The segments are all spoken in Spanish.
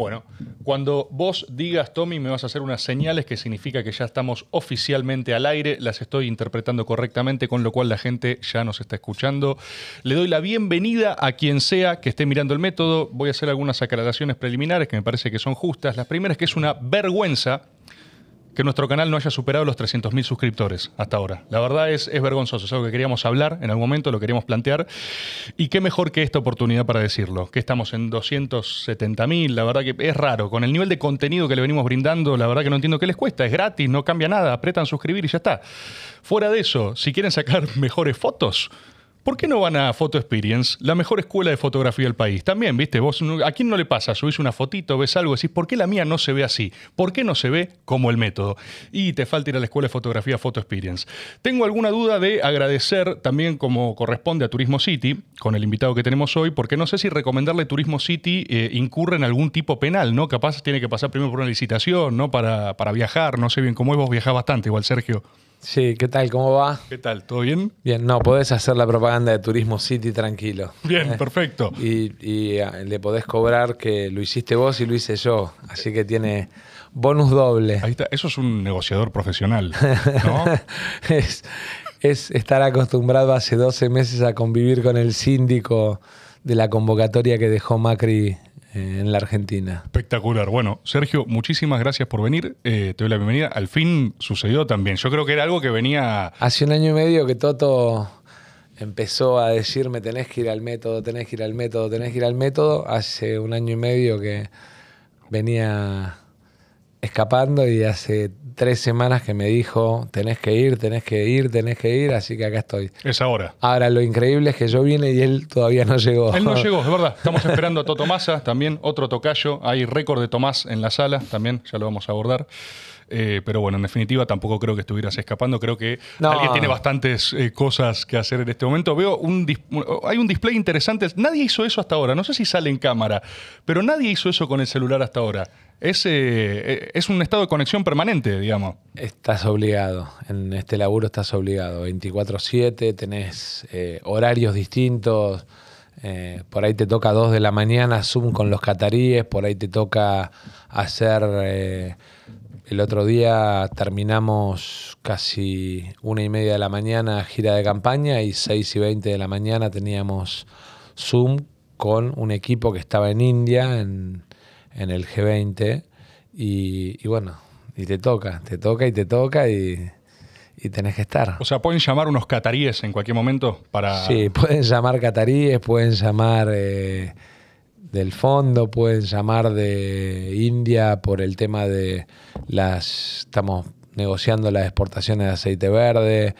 Bueno, cuando vos digas, Tommy, me vas a hacer unas señales que significa que ya estamos oficialmente al aire, las estoy interpretando correctamente, con lo cual la gente ya nos está escuchando. Le doy la bienvenida a quien sea que esté mirando el método. Voy a hacer algunas aclaraciones preliminares que me parece que son justas. La primera es que es una vergüenza que nuestro canal no haya superado los 300.000 suscriptores hasta ahora. La verdad es, es vergonzoso, es algo que queríamos hablar en algún momento, lo queríamos plantear. Y qué mejor que esta oportunidad para decirlo, que estamos en 270.000, la verdad que es raro. Con el nivel de contenido que le venimos brindando, la verdad que no entiendo qué les cuesta, es gratis, no cambia nada, apretan suscribir y ya está. Fuera de eso, si quieren sacar mejores fotos, ¿Por qué no van a Photo Experience, la mejor escuela de fotografía del país? También, viste, vos a quién no le pasa, subís una fotito, ves algo, decís, ¿por qué la mía no se ve así? ¿Por qué no se ve como el método? Y te falta ir a la escuela de fotografía Photo Experience. Tengo alguna duda de agradecer también como corresponde a Turismo City, con el invitado que tenemos hoy, porque no sé si recomendarle Turismo City eh, incurre en algún tipo penal, ¿no? Capaz tiene que pasar primero por una licitación, ¿no? Para, para viajar, no sé bien cómo es, vos viajás bastante, igual Sergio. Sí, ¿qué tal? ¿Cómo va? ¿Qué tal? ¿Todo bien? Bien, no, podés hacer la propaganda de Turismo City tranquilo. Bien, eh, perfecto. Y, ah, le podés cobrar que lo hiciste vos y lo hice yo. Así que tiene bonus doble. Ahí está, eso es un negociador profesional, ¿no? es, es estar acostumbrado hace 12 meses a convivir con el síndico de la convocatoria que dejó Macri en la Argentina. Espectacular. Bueno, Sergio, muchísimas gracias por venir. Eh, te doy la bienvenida. Al fin sucedió también. Yo creo que era algo que venía... Hace un año y medio que Toto empezó a decirme tenés que ir al método, tenés que ir al método, tenés que ir al método. Hace un año y medio que venía escapando y hace tres semanas que me dijo, tenés que ir, tenés que ir, tenés que ir, así que acá estoy. Es ahora. Ahora, lo increíble es que yo vine y él todavía no llegó. Él no llegó, es verdad. Estamos esperando a Toto también otro tocayo. Hay récord de Tomás en la sala, también ya lo vamos a abordar. Eh, pero bueno, en definitiva, tampoco creo que estuvieras escapando. Creo que alguien tiene bastantes eh, cosas que hacer en este momento. Veo un hay un display interesante. Nadie hizo eso hasta ahora. No sé si sale en cámara, pero nadie hizo eso con el celular hasta ahora es, eh, eh, es un estado de conexión permanente, digamos. Estás obligado, en este laburo estás obligado, 24/7, tenés eh, horarios distintos, por ahí te toca 2 de la mañana Zoom con los cataríes, por ahí te toca hacer... el otro día terminamos casi una y media de la mañana gira de campaña y 6 y 20 de la mañana teníamos Zoom con un equipo que estaba en India, en, en el G20 y, bueno, y te toca, te toca y te toca y, tenés que estar. O sea, pueden llamar unos cataríes en cualquier momento para... Sí, pueden llamar cataríes, pueden llamar eh, del fondo, pueden llamar de India por el tema de las... Estamos negociando las exportaciones de aceite verde.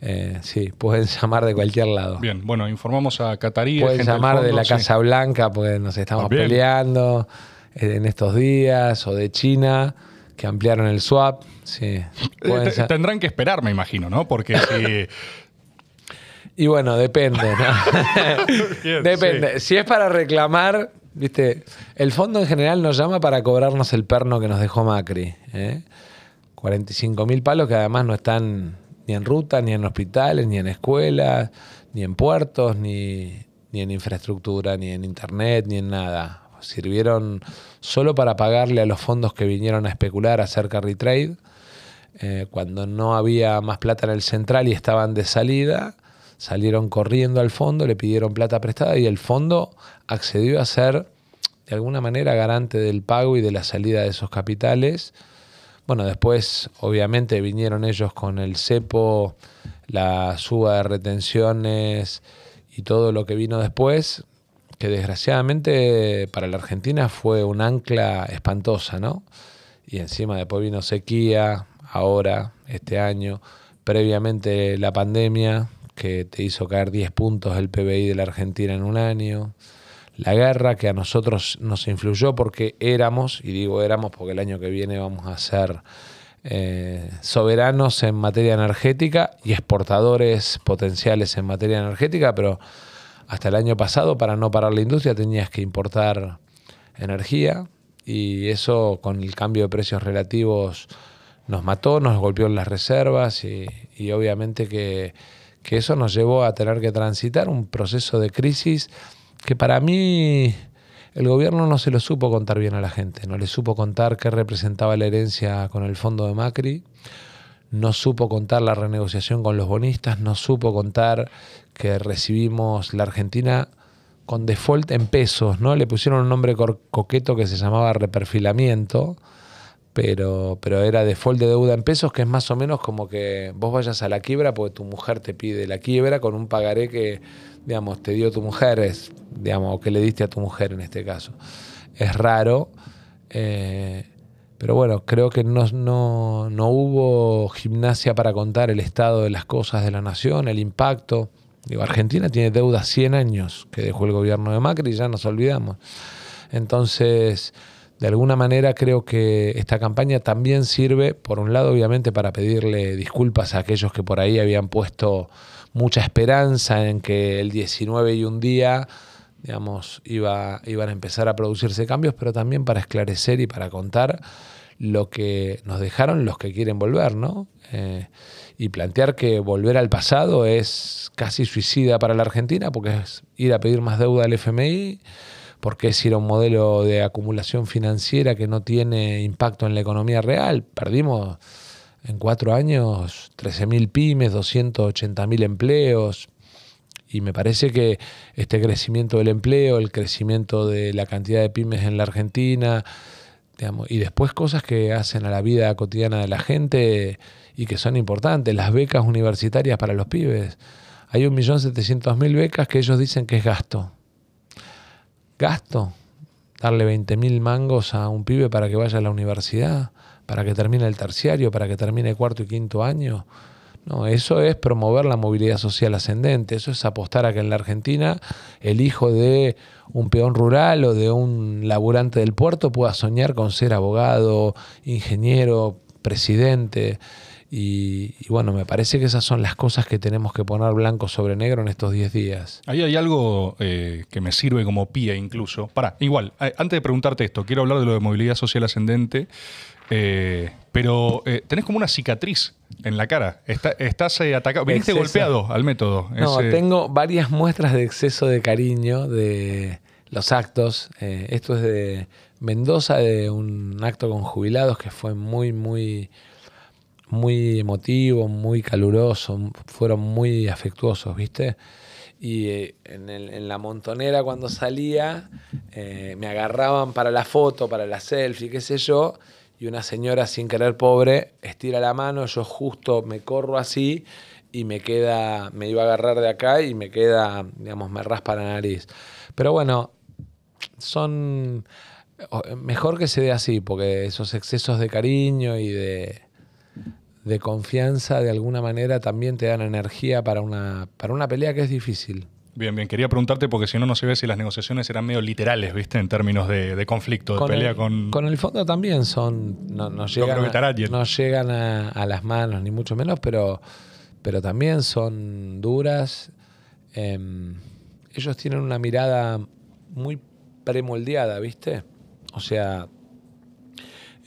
Eh, sí, pueden llamar de cualquier lado. Bien, bueno, informamos a cataríes Pueden llamar de la Casa Blanca porque nos estamos peleando. Eh, en estos días o de China que ampliaron el swap. Eh, tendrán que esperar, me imagino, ¿no? Porque si... Y bueno, depende, ¿no? depende. Si es para reclamar, viste, el fondo en general nos llama para cobrarnos el perno que nos dejó Macri. ¿eh? 45 mil palos que además no están ni en ruta, ni en hospitales, ni en escuelas, ni en puertos, ni, ni en infraestructura, ni en internet, ni en nada. Sirvieron solo para pagarle a los fondos que vinieron a especular acerca de carry trade. Eh, cuando no había más plata en el central y estaban de salida, salieron corriendo al fondo, le pidieron plata prestada y el fondo accedió a ser de alguna manera garante del pago y de la salida de esos capitales. Bueno, después obviamente vinieron ellos con el cepo, la suba de retenciones y todo lo que vino después, que desgraciadamente para la Argentina fue un ancla espantosa, ¿no? Y encima después vino sequía, ahora, este año, previamente la pandemia, que te hizo caer 10 puntos el PBI de la Argentina en un año, la guerra que a nosotros nos influyó porque éramos, y digo éramos porque el año que viene vamos a ser eh, soberanos en materia energética y exportadores potenciales en materia energética, pero hasta el año pasado, para no parar la industria, tenías que importar energía y eso con el cambio de precios relativos nos mató, nos golpeó en las reservas y, obviamente que, que, eso nos llevó a tener que transitar un proceso de crisis que para mí el gobierno no se lo supo contar bien a la gente, no le supo contar qué representaba la herencia con el fondo de Macri, no supo contar la renegociación con los bonistas, no supo contar que recibimos la Argentina con default en pesos, ¿no? Le pusieron un nombre coqueto que se llamaba reperfilamiento, pero, pero era default de deuda en pesos, que es más o menos como que vos vayas a la quiebra porque tu mujer te pide la quiebra con un pagaré que, digamos, te dio tu mujer, digamos, o que le diste a tu mujer en este caso. Es raro. Eh, pero bueno, creo que no, hubo gimnasia para contar el estado de las cosas de la nación, el impacto. Digo, Argentina tiene deuda 100 años que dejó el gobierno de Macri y ya nos olvidamos. Entonces, de alguna manera creo que esta campaña también sirve, por un lado, obviamente, para pedirle disculpas a aquellos que por ahí habían puesto mucha esperanza en que el 19 y un día digamos, iba, iban a empezar a producirse cambios, pero también para esclarecer y para contar lo que nos dejaron los que quieren volver, ¿no? Eh, y plantear que volver al pasado es casi suicida para la Argentina, porque es ir a pedir más deuda al FMI, porque es ir a un modelo de acumulación financiera que no tiene impacto en la economía real. Perdimos en cuatro años 13.000 pymes, 280.000 empleos, y me parece que este crecimiento del empleo, el crecimiento de la cantidad de pymes en la Argentina, y después cosas que hacen a la vida cotidiana de la gente y que son importantes, las becas universitarias para los pibes. Hay 1.700.000 becas que ellos dicen que es gasto. ¿Gasto? ¿Darle 20.000 mangos a un pibe para que vaya a la universidad? ¿Para que termine el terciario? ¿Para que termine cuarto y quinto año? eso es promover la movilidad social ascendente, eso es apostar a que en la Argentina el hijo de un peón rural o de un laburante del puerto pueda soñar con ser abogado, ingeniero, presidente. Y, bueno, me parece que esas son las cosas que tenemos que poner blanco sobre negro en estos 10 días. Ahí hay algo eh, que me sirve como pía incluso. Para, igual, antes de preguntarte esto, quiero hablar de lo de movilidad social ascendente, eh, pero eh, tenés como una cicatriz en la cara. estás atacado. Viniste golpeado al método. No, tengo varias muestras de exceso de cariño, de los actos. esto es de Mendoza, de un acto con jubilados que fue muy, muy muy emotivo, muy caluroso, fueron muy afectuosos, ¿viste? Y eh, en, la montonera cuando salía, eh, me agarraban para la foto, para la selfie, qué sé yo, y una señora sin querer pobre estira la mano, yo justo me corro así y me queda, me iba a agarrar de acá y me queda, digamos, me raspa la nariz. Pero bueno, son mejor que se dé así, porque esos excesos de cariño y de de confianza de alguna manera también te dan energía para una, para una pelea que es difícil. Bien, bien, quería preguntarte porque si no, no se ve si las negociaciones eran medio literales, ¿viste? En términos de, conflicto, de pelea con. Con el fondo también son. No, no llegan, a, no llegan a, las manos, ni mucho menos, pero, pero también son duras. Em, ellos tienen una mirada muy premoldeada, ¿viste? O sea,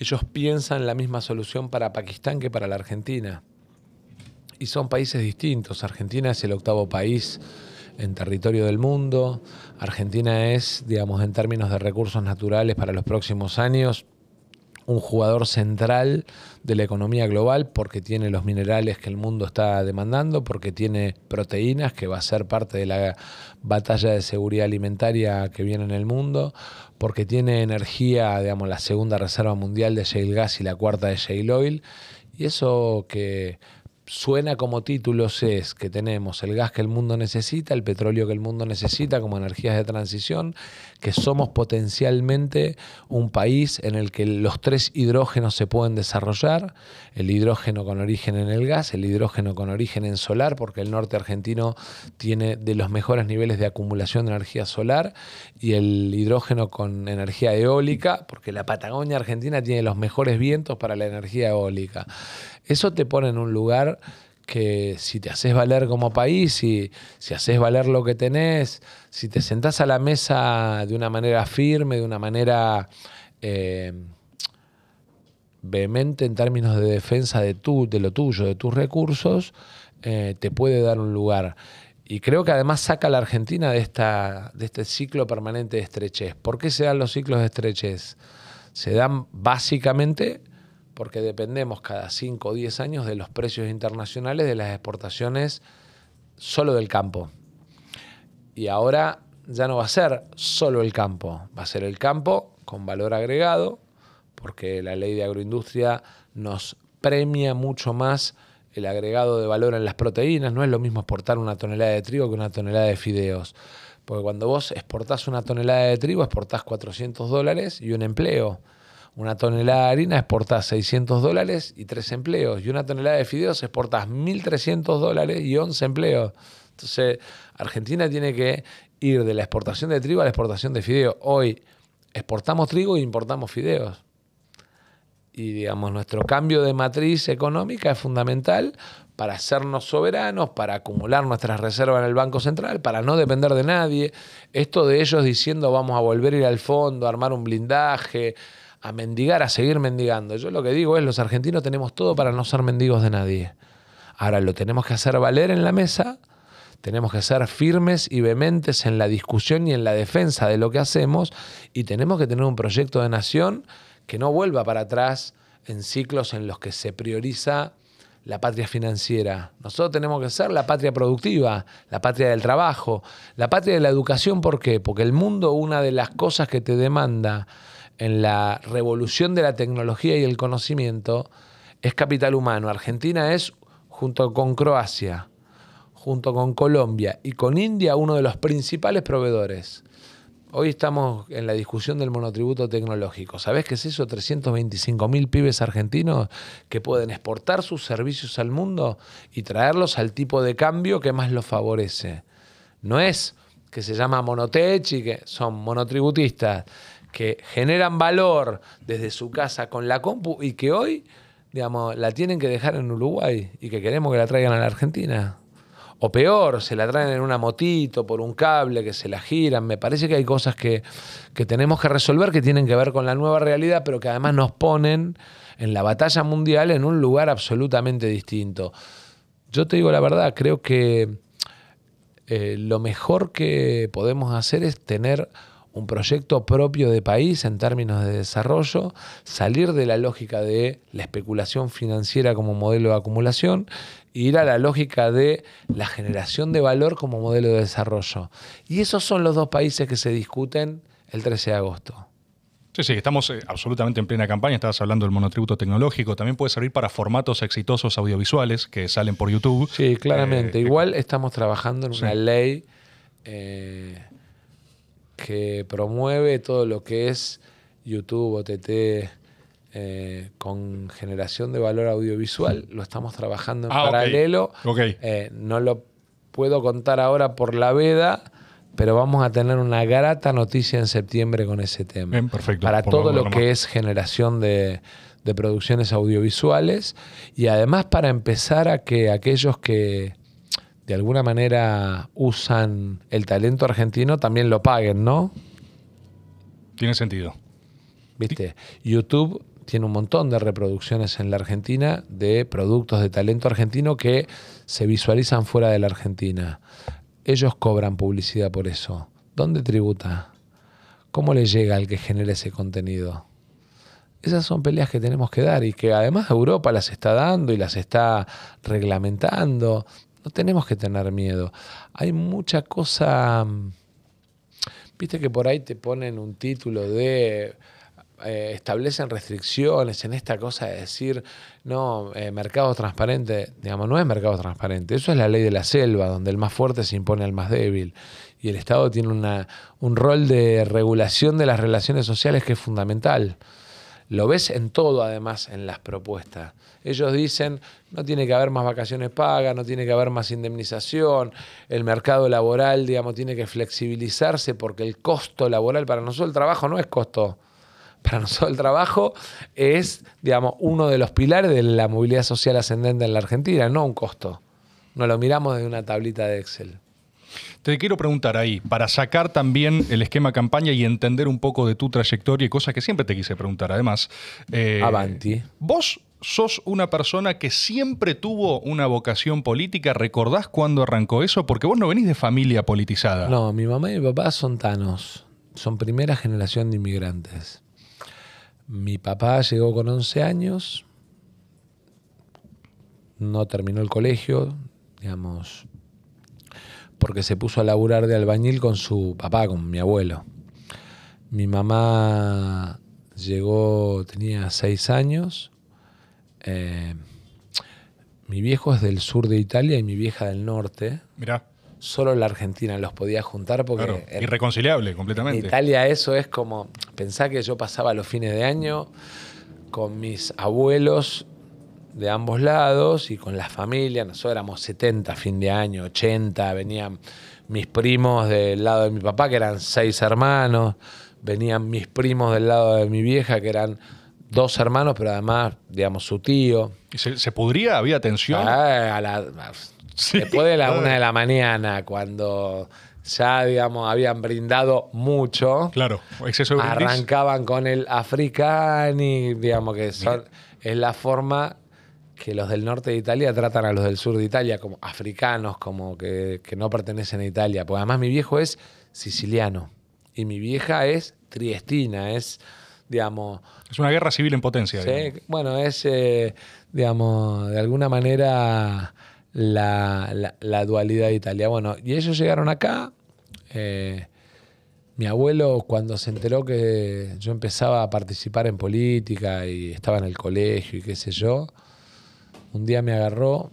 ellos piensan la misma solución para Pakistán que para la Argentina. Y son países distintos. Argentina es el octavo país en territorio del mundo. Argentina es, digamos, en términos de recursos naturales para los próximos años, un jugador central de la economía global porque tiene los minerales que el mundo está demandando, porque tiene proteínas que va a ser parte de la batalla de seguridad alimentaria que viene en el mundo, porque tiene energía, digamos, la segunda reserva mundial de shale gas y la cuarta de shale oil, y eso que suena como títulos es que tenemos el gas que el mundo necesita, el petróleo que el mundo necesita como energías de transición, que somos potencialmente un país en el que los tres hidrógenos se pueden desarrollar, el hidrógeno con origen en el gas, el hidrógeno con origen en solar, porque el norte argentino tiene de los mejores niveles de acumulación de energía solar, y el hidrógeno con energía eólica, porque la Patagonia argentina tiene los mejores vientos para la energía eólica. Eso te pone en un lugar que si te haces valer como país, si, si haces valer lo que tenés, si te sentás a la mesa de una manera firme, de una manera eh, vehemente en términos de defensa de, tu, de lo tuyo, de tus recursos, eh, te puede dar un lugar. Y creo que además saca a la Argentina de, esta, de este ciclo permanente de estrechez. ¿Por qué se dan los ciclos de estrechez? Se dan básicamente porque dependemos cada 5 o 10 años de los precios internacionales de las exportaciones solo del campo. Y ahora ya no va a ser solo el campo, va a ser el campo con valor agregado, porque la ley de agroindustria nos premia mucho más el agregado de valor en las proteínas. No es lo mismo exportar una tonelada de trigo que una tonelada de fideos. Porque cuando vos exportás una tonelada de trigo, exportás 400 dólares y un empleo. Una tonelada de harina exportás 600 dólares y 3 empleos. Y una tonelada de fideos exportás 1.300 dólares y 11 empleos. Entonces, Argentina tiene que ir de la exportación de trigo a la exportación de fideos. Hoy exportamos trigo e importamos fideos. Y digamos, nuestro cambio de matriz económica es fundamental para hacernos soberanos, para acumular nuestras reservas en el Banco Central, para no depender de nadie. Esto de ellos diciendo vamos a volver a ir al fondo, a armar un blindaje, a mendigar, a seguir mendigando. Yo lo que digo es, los argentinos tenemos todo para no ser mendigos de nadie. Ahora lo tenemos que hacer valer en la mesa, tenemos que ser firmes y vehementes en la discusión y en la defensa de lo que hacemos y tenemos que tener un proyecto de nación que no vuelva para atrás en ciclos en los que se prioriza la patria financiera. Nosotros tenemos que ser la patria productiva, la patria del trabajo, la patria de la educación. ¿Por qué? Porque el mundo, una de las cosas que te demanda en la revolución de la tecnología y el conocimiento es capital humano. Argentina es, junto con Croacia, junto con Colombia y con India, uno de los principales proveedores. Hoy estamos en la discusión del monotributo tecnológico. ¿Sabés qué es eso? 325 mil pibes argentinos que pueden exportar sus servicios al mundo y traerlos al tipo de cambio que más los favorece. No es que se llama monotech y que son monotributistas que generan valor desde su casa con la compu y que hoy, digamos, la tienen que dejar en Uruguay y que queremos que la traigan a la Argentina. O peor, se la traen en una motito, por un cable, que se la giran. Me parece que hay cosas que, tenemos que resolver que tienen que ver con la nueva realidad, pero que además nos ponen en la batalla mundial en un lugar absolutamente distinto. Yo te digo la verdad, creo que eh, lo mejor que podemos hacer es tener un proyecto propio de país en términos de desarrollo, salir de la lógica de la especulación financiera como modelo de acumulación e ir a la lógica de la generación de valor como modelo de desarrollo. Y esos son los dos países que se discuten el 13 de agosto. Sí, sí, estamos eh, absolutamente en plena campaña. Estabas hablando del monotributo tecnológico. También puede servir para formatos exitosos audiovisuales que salen por YouTube. Sí, claramente. Eh, Igual estamos trabajando en una ley eh, que promueve todo lo que es YouTube, OTT, eh, con generación de valor audiovisual. Lo estamos trabajando en ah, paralelo. Eh, no lo puedo contar ahora por la veda, pero vamos a tener una grata noticia en septiembre con ese tema. Para todo lo, que es generación de producciones audiovisuales y además para empezar a que aquellos que de alguna manera usan el talento argentino, también lo paguen, ¿no? Tiene sentido. Viste, YouTube tiene un montón de reproducciones en la Argentina de productos de talento argentino que se visualizan fuera de la Argentina. Ellos cobran publicidad por eso. ¿Dónde tributa? ¿Cómo le llega al que genera ese contenido? Esas son peleas que tenemos que dar y que además Europa las está dando y las está reglamentando. No tenemos que tener miedo. Hay mucha cosa. Mm, viste que por ahí te ponen un título de. Eh, establecen restricciones en esta cosa de decir, no, eh, mercado transparente, digamos, no es mercado transparente, eso es la ley de la selva, donde el más fuerte se impone al más débil. Y el Estado tiene un rol de regulación de las relaciones sociales que es fundamental. Lo ves en todo, además, en las propuestas ellos dicen, no tiene que haber más vacaciones pagas, no tiene que haber más indemnización, el mercado laboral, digamos, tiene que flexibilizarse porque el costo laboral, para nosotros el trabajo no es costo, para nosotros el trabajo es, digamos, uno de los pilares de la movilidad social ascendente en la Argentina, no un costo. No lo miramos desde una tablita de Excel. Te quiero preguntar ahí, para sacar también el esquema campaña y entender un poco de tu trayectoria y cosas que siempre te quise preguntar, además. Eh, Avanti. Vos sos una persona que siempre tuvo una vocación política. ¿Recordás cuándo arrancó eso? Porque vos no venís de familia politizada. No, mi mamá y mi papá son tanos. Son primera generación de inmigrantes. Mi papá llegó con 11 años. No terminó el colegio, digamos, porque se puso a laburar de albañil con su papá, con mi abuelo. Mi mamá llegó, tenía seis años, eh, mi viejo es del sur de Italia y mi vieja del norte. Mirá. Solo la Argentina los podía juntar porque. era irreconciliable completamente. En Italia, eso es como. Pensá que yo pasaba los fines de año con mis abuelos de ambos lados y con la familia. Nosotros éramos 70 fin de año, 80. Venían mis primos del lado de mi papá, que eran seis hermanos. Venían mis primos del lado de mi vieja, que eran dos hermanos, pero además, digamos, su tío. ¿Se, se podría? ¿Había tensión? Ah, a la, Después de la una de la mañana, cuando ya, digamos, habían brindado mucho. Claro, exceso Arrancaban con el africani, digamos, que es la forma que los del norte de Italia tratan a los del sur de Italia como africanos, como que, que no pertenecen a Italia. Porque además mi viejo es siciliano y mi vieja es triestina, es es una guerra civil en potencia. Bueno, es, eh, digamos, de alguna manera la, dualidad de Italia. Bueno, y ellos llegaron acá. Eh, mi abuelo, cuando se enteró que yo empezaba a participar en política y estaba en el colegio y qué sé yo, un día me agarró.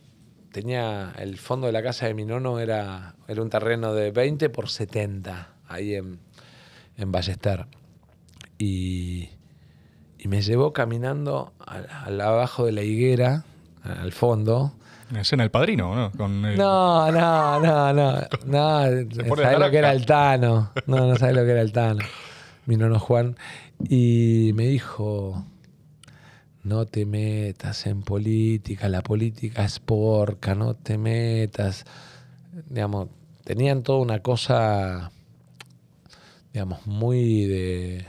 Tenía el fondo de la casa de mi nono, era, era un terreno de 20 por 70, ahí en, en Ballester y, me llevó caminando al, abajo de la higuera, al fondo. es escena El padrino, ¿no? No, no, no, no. No, lo que era el Tano. No, no sabes lo que era el Tano. Mi nono Juan. Y me dijo: No te metas en política, la política es porca, no te metas. Digamos, tenían toda una cosa, digamos, muy de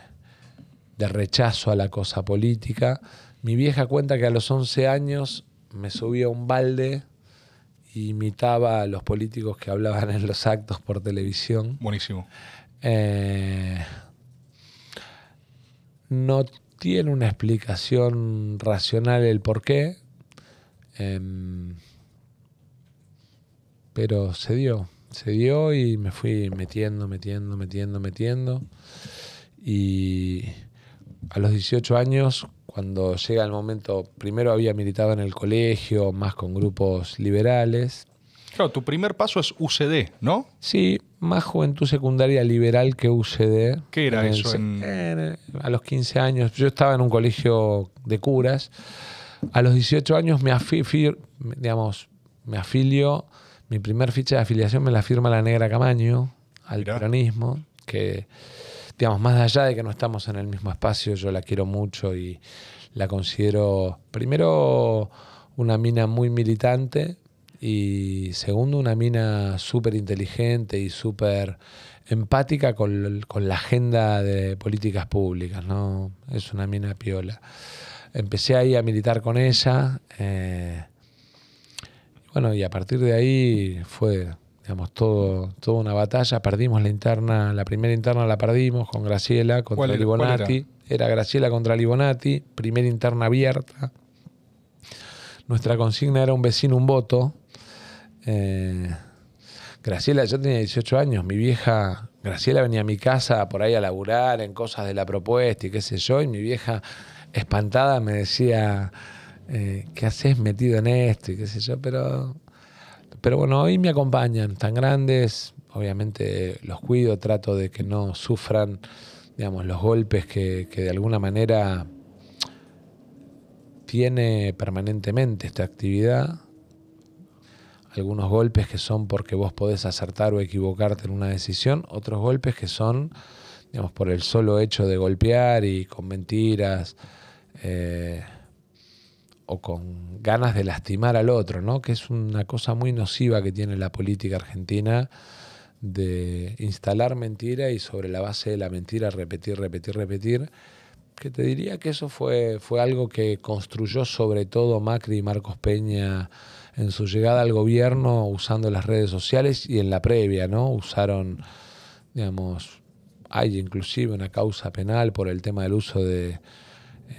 de rechazo a la cosa política. Mi vieja cuenta que a los 11 años me subía a un balde y imitaba a los políticos que hablaban en los actos por televisión. Buenísimo. Eh, no tiene una explicación racional el por qué, em, pero se dio, se dio y me fui metiendo, metiendo, metiendo, metiendo. Y, a los 18 años, cuando llega el momento, primero había militado en el colegio, más con grupos liberales. Claro, tu primer paso es UCD, ¿no? Sí, más juventud secundaria liberal que UCD. ¿Qué era eso? Eh, a los 15 años, yo estaba en un colegio de curas. A los 18 años me, afi digamos, me afilio, mi primer ficha de afiliación me la firma la negra Camaño, al Mirá. que digamos, más allá de que no estamos en el mismo espacio, yo la quiero mucho y la considero, primero, una mina muy militante y segundo, una mina súper inteligente y súper empática con, la agenda de políticas públicas, ¿no? Es una mina piola. Empecé ahí a militar con ella. Eh, bueno, y a partir de ahí fue digamos, todo, toda una batalla. Perdimos la interna, la primera interna la perdimos con Graciela contra Libonati. era? Graciela contra Libonati, primera interna abierta. Nuestra consigna era un vecino, un voto. Eh, Graciela, yo tenía 18 años, mi vieja Graciela venía a mi casa por ahí a laburar en cosas de la propuesta y qué sé yo, y mi vieja espantada me decía, eh, ¿qué haces metido en esto? Y qué sé yo, pero pero bueno, hoy me acompañan, tan grandes, obviamente los cuido, trato de que no sufran, digamos, los golpes que, de alguna manera tiene permanentemente esta actividad. Algunos golpes que son porque vos podés acertar o equivocarte en una decisión, otros golpes que son, digamos, por el solo hecho de golpear y con mentiras. Eh, o con ganas de lastimar al otro, ¿no? que es una cosa muy nociva que tiene la política argentina de instalar mentira y sobre la base de la mentira repetir, repetir, repetir, que te diría que eso fue, fue algo que construyó sobre todo Macri y Marcos Peña en su llegada al gobierno usando las redes sociales y en la previa, ¿no? Usaron, digamos, hay inclusive una causa penal por el tema del uso de,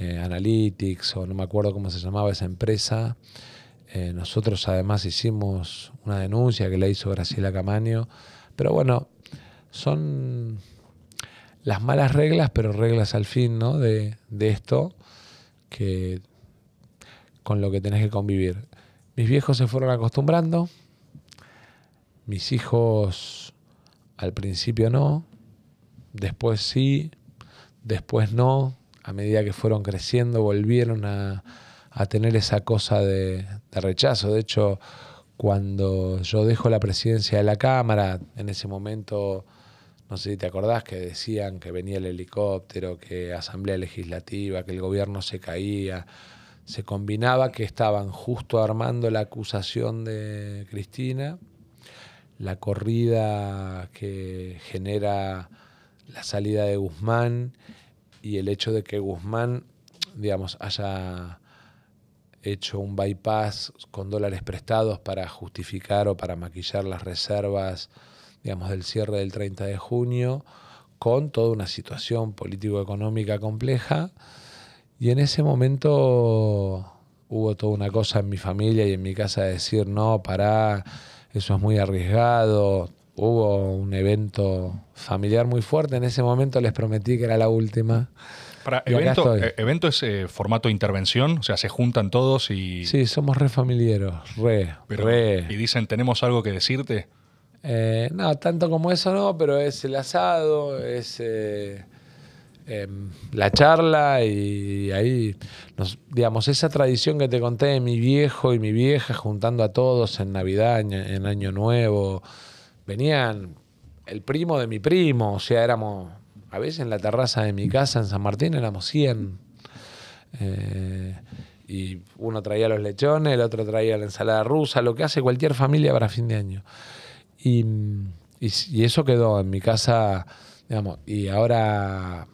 eh, Analytics o no me acuerdo cómo se llamaba esa empresa. Eh, nosotros además hicimos una denuncia que la hizo Graciela Camaño. Pero bueno, son las malas reglas, pero reglas al fin ¿no? de, esto que con lo que tenés que convivir. Mis viejos se fueron acostumbrando, mis hijos al principio no, después sí, después no, a medida que fueron creciendo, volvieron a, tener esa cosa de, de, rechazo. De hecho, cuando yo dejo la presidencia de la Cámara, en ese momento, no sé si te acordás, que decían que venía el helicóptero, que Asamblea Legislativa, que el gobierno se caía. Se combinaba que estaban justo armando la acusación de Cristina, la corrida que genera la salida de Guzmán y el hecho de que Guzmán, digamos, haya hecho un bypass con dólares prestados para justificar o para maquillar las reservas, digamos, del cierre del 30 de junio, con toda una situación político-económica compleja. Y en ese momento hubo toda una cosa en mi familia y en mi casa de decir, no, pará, eso es muy arriesgado, hubo un evento familiar muy fuerte. En ese momento les prometí que era la última. evento, eh, evento, es eh, formato intervención? O sea, se juntan todos y. Sí, somos re re, re, ¿Y dicen, tenemos algo que decirte? Eh, no, tanto como eso no, pero es el asado, es. Eh, em, la charla y ahí, digamos, esa tradición que te conté de mi viejo y mi vieja juntando a todos en Navidad, en Año Nuevo, venían el primo de mi primo, o sea, éramos, a veces en la terraza de mi casa en San Martín éramos 100. Eh, y uno traía los lechones, el otro traía la ensalada rusa, lo que hace cualquier familia para fin de año. Y, eso quedó en mi casa, digamos, y ahora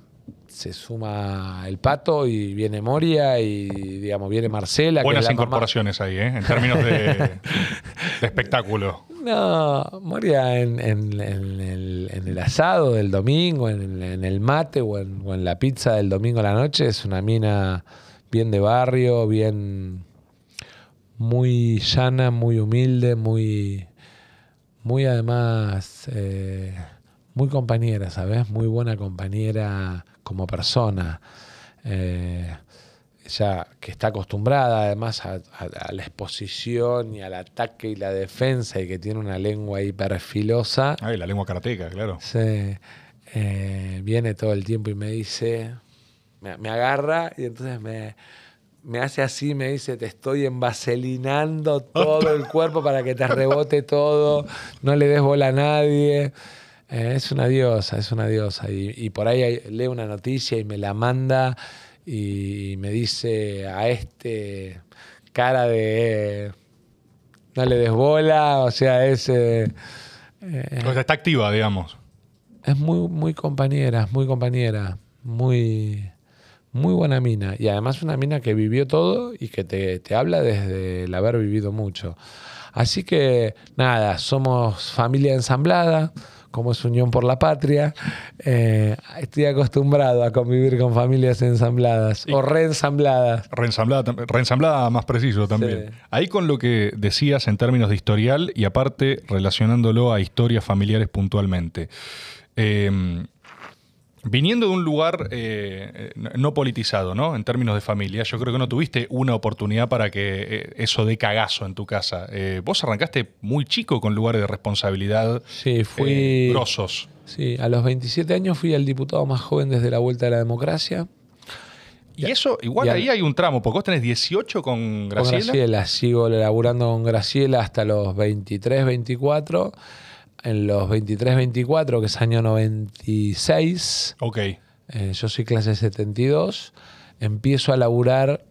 se suma el pato y viene Moria y digamos viene Marcela. Buenas incorporaciones ahí, ¿eh? en términos de espectáculo. No, moría en, el, asado del domingo, en, el mate o, en, la pizza del domingo a la noche. Es una mina bien de barrio, bien muy llana, muy humilde, muy, muy además, eh, muy compañera, ¿sabes? Muy buena compañera como persona. Eh, ya que está acostumbrada además a, la exposición y al ataque y la defensa y que tiene una lengua hiperfilosa. Ay, la lengua karateca, claro. Eh, viene todo el tiempo y me dice, me, agarra y entonces me, hace así, me dice, te estoy envaselinando todo el cuerpo para que te rebote todo, no le des bola a nadie. Eh, es una diosa, es una diosa. Y, por ahí lee una noticia y me la manda y me dice a este cara de no le des bola, o sea, ese... Eh, está activa, digamos. Es muy, muy compañera, muy compañera, muy, muy buena mina. Y además una mina que vivió todo y que te, te habla desde el haber vivido mucho. Así que nada, somos familia ensamblada como es Unión por la Patria. Eh, estoy acostumbrado a convivir con familias ensambladas o reensambladas. Reensamblada, reensamblada más preciso también. Ahí con lo que decías en términos de historial y aparte relacionándolo a historias familiares puntualmente. Eh, Viniendo de un lugar eh, eh, no politizado, ¿no? En términos de familia, yo creo que no tuviste una oportunidad para que eh, eso dé cagazo en tu casa. vos arrancaste muy chico con lugares de responsabilidad sí, grosos. Sí, a los 27 años fui el diputado más joven desde la vuelta de la democracia. Y, eso, igual ahí hay un tramo, porque vos tenés 18 con Graciela. Con Graciela, sigo laburando con Graciela hasta los 23, 24 en los 23, 24, que es año 96. Ok. Eh, yo soy clase 72. Empiezo a laburar,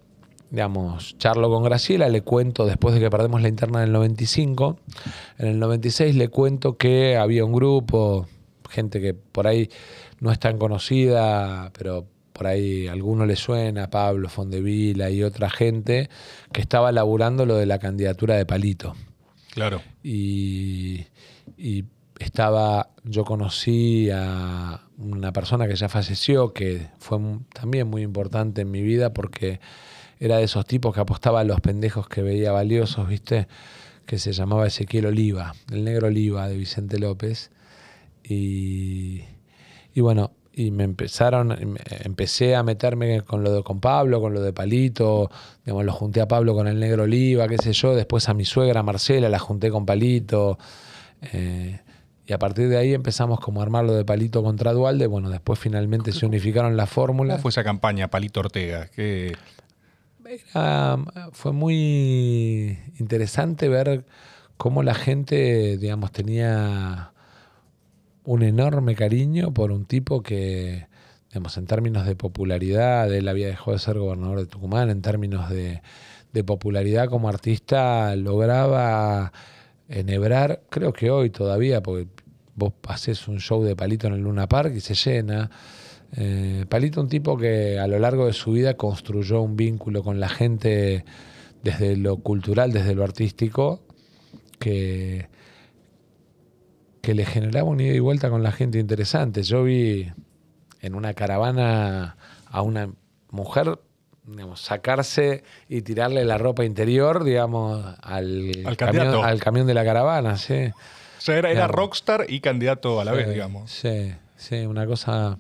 digamos, charlo con Graciela, le cuento, después de que perdemos la interna en el 95, en el 96 le cuento que había un grupo, gente que por ahí no es tan conocida, pero por ahí a alguno le suena, Pablo Fondevila y otra gente, que estaba laburando lo de la candidatura de Palito. Claro. Y y estaba, yo conocí a una persona que ya falleció, que fue también muy importante en mi vida porque era de esos tipos que apostaba a los pendejos que veía valiosos, ¿viste? Que se llamaba Ezequiel Oliva, el negro Oliva de Vicente López. Y, y bueno, y me empezaron, em, empecé a meterme con lo de con Pablo, con lo de Palito, digamos, lo junté a Pablo con el negro Oliva, qué sé yo, después a mi suegra Marcela la junté con Palito. Eh, y a partir de ahí empezamos como a armarlo de Palito contra Dualde. Bueno, después finalmente se unificaron las fórmulas. ¿Cómo fue esa campaña, Palito Ortega? fue muy interesante ver cómo la gente, digamos, tenía un enorme cariño por un tipo que, en términos de popularidad, él había dejado de ser gobernador de Tucumán, en términos de popularidad como artista, lograba enhebrar, creo que hoy todavía, porque vos haces un show de Palito en el Luna Park y se llena. Eh, palito, un tipo que a lo largo de su vida construyó un vínculo con la gente desde lo cultural, desde lo artístico, que, que le generaba un ida y vuelta con la gente interesante. Yo vi en una caravana a una mujer sacarse y tirarle la ropa interior, digamos, al, al camión, de la caravana, sí. O sea, era, era rockstar y candidato a la vez, digamos. Sí, sí, una cosa,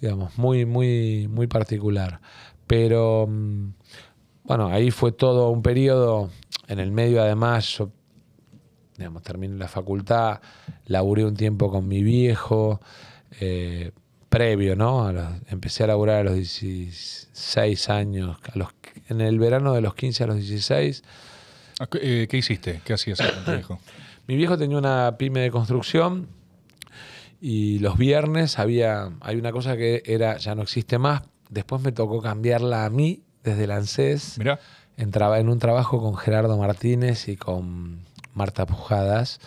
digamos, muy, muy, muy particular. Pero, mm, bueno, ahí fue todo un periodo. En el medio, además, yo, digamos, terminé la facultad, laburé un tiempo con mi viejo. Eh, previo, ¿no? empecé a laburar a los 16 años, los, en el verano de los 15 a los 16. Ah, eh, ¿Qué, hiciste? ¿Qué hacías con tu viejo? Mi viejo tenía una pyme de construcción y los viernes había, hay una cosa que era, ya no existe más, después me tocó cambiarla a mí desde el ANSES. entraba en un trabajo con Gerardo Martínez y con Marta Pujadas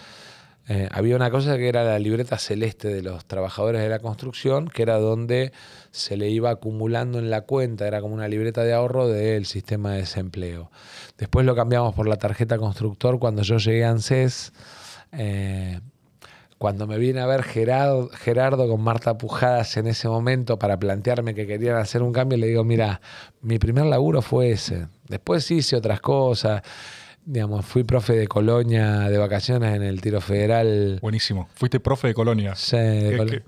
eh, había una cosa que era la libreta celeste de los trabajadores de la construcción, que era donde se le iba acumulando en la cuenta, era como una libreta de ahorro del sistema de desempleo. Después lo cambiamos por la tarjeta constructor cuando yo llegué a ANSES. Eh, cuando me vine a ver Gerardo, Gerardo, con Marta Pujadas en ese momento para plantearme que querían hacer un cambio, le digo, mira, mi primer laburo fue ese. Después hice otras cosas digamos, fui profe de Colonia de vacaciones en el tiro federal. Buenísimo. Fuiste profe de Colonia. Sí, de,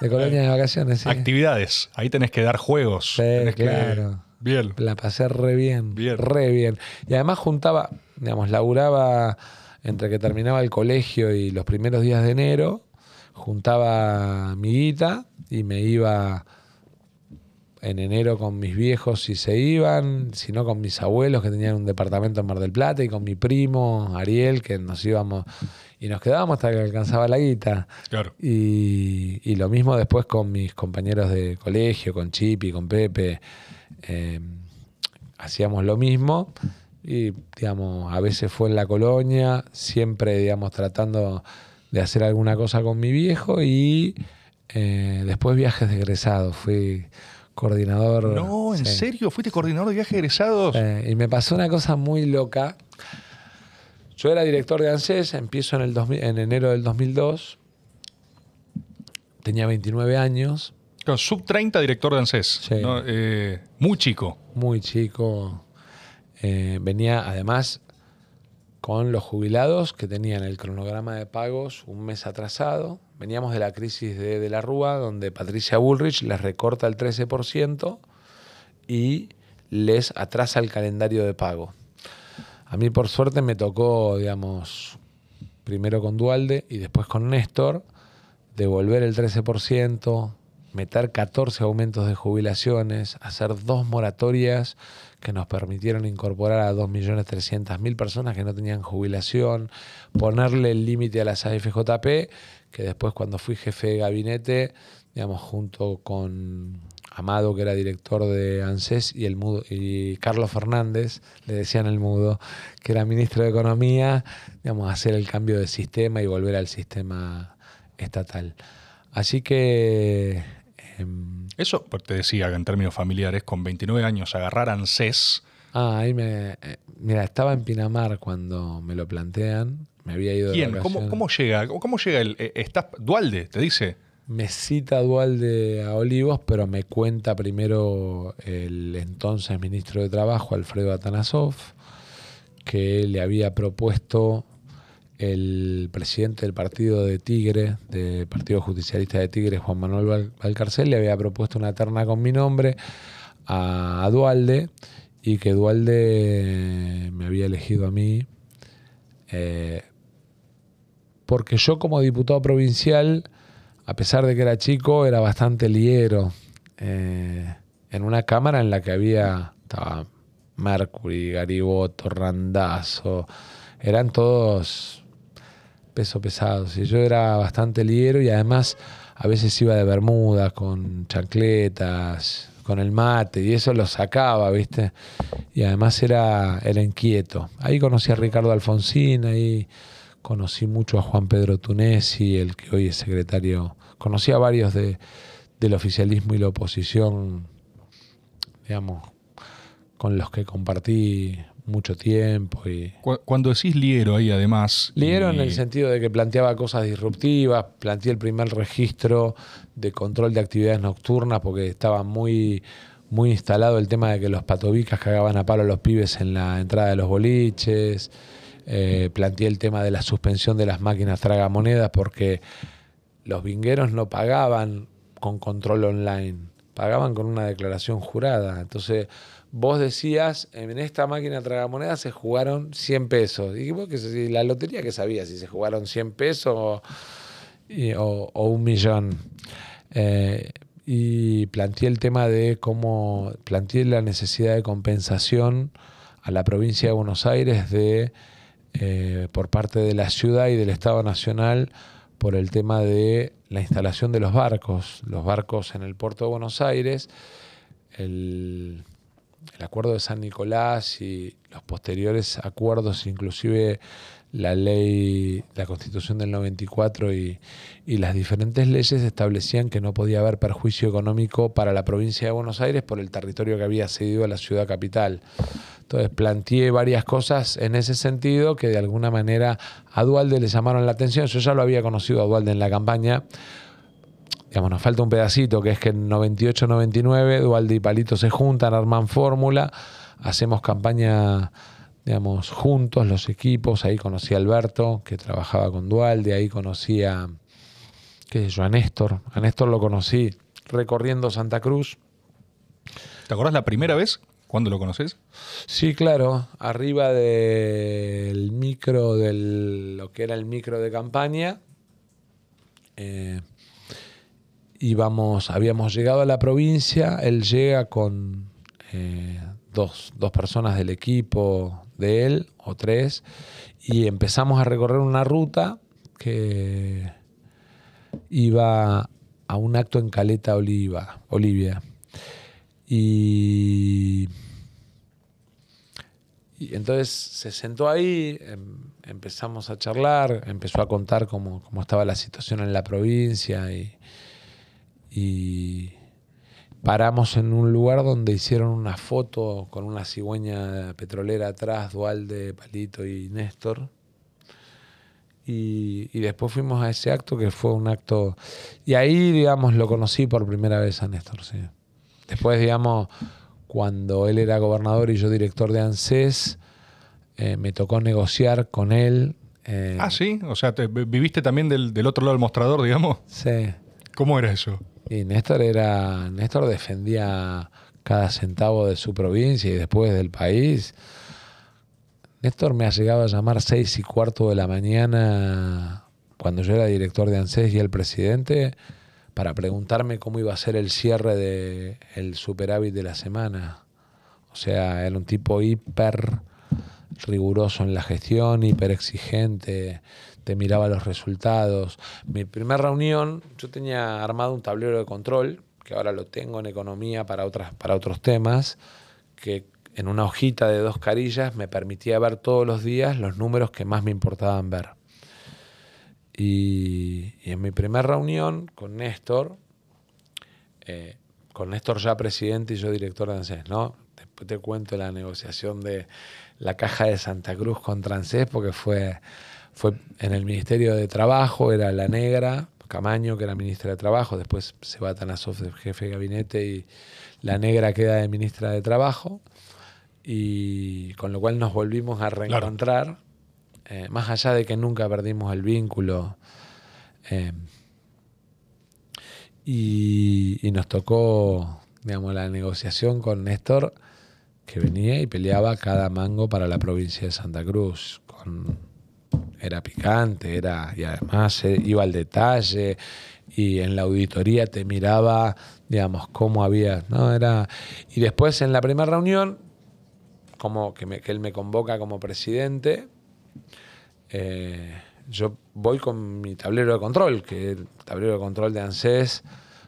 Colonia de vacaciones. Sí. Actividades. Ahí tenés que dar juegos. Sí, claro. Bien. La pasé re bien, bien. Re bien. Y además juntaba, digamos, laburaba entre que terminaba el colegio y los primeros días de enero, juntaba mi guita y me iba en enero con mis viejos si se iban, sino con mis abuelos que tenían un departamento en Mar del Plata y con mi primo Ariel que nos íbamos y nos quedábamos hasta que alcanzaba la guita. Claro. Y, lo mismo después con mis compañeros de colegio, con Chipi, con Pepe. Eh, hacíamos lo mismo y, digamos, a veces fue en la colonia, siempre, digamos, tratando de hacer alguna cosa con mi viejo y eh, después viajes de egresado. Fui coordinador. No, en serio, fuiste coordinador de viajes egresados. y me pasó una cosa muy loca. Yo era director de ANSES, empiezo en, el en enero del 2002. Tenía 29 años. sub 30 director de ANSES. Eh, muy chico. Muy chico. Eh, venía además con los jubilados que tenían el cronograma de pagos un mes atrasado Veníamos de la crisis de, la Rúa, donde Patricia Bullrich les recorta el 13% y les atrasa el calendario de pago. A mí, por suerte, me tocó, digamos, primero con Dualde y después con Néstor, devolver el 13%, meter 14 aumentos de jubilaciones, hacer dos moratorias que nos permitieron incorporar a 2.300.000 personas que no tenían jubilación, ponerle el límite a las AFJP que después cuando fui jefe de gabinete, digamos, junto con Amado, que era director de ANSES, y, el mudo, y Carlos Fernández, le decían el mudo, que era ministro de Economía, digamos, hacer el cambio de sistema y volver al sistema estatal. Así que... Em, Eso, porque te decía que en términos familiares, con 29 años agarrar ANSES... Ah, ahí me... Eh, mira, estaba en Pinamar cuando me lo plantean ido ¿Cómo, llega? ¿Cómo llega el, eh, Dualde, te dice? Me cita Dualde a Olivos, pero me cuenta primero el entonces ministro de Trabajo, Alfredo Atanasov, que le había propuesto el presidente del partido de Tigre, del Partido Justicialista de Tigre, Juan Manuel Valcarcel, le había propuesto una terna con mi nombre a, a Dualde y que Dualde me había elegido a mí eh, porque yo como diputado provincial, a pesar de que era chico, era bastante ligero eh, en una cámara en la que había, estaba Mercury, Gariboto, Randazo, eran todos pesos pesados. Y yo era bastante liero y además a veces iba de bermudas con chancletas, con el mate, y eso lo sacaba, ¿viste? Y además era, era inquieto. Ahí conocí a Ricardo Alfonsín, ahí conocí mucho a Juan Pedro Tunesi, el que hoy es secretario, conocí a varios del oficialismo y la oposición, digamos, con los que compartí mucho tiempo. Y... Cuando decís Liero ahí además... Liero en el sentido de que planteaba cosas disruptivas, planteé el primer registro de control de actividades nocturnas porque estaba muy, muy instalado el tema de que los patobicas cagaban a palo a los pibes en la entrada de los boliches. Eh, planteé el tema de la suspensión de las máquinas tragamonedas porque los vingueros no pagaban con control online, pagaban con una declaración jurada. Entonces, vos decías, en esta máquina tragamonedas se jugaron 100 pesos. Y vos, que la lotería que sabía si se jugaron 100 pesos o, un millón. Eh, y planteé el tema de cómo, planteé la necesidad de compensación a la provincia de Buenos Aires de eh, por parte de la ciudad y del Estado Nacional por el tema de la instalación de los barcos, los barcos en el puerto de Buenos Aires, el, acuerdo de San Nicolás y los posteriores acuerdos, inclusive la ley, la constitución del 94 y, y, las diferentes leyes establecían que no podía haber perjuicio económico para la provincia de Buenos Aires por el territorio que había cedido a la ciudad capital. Entonces planteé varias cosas en ese sentido que de alguna manera a Dualde le llamaron la atención. Yo ya lo había conocido a Dualde en la campaña. Digamos, nos falta un pedacito, que es que en 98-99 Dualde y Palito se juntan, arman fórmula, hacemos campaña digamos, juntos los equipos. Ahí conocí a Alberto, que trabajaba con Dualde, ahí conocí a, qué yo, a Néstor. A Néstor lo conocí recorriendo Santa Cruz. ¿Te acordás la primera vez ¿Cuándo lo conoces? Sí, claro, arriba del micro, de lo que era el micro de campaña. Eh, habíamos llegado a la provincia, él llega con eh, dos, personas del equipo de él, o tres, y empezamos a recorrer una ruta que iba a un acto en Caleta Oliva, Olivia. Y, entonces se sentó ahí, em, empezamos a charlar, empezó a contar cómo, estaba la situación en la provincia y, paramos en un lugar donde hicieron una foto con una cigüeña petrolera atrás, Dualde, Palito y Néstor. Y, y, después fuimos a ese acto que fue un acto... Y ahí, digamos, lo conocí por primera vez a Néstor, sí. Después, digamos, cuando él era gobernador y yo director de ANSES, eh, me tocó negociar con él. Eh, ah, sí, o sea, viviste también del, del, otro lado del mostrador, digamos. Sí. ¿Cómo era eso? Y Néstor era. Néstor defendía cada centavo de su provincia y después del país. Néstor me ha llegado a llamar seis y cuarto de la mañana cuando yo era director de ANSES y el presidente para preguntarme cómo iba a ser el cierre del superávit de la semana. O sea, era un tipo hiper riguroso en la gestión, hiper exigente, te miraba los resultados. Mi primera reunión, yo tenía armado un tablero de control, que ahora lo tengo en economía para, otras, para otros temas, que en una hojita de dos carillas me permitía ver todos los días los números que más me importaban ver. Y, en mi primera reunión con Néstor, eh, con Néstor ya presidente y yo director de ANSES, ¿no? Después te cuento la negociación de la caja de Santa Cruz con Transés, porque fue, fue en el Ministerio de Trabajo, era la negra, Camaño, que era ministra de Trabajo, después se va a jefe de gabinete y la negra queda de ministra de Trabajo, y con lo cual nos volvimos a reencontrar. Eh, más allá de que nunca perdimos el vínculo. Eh, y, nos tocó, digamos, la negociación con Néstor, que venía y peleaba cada mango para la provincia de Santa Cruz. Con, era picante, era, y además eh, iba al detalle, y en la auditoría te miraba, digamos, cómo había, y después en la primera reunión, como que, que él me convoca como presidente, eh, yo voy con mi tablero de control, que el tablero de control de ANSES,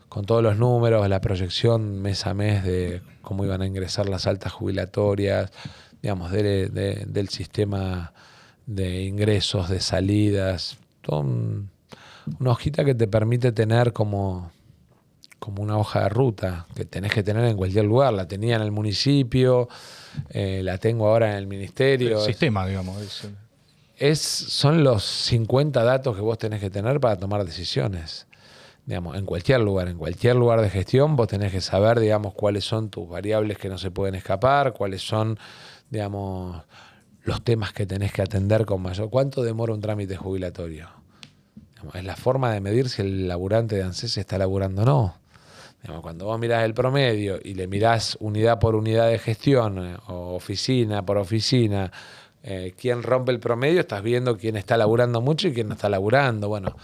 con todos los números, la proyección mes a mes de cómo iban a ingresar las altas jubilatorias, digamos, del sistema de ingresos, de salidas, todo una hojita que te permite tener como, como una hoja de ruta que tenés que tener en cualquier lugar. La tenía en el municipio, eh, la tengo ahora en el ministerio. El sistema, digamos es, son los 50 datos que vos tenés que tener para tomar decisiones. en cualquier lugar, en cualquier lugar de gestión, vos tenés que saber, digamos, cuáles son tus variables que no se pueden escapar, cuáles son, digamos, los temas que tenés que atender con mayor. ¿Cuánto demora un trámite jubilatorio? es la forma de medir si el laburante de ANSES está laburando o no. cuando vos mirás el promedio y le mirás unidad por unidad de gestión eh, o oficina por oficina, eh, quién rompe el promedio, estás viendo quién está laburando mucho y quién no está laburando. Bueno,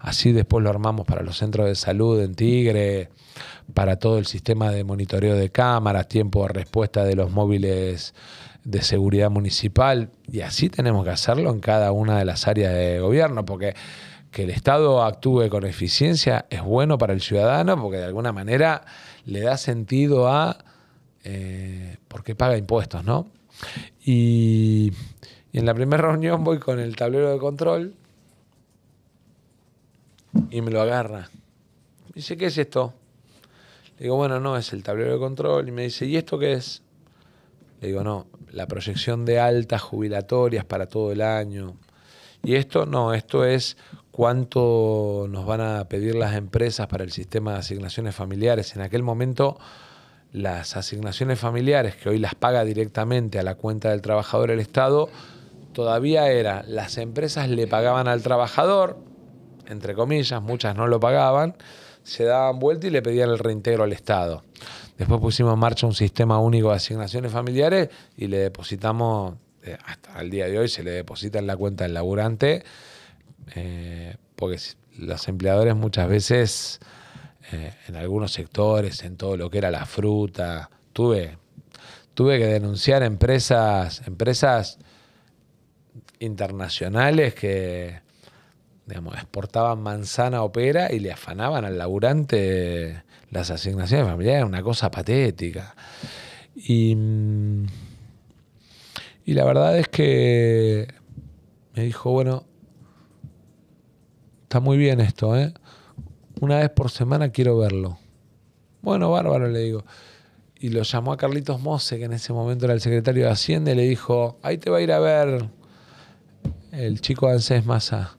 así después lo armamos para los centros de salud en Tigre, para todo el sistema de monitoreo de cámaras, tiempo de respuesta de los móviles de seguridad municipal, y así tenemos que hacerlo en cada una de las áreas de gobierno, porque que el Estado actúe con eficiencia es bueno para el ciudadano, porque de alguna manera le da sentido a eh, por qué paga impuestos, ¿no? Y, en la primera reunión voy con el tablero de control y me lo agarra. dice, ¿qué es esto? Le digo, bueno, no, es el tablero de control. Y me dice, ¿y esto qué es? Le digo, no, la proyección de altas jubilatorias para todo el año. Y esto no, esto es cuánto nos van a pedir las empresas para el sistema de asignaciones familiares. En aquel momento las asignaciones familiares, que hoy las paga directamente a la cuenta del trabajador el Estado, todavía era, las empresas le pagaban al trabajador, entre comillas, muchas no lo pagaban, se daban vuelta y le pedían el reintegro al Estado. Después pusimos en marcha un sistema único de asignaciones familiares y le depositamos, eh, hasta el día de hoy se le deposita en la cuenta del laburante, eh, porque los empleadores muchas veces eh, en algunos sectores, en todo lo que era la fruta. Tuve, tuve que denunciar empresas, empresas internacionales que digamos, exportaban manzana o pera y le afanaban al laburante las asignaciones familiares, una cosa patética. Y, y la verdad es que me dijo, bueno, está muy bien esto, ¿eh? una vez por semana quiero verlo. Bueno, bárbaro, le digo. Y lo llamó a Carlitos Mose, que en ese momento era el secretario de Hacienda, y le dijo, ahí te va a ir a ver el chico Ansés Massa.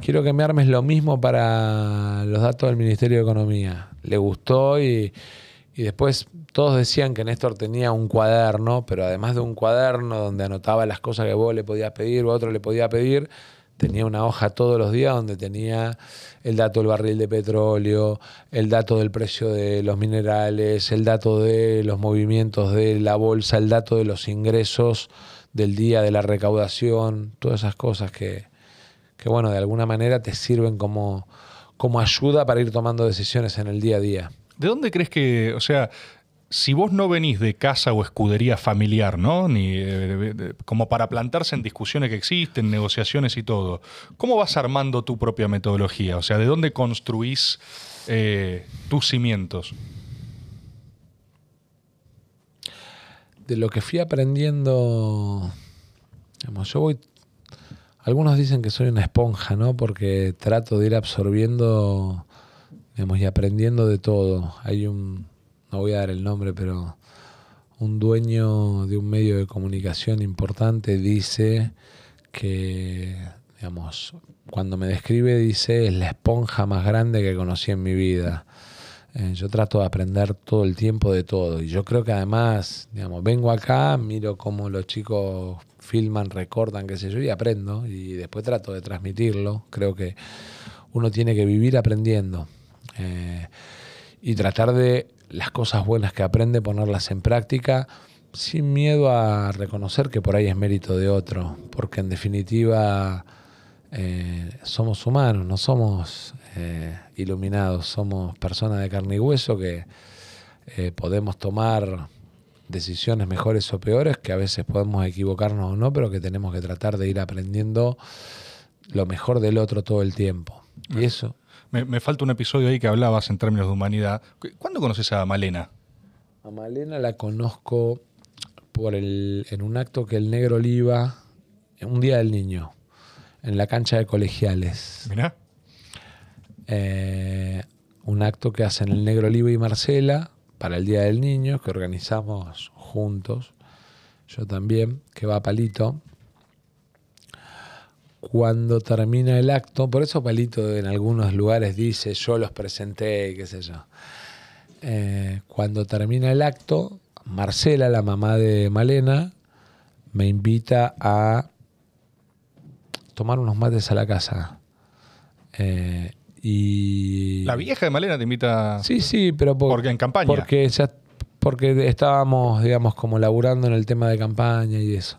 Quiero que me armes lo mismo para los datos del Ministerio de Economía. Le gustó y, y después todos decían que Néstor tenía un cuaderno, pero además de un cuaderno donde anotaba las cosas que vos le podías pedir o otro le podía pedir, tenía una hoja todos los días donde tenía el dato del barril de petróleo, el dato del precio de los minerales, el dato de los movimientos de la bolsa, el dato de los ingresos del día, de la recaudación, todas esas cosas que, que bueno, de alguna manera te sirven como, como ayuda para ir tomando decisiones en el día a día. ¿De dónde crees que, o sea, si vos no venís de casa o escudería familiar, ¿no? Ni, eh, como para plantarse en discusiones que existen, negociaciones y todo, ¿cómo vas armando tu propia metodología? O sea, ¿de dónde construís eh, tus cimientos? De lo que fui aprendiendo, yo voy... Algunos dicen que soy una esponja, ¿no? Porque trato de ir absorbiendo, digamos, y aprendiendo de todo. Hay un no voy a dar el nombre, pero un dueño de un medio de comunicación importante dice que, digamos, cuando me describe dice, es la esponja más grande que conocí en mi vida. Eh, yo trato de aprender todo el tiempo de todo. Y yo creo que además, digamos, vengo acá, miro cómo los chicos filman, recortan, qué sé yo, y aprendo. Y después trato de transmitirlo. Creo que uno tiene que vivir aprendiendo. Eh, y tratar de las cosas buenas que aprende, ponerlas en práctica, sin miedo a reconocer que por ahí es mérito de otro, porque en definitiva eh, somos humanos, no somos eh, iluminados, somos personas de carne y hueso que eh, podemos tomar decisiones mejores o peores, que a veces podemos equivocarnos o no, pero que tenemos que tratar de ir aprendiendo lo mejor del otro todo el tiempo. Y eso, me, falta un episodio ahí que hablabas en términos de humanidad. ¿Cuándo conoces a Malena? A Malena la conozco por en un acto que el negro Oliva, un día del niño, en la cancha de colegiales. Mirá. Eh, un acto que hacen el negro Oliva y Marcela para el Día del Niño, que organizamos juntos, yo también, que va a Palito cuando termina el acto, por eso Palito en algunos lugares dice, yo los presenté, qué sé yo. Eh, cuando termina el acto, Marcela, la mamá de Malena, me invita a tomar unos mates a la casa. Eh, y... La vieja de Malena te invita. Sí, sí, pero porque en campaña. Porque porque estábamos, digamos, como laburando en el tema de campaña y eso.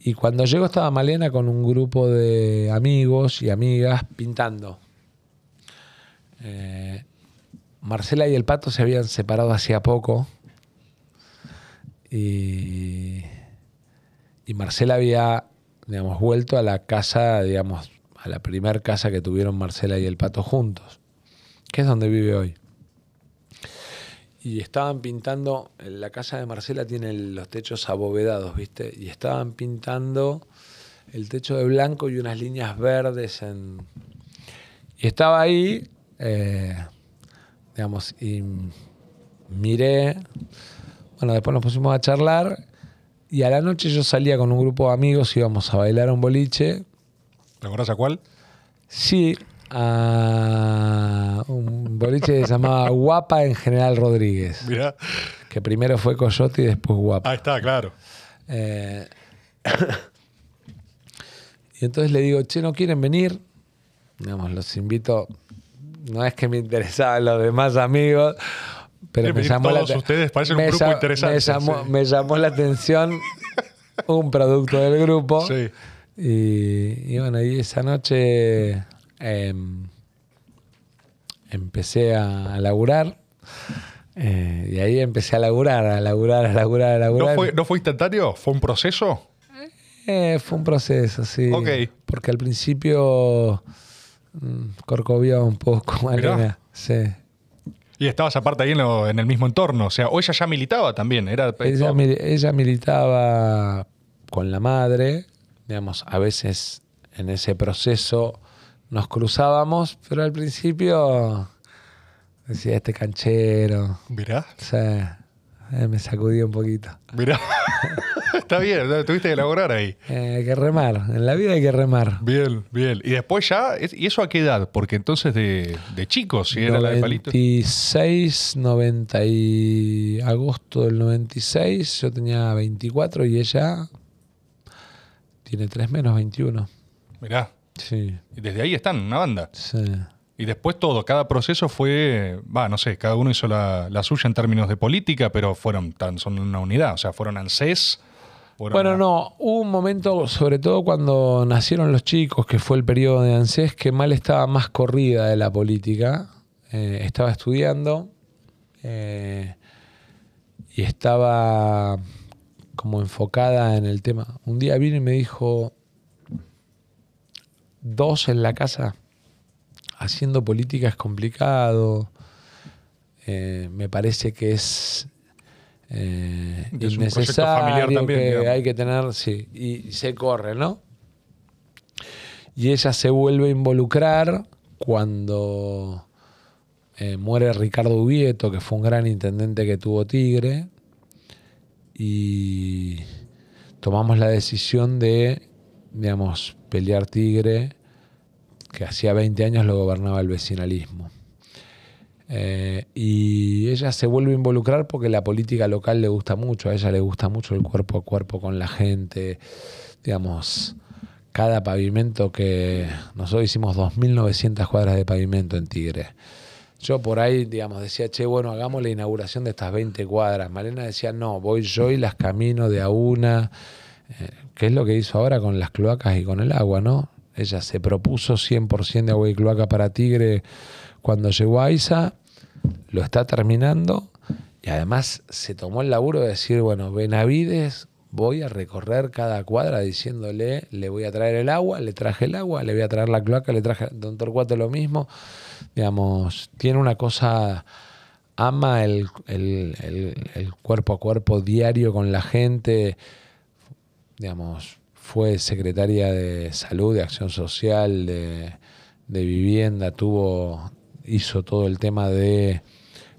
Y cuando llego estaba Malena con un grupo de amigos y amigas pintando. Eh, Marcela y el Pato se habían separado hacía poco. Y, Marcela había, digamos, vuelto a la casa, digamos, a la primer casa que tuvieron Marcela y el Pato juntos, que es donde vive hoy y estaban pintando, la casa de Marcela tiene los techos abovedados, ¿viste? Y estaban pintando el techo de blanco y unas líneas verdes en... Y estaba ahí, eh, digamos, y miré, bueno, después nos pusimos a charlar y a la noche yo salía con un grupo de amigos, íbamos a bailar un boliche. ¿Te acuerdas a cuál? Sí, a un boliche que se llamaba Guapa en General Rodríguez. Que primero fue Coyote y después Guapa. Ahí está, claro. Eh, y entonces le digo, che, ¿no quieren venir? Digamos, los invito. No es que me interesaban los demás amigos, pero me llamó, la ustedes me, llamó, la atención un producto del grupo. Sí. Y, y, bueno, y esa noche Em, empecé a laburar. Eh, y ahí empecé a laburar, a laburar, a laburar, a laburar. ¿No fue, instantáneo? ¿Fue un proceso? Eh, fue un proceso, sí. Porque al principio mm, Corcoviaba un poco. Arena, Y estabas aparte ahí en, el mismo entorno. O sea, o ella ya militaba también. Era ella militaba con la madre. Digamos, a veces en ese proceso nos cruzábamos, pero al principio decía este canchero. Mirá. Sí. Eh, me sacudí un poquito. Mirá. Está bien, tuviste que elaborar ahí. hay eh, que remar, en la vida hay que remar. Bien, bien. Y después ya, ¿y eso a qué edad? Porque entonces de, de chicos, si era la de Palito. 96, 90 y agosto del 96, yo tenía 24 y ella tiene 3 menos 21. Mirá. Y desde ahí están, una banda. Y después todo, cada proceso fue, va, no sé, cada uno hizo la, suya en términos de política, pero fueron tan, son una unidad, o sea, fueron ANSES. bueno, no, hubo un momento, sobre todo cuando nacieron los chicos, que fue el periodo de ANSES, que mal estaba más corrida de la política. Eh, estaba estudiando eh, y estaba como enfocada en el tema. Un día vino y me dijo, dos en la casa haciendo política es complicado. Eh, me parece que es, eh, innecesario, que hay que tener, sí, y se corre, ¿no? Y ella se vuelve a involucrar cuando eh, muere Ricardo Ubieto, que fue un gran intendente que tuvo Tigre, y tomamos la decisión de, digamos, pelear Tigre que hacía 20 años lo gobernaba el vecinalismo. Eh, y ella se vuelve a involucrar porque la política local le gusta mucho, a ella le gusta mucho el cuerpo a cuerpo con la gente, digamos, cada pavimento que nosotros hicimos 2.900 cuadras de pavimento en Tigre. Yo por ahí, digamos, decía, che, bueno, hagamos la inauguración de estas 20 cuadras. Malena decía, no, voy yo y las camino de a una, eh, qué es lo que hizo ahora con las cloacas y con el agua, ¿no? Ella se propuso 100% de agua y cloaca para Tigre cuando llegó a ISA, lo está terminando y además se tomó el laburo de decir, bueno, Benavides, voy a recorrer cada cuadra diciéndole, le voy a traer el agua, le traje el agua, le voy a traer la cloaca, le traje Don Torcuato lo mismo. Digamos, tiene una cosa, ama el cuerpo a cuerpo diario con la gente, digamos, fue secretaria de salud, de acción social, de, vivienda, tuvo, hizo todo el tema de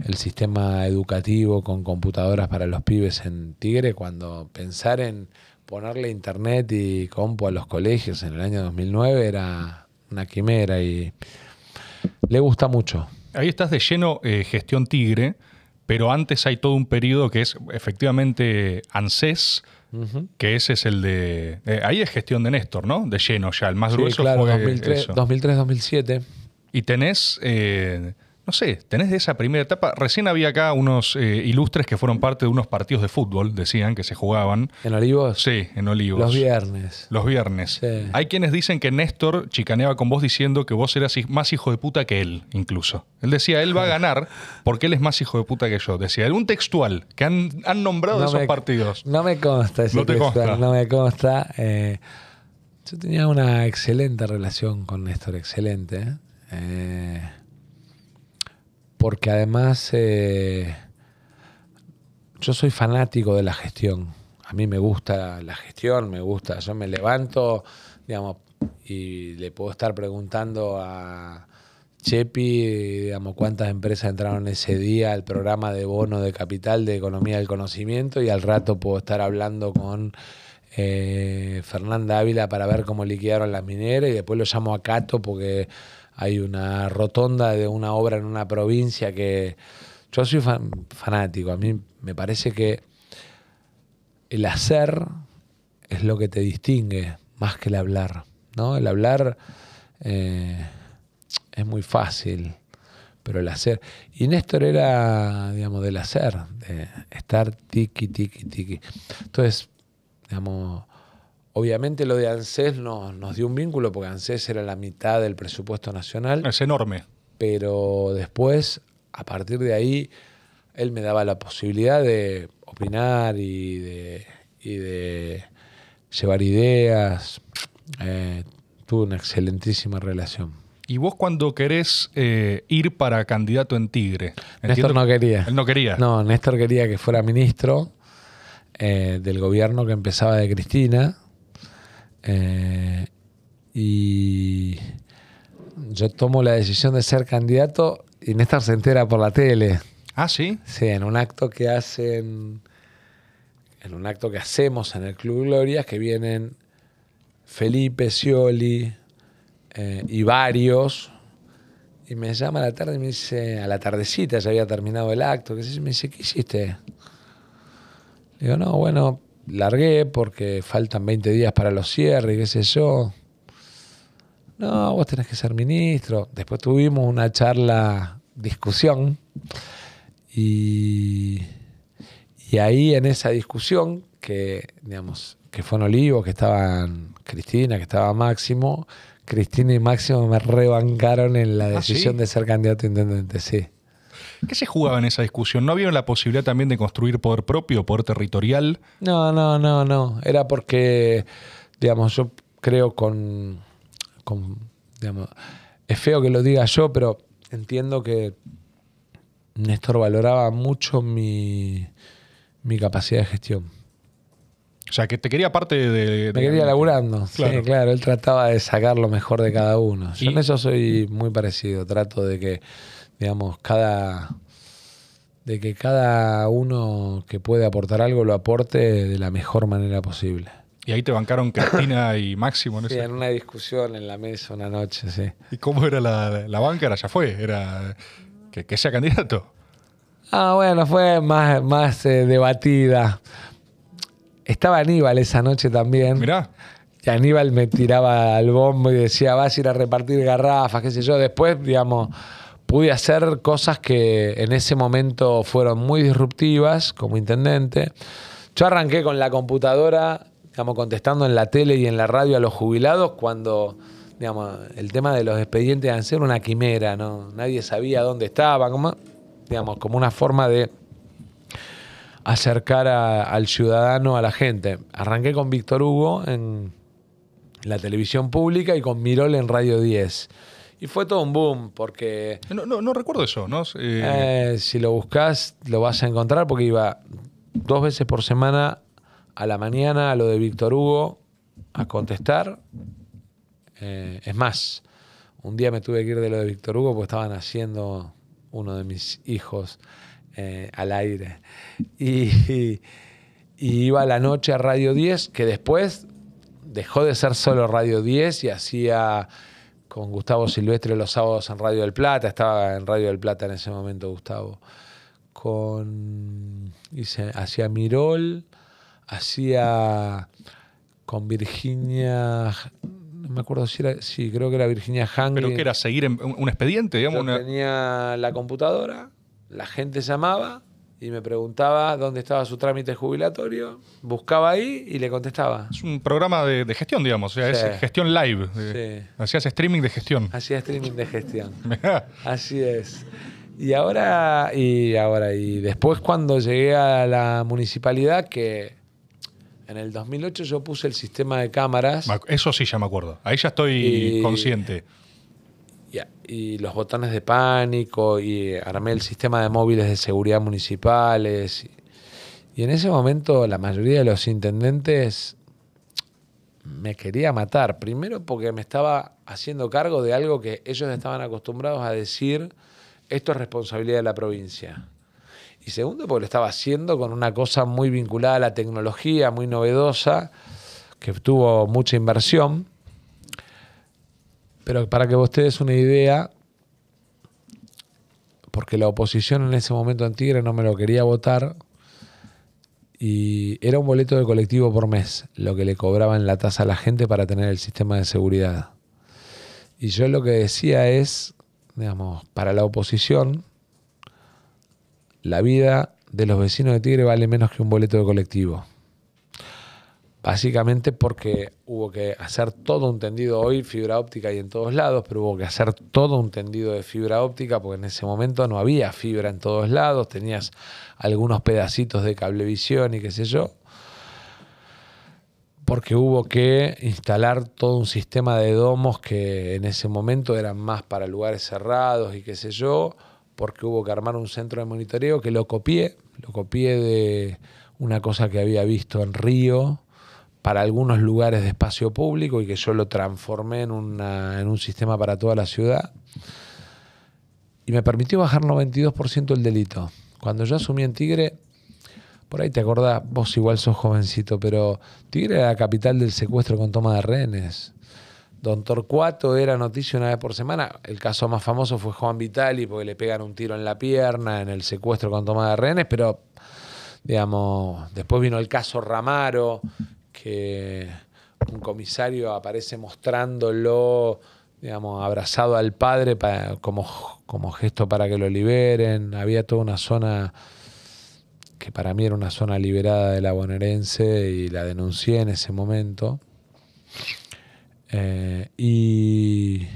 el sistema educativo con computadoras para los pibes en Tigre, cuando pensar en ponerle internet y compu a los colegios en el año 2009 era una quimera y le gusta mucho. Ahí estás de lleno eh, gestión Tigre, pero antes hay todo un periodo que es efectivamente ANSES, que ese es el de... Eh, ahí es gestión de Néstor, ¿no? De lleno ya, el más grueso claro, fue 2003, 2007. Y tenés... Eh, no sé, tenés de esa primera etapa. Recién había acá unos eh, ilustres que fueron parte de unos partidos de fútbol, decían, que se jugaban. ¿En Olivos? Sí, en Olivos. Los viernes. Los viernes. Hay quienes dicen que Néstor chicaneaba con vos diciendo que vos eras más hijo de puta que él, incluso. Él decía, él va a ganar porque él es más hijo de puta que yo. Decía, un textual que han, nombrado esos partidos. No me consta ese no no me consta. Eh, yo tenía una excelente relación con Néstor, excelente. Eh, eh porque además eh, yo soy fanático de la gestión. A mí me gusta la gestión, me gusta. Yo me levanto, digamos, y le puedo estar preguntando a Chepi, digamos, cuántas empresas entraron ese día al programa de bono de capital de economía del conocimiento y al rato puedo estar hablando con eh, Fernanda Ávila para ver cómo liquidaron las mineras y después lo llamo a Cato porque hay una rotonda de una obra en una provincia que... Yo soy fanático, a mí me parece que el hacer es lo que te distingue más que el hablar, ¿no? El hablar eh, es muy fácil, pero el hacer... Y Néstor era, digamos, del hacer, de estar tiki, tiki, tiki. Entonces, digamos, Obviamente lo de ANSES nos, dio un vínculo, porque Ansés era la mitad del presupuesto nacional. Es enorme. Pero después, a partir de ahí, él me daba la posibilidad de opinar y de, llevar ideas. Eh, tuve una excelentísima relación. ¿Y vos cuando querés eh, ir para candidato en Tigre? Néstor no quería. no quería. No, Néstor quería que fuera ministro eh, del gobierno que empezaba de Cristina eh, y yo tomo la decisión de ser candidato y esta se entera por la tele. Ah, sí. Sí, en un acto que hacen, en un acto que hacemos en el Club Glorias, que vienen Felipe, Scioli eh, y varios. Y me llama a la tarde y me dice, a la tardecita ya había terminado el acto, que me dice, ¿qué hiciste? Le digo, no, bueno, largué porque faltan 20 días para los cierres, qué sé yo. No, vos tenés que ser ministro. Después tuvimos una charla, discusión, y, ahí en esa discusión, que, digamos, que fue en Olivo, que estaban Cristina, que estaba Máximo, Cristina y Máximo me rebancaron en la ah, decisión de ser candidato a intendente, sí. ¿Qué se jugaba en esa discusión? ¿No había la posibilidad también de construir poder propio, poder territorial? No, no, no, no. Era porque, digamos, yo creo con. es feo que lo diga yo, pero entiendo que Néstor valoraba mucho mi, mi capacidad de gestión. O sea, que te quería parte de... Me quería laburando. Claro. claro. Él trataba de sacar lo mejor de cada uno. Yo en eso soy muy parecido. Trato de que digamos, cada de que cada uno que puede aportar algo lo aporte de la mejor manera posible. Y ahí te bancaron Cristina y Máximo, ¿no? Sí, en una discusión en la mesa una noche, sí. ¿Y cómo era la, banca? Era, ya fue, era que, sea candidato. Ah, bueno, fue más, más eh, debatida. Estaba Aníbal esa noche también. Mirá. Y Aníbal me tiraba al bombo y decía, vas a ir a repartir garrafas, qué sé yo. Después, digamos pude hacer cosas que en ese momento fueron muy disruptivas como intendente. Yo arranqué con la computadora, digamos, contestando en la tele y en la radio a los jubilados cuando el tema de los expedientes era ser una quimera, ¿no? Nadie sabía dónde estaba, como, digamos, como una forma de acercar al ciudadano, a la gente. Arranqué con Víctor Hugo en la televisión pública y con Mirol en Radio 10. Y fue todo un boom, porque... No, recuerdo eso, ¿no? Eh, si lo buscas, lo vas a encontrar, porque iba dos veces por semana a la mañana a lo de Víctor Hugo a contestar. Eh, es más, un día me tuve que ir de lo de Víctor Hugo porque estaban haciendo uno de mis hijos eh, al aire. Y, y iba a la noche a Radio 10, que después dejó de ser solo Radio 10 y hacía con Gustavo Silvestre los sábados en Radio del Plata, estaba en Radio del Plata en ese momento Gustavo, con hacía Mirol, hacía con Virginia, no me acuerdo si era, sí, creo que era Virginia Hang. ¿Pero que era seguir un expediente, digamos? Tenía la computadora, la gente llamaba, y me preguntaba dónde estaba su trámite jubilatorio, buscaba ahí y le contestaba. Es un programa de, gestión, digamos, o sea, es gestión live. Eh, hacías streaming de gestión. Hacía streaming de gestión. Así es. Y ahora, y ahora, y después cuando llegué a la municipalidad, que en el 2008 yo puse el sistema de cámaras. Eso sí ya me acuerdo, ahí ya estoy consciente y, los botones de pánico y armé el sistema de móviles de seguridad municipales. Y, y en ese momento la mayoría de los intendentes me quería matar. Primero porque me estaba haciendo cargo de algo que ellos estaban acostumbrados a decir, esto es responsabilidad de la provincia. Y segundo porque lo estaba haciendo con una cosa muy vinculada a la tecnología, muy novedosa, que tuvo mucha inversión pero para que vos te una idea, porque la oposición en ese momento en Tigre no me lo quería votar, y era un boleto de colectivo por mes lo que le cobraban la tasa a la gente para tener el sistema de seguridad. Y yo lo que decía es, digamos, para la oposición, la vida de los vecinos de Tigre vale menos que un boleto de colectivo básicamente porque hubo que hacer todo un tendido hoy, fibra óptica y en todos lados, pero hubo que hacer todo un tendido de fibra óptica porque en ese momento no había fibra en todos lados, tenías algunos pedacitos de cablevisión y qué sé yo, porque hubo que instalar todo un sistema de domos que en ese momento eran más para lugares cerrados y qué sé yo, porque hubo que armar un centro de monitoreo que lo copié, lo copié de una cosa que había visto en Río, para algunos lugares de espacio público y que yo lo transformé en, en un sistema para toda la ciudad. Y me permitió bajar 92% el delito. Cuando yo asumí en Tigre, por ahí te acordás, vos igual sos jovencito, pero Tigre era la capital del secuestro con toma de rehenes. Don Torcuato era noticia una vez por semana. El caso más famoso fue Juan Vitali, porque le pegan un tiro en la pierna, en el secuestro con toma de rehenes, pero digamos, después vino el caso Ramaro, que un comisario aparece mostrándolo, digamos, abrazado al padre como, como gesto para que lo liberen. Había toda una zona que para mí era una zona liberada de la bonaerense y la denuncié en ese momento. Eh, y,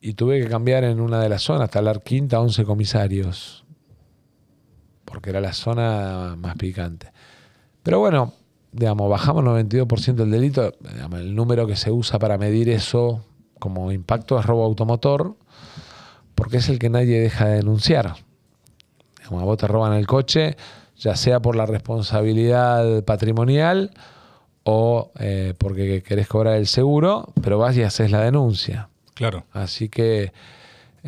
y tuve que cambiar en una de las zonas, talar quinta, once comisarios, porque era la zona más picante. Pero bueno, digamos, bajamos 92% del delito, el número que se usa para medir eso como impacto es robo automotor, porque es el que nadie deja de denunciar. Digamos, a vos te roban el coche, ya sea por la responsabilidad patrimonial o eh, porque querés cobrar el seguro, pero vas y haces la denuncia. Claro. Así que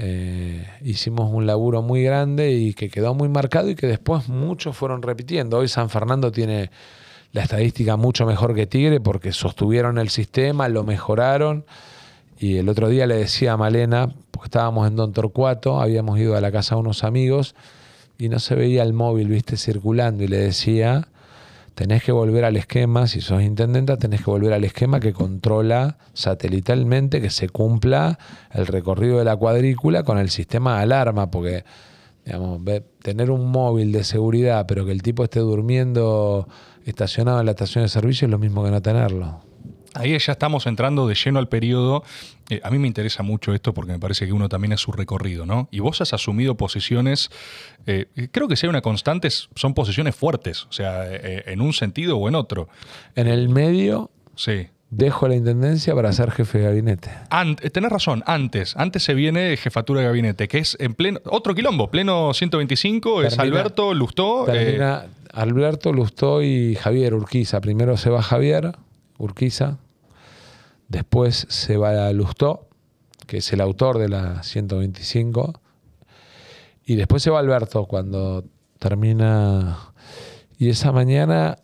eh, hicimos un laburo muy grande y que quedó muy marcado y que después muchos fueron repitiendo. Hoy San Fernando tiene la estadística mucho mejor que Tigre porque sostuvieron el sistema, lo mejoraron. Y el otro día le decía a Malena, porque estábamos en Don Torcuato, habíamos ido a la casa de unos amigos y no se veía el móvil, viste, circulando y le decía tenés que volver al esquema, si sos intendenta, tenés que volver al esquema que controla satelitalmente que se cumpla el recorrido de la cuadrícula con el sistema de alarma, porque digamos, tener un móvil de seguridad, pero que el tipo esté durmiendo estacionado en la estación de servicio es lo mismo que no tenerlo. Ahí ya estamos entrando de lleno al periodo. Eh, a mí me interesa mucho esto porque me parece que uno también es su recorrido, ¿no? Y vos has asumido posiciones, eh, creo que sea una constante, son posiciones fuertes, o sea, eh, en un sentido o en otro. En el medio. Sí. Dejo la intendencia para ser jefe de gabinete. tenés razón, antes. Antes se viene jefatura de gabinete, que es en pleno. Otro quilombo, pleno 125, es Alberto, Lustó. Alberto, Lustó y Javier Urquiza. Primero se va Javier Urquiza, Después se va a Lustó, que es el autor de la 125. Y después se va Alberto cuando termina. Y esa mañana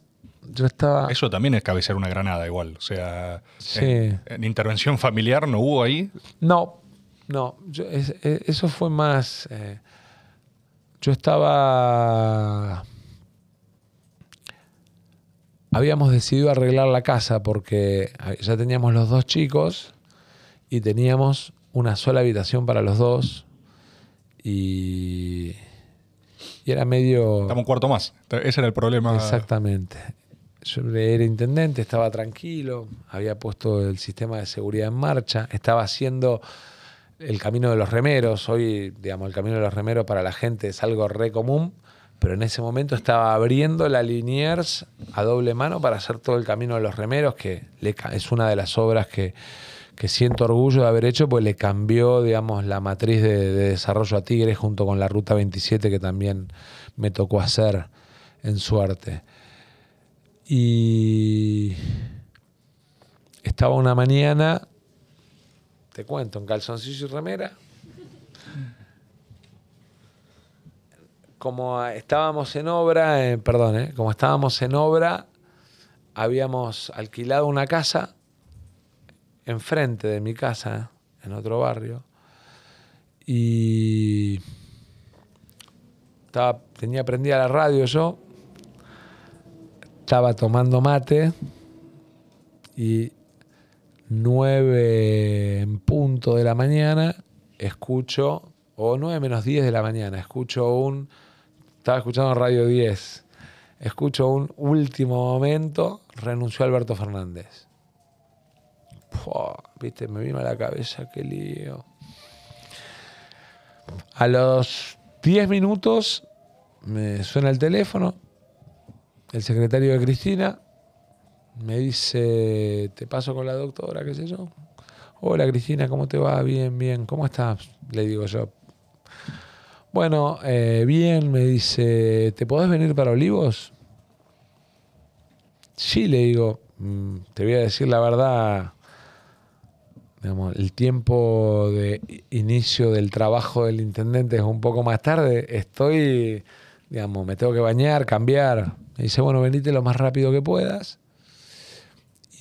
yo estaba. Eso también es cabecear una granada, igual. O sea, en, intervención familiar no hubo ahí. No, no. eso fue más. Eh, yo estaba habíamos decidido arreglar la casa porque ah, ya teníamos los dos chicos y teníamos una sola habitación para los dos y, y era medio... Estamos un cuarto más, ese era el problema. Exactamente. Yo era intendente, estaba tranquilo, había puesto el sistema de seguridad en marcha, estaba haciendo el camino de los remeros, hoy digamos el camino de los remeros para la gente es algo re común pero en ese momento estaba abriendo la Liniers a doble mano para hacer todo el camino de los remeros, que es una de las obras que, siento orgullo de haber hecho, pues le cambió, digamos, la matriz de, desarrollo a Tigres junto con la Ruta 27 que también me tocó hacer en suerte. Y estaba una mañana, te cuento, en calzoncillo y remera, como estábamos en obra, eh, perdón, eh, como estábamos en obra, habíamos alquilado una casa enfrente de mi casa, en otro barrio, y tenía prendida la radio yo, estaba tomando mate y nueve en punto de la mañana escucho, o nueve menos diez de la mañana, escucho un estaba escuchando Radio 10. Escucho un último momento, renunció Alberto Fernández. Viste, me vino a la cabeza, qué lío. A los 10 minutos me suena el teléfono, el secretario de Cristina me dice, te paso con la doctora, qué sé yo. Hola Cristina, ¿cómo te va? Bien, bien, ¿cómo estás? Le digo yo. Bueno, eh, bien, me dice, ¿te podés venir para Olivos? Sí, le digo, mm, te voy a decir la verdad, digamos, el tiempo de inicio del trabajo del intendente es un poco más tarde, estoy, digamos, me tengo que bañar, cambiar. Me dice, bueno, venite lo más rápido que puedas.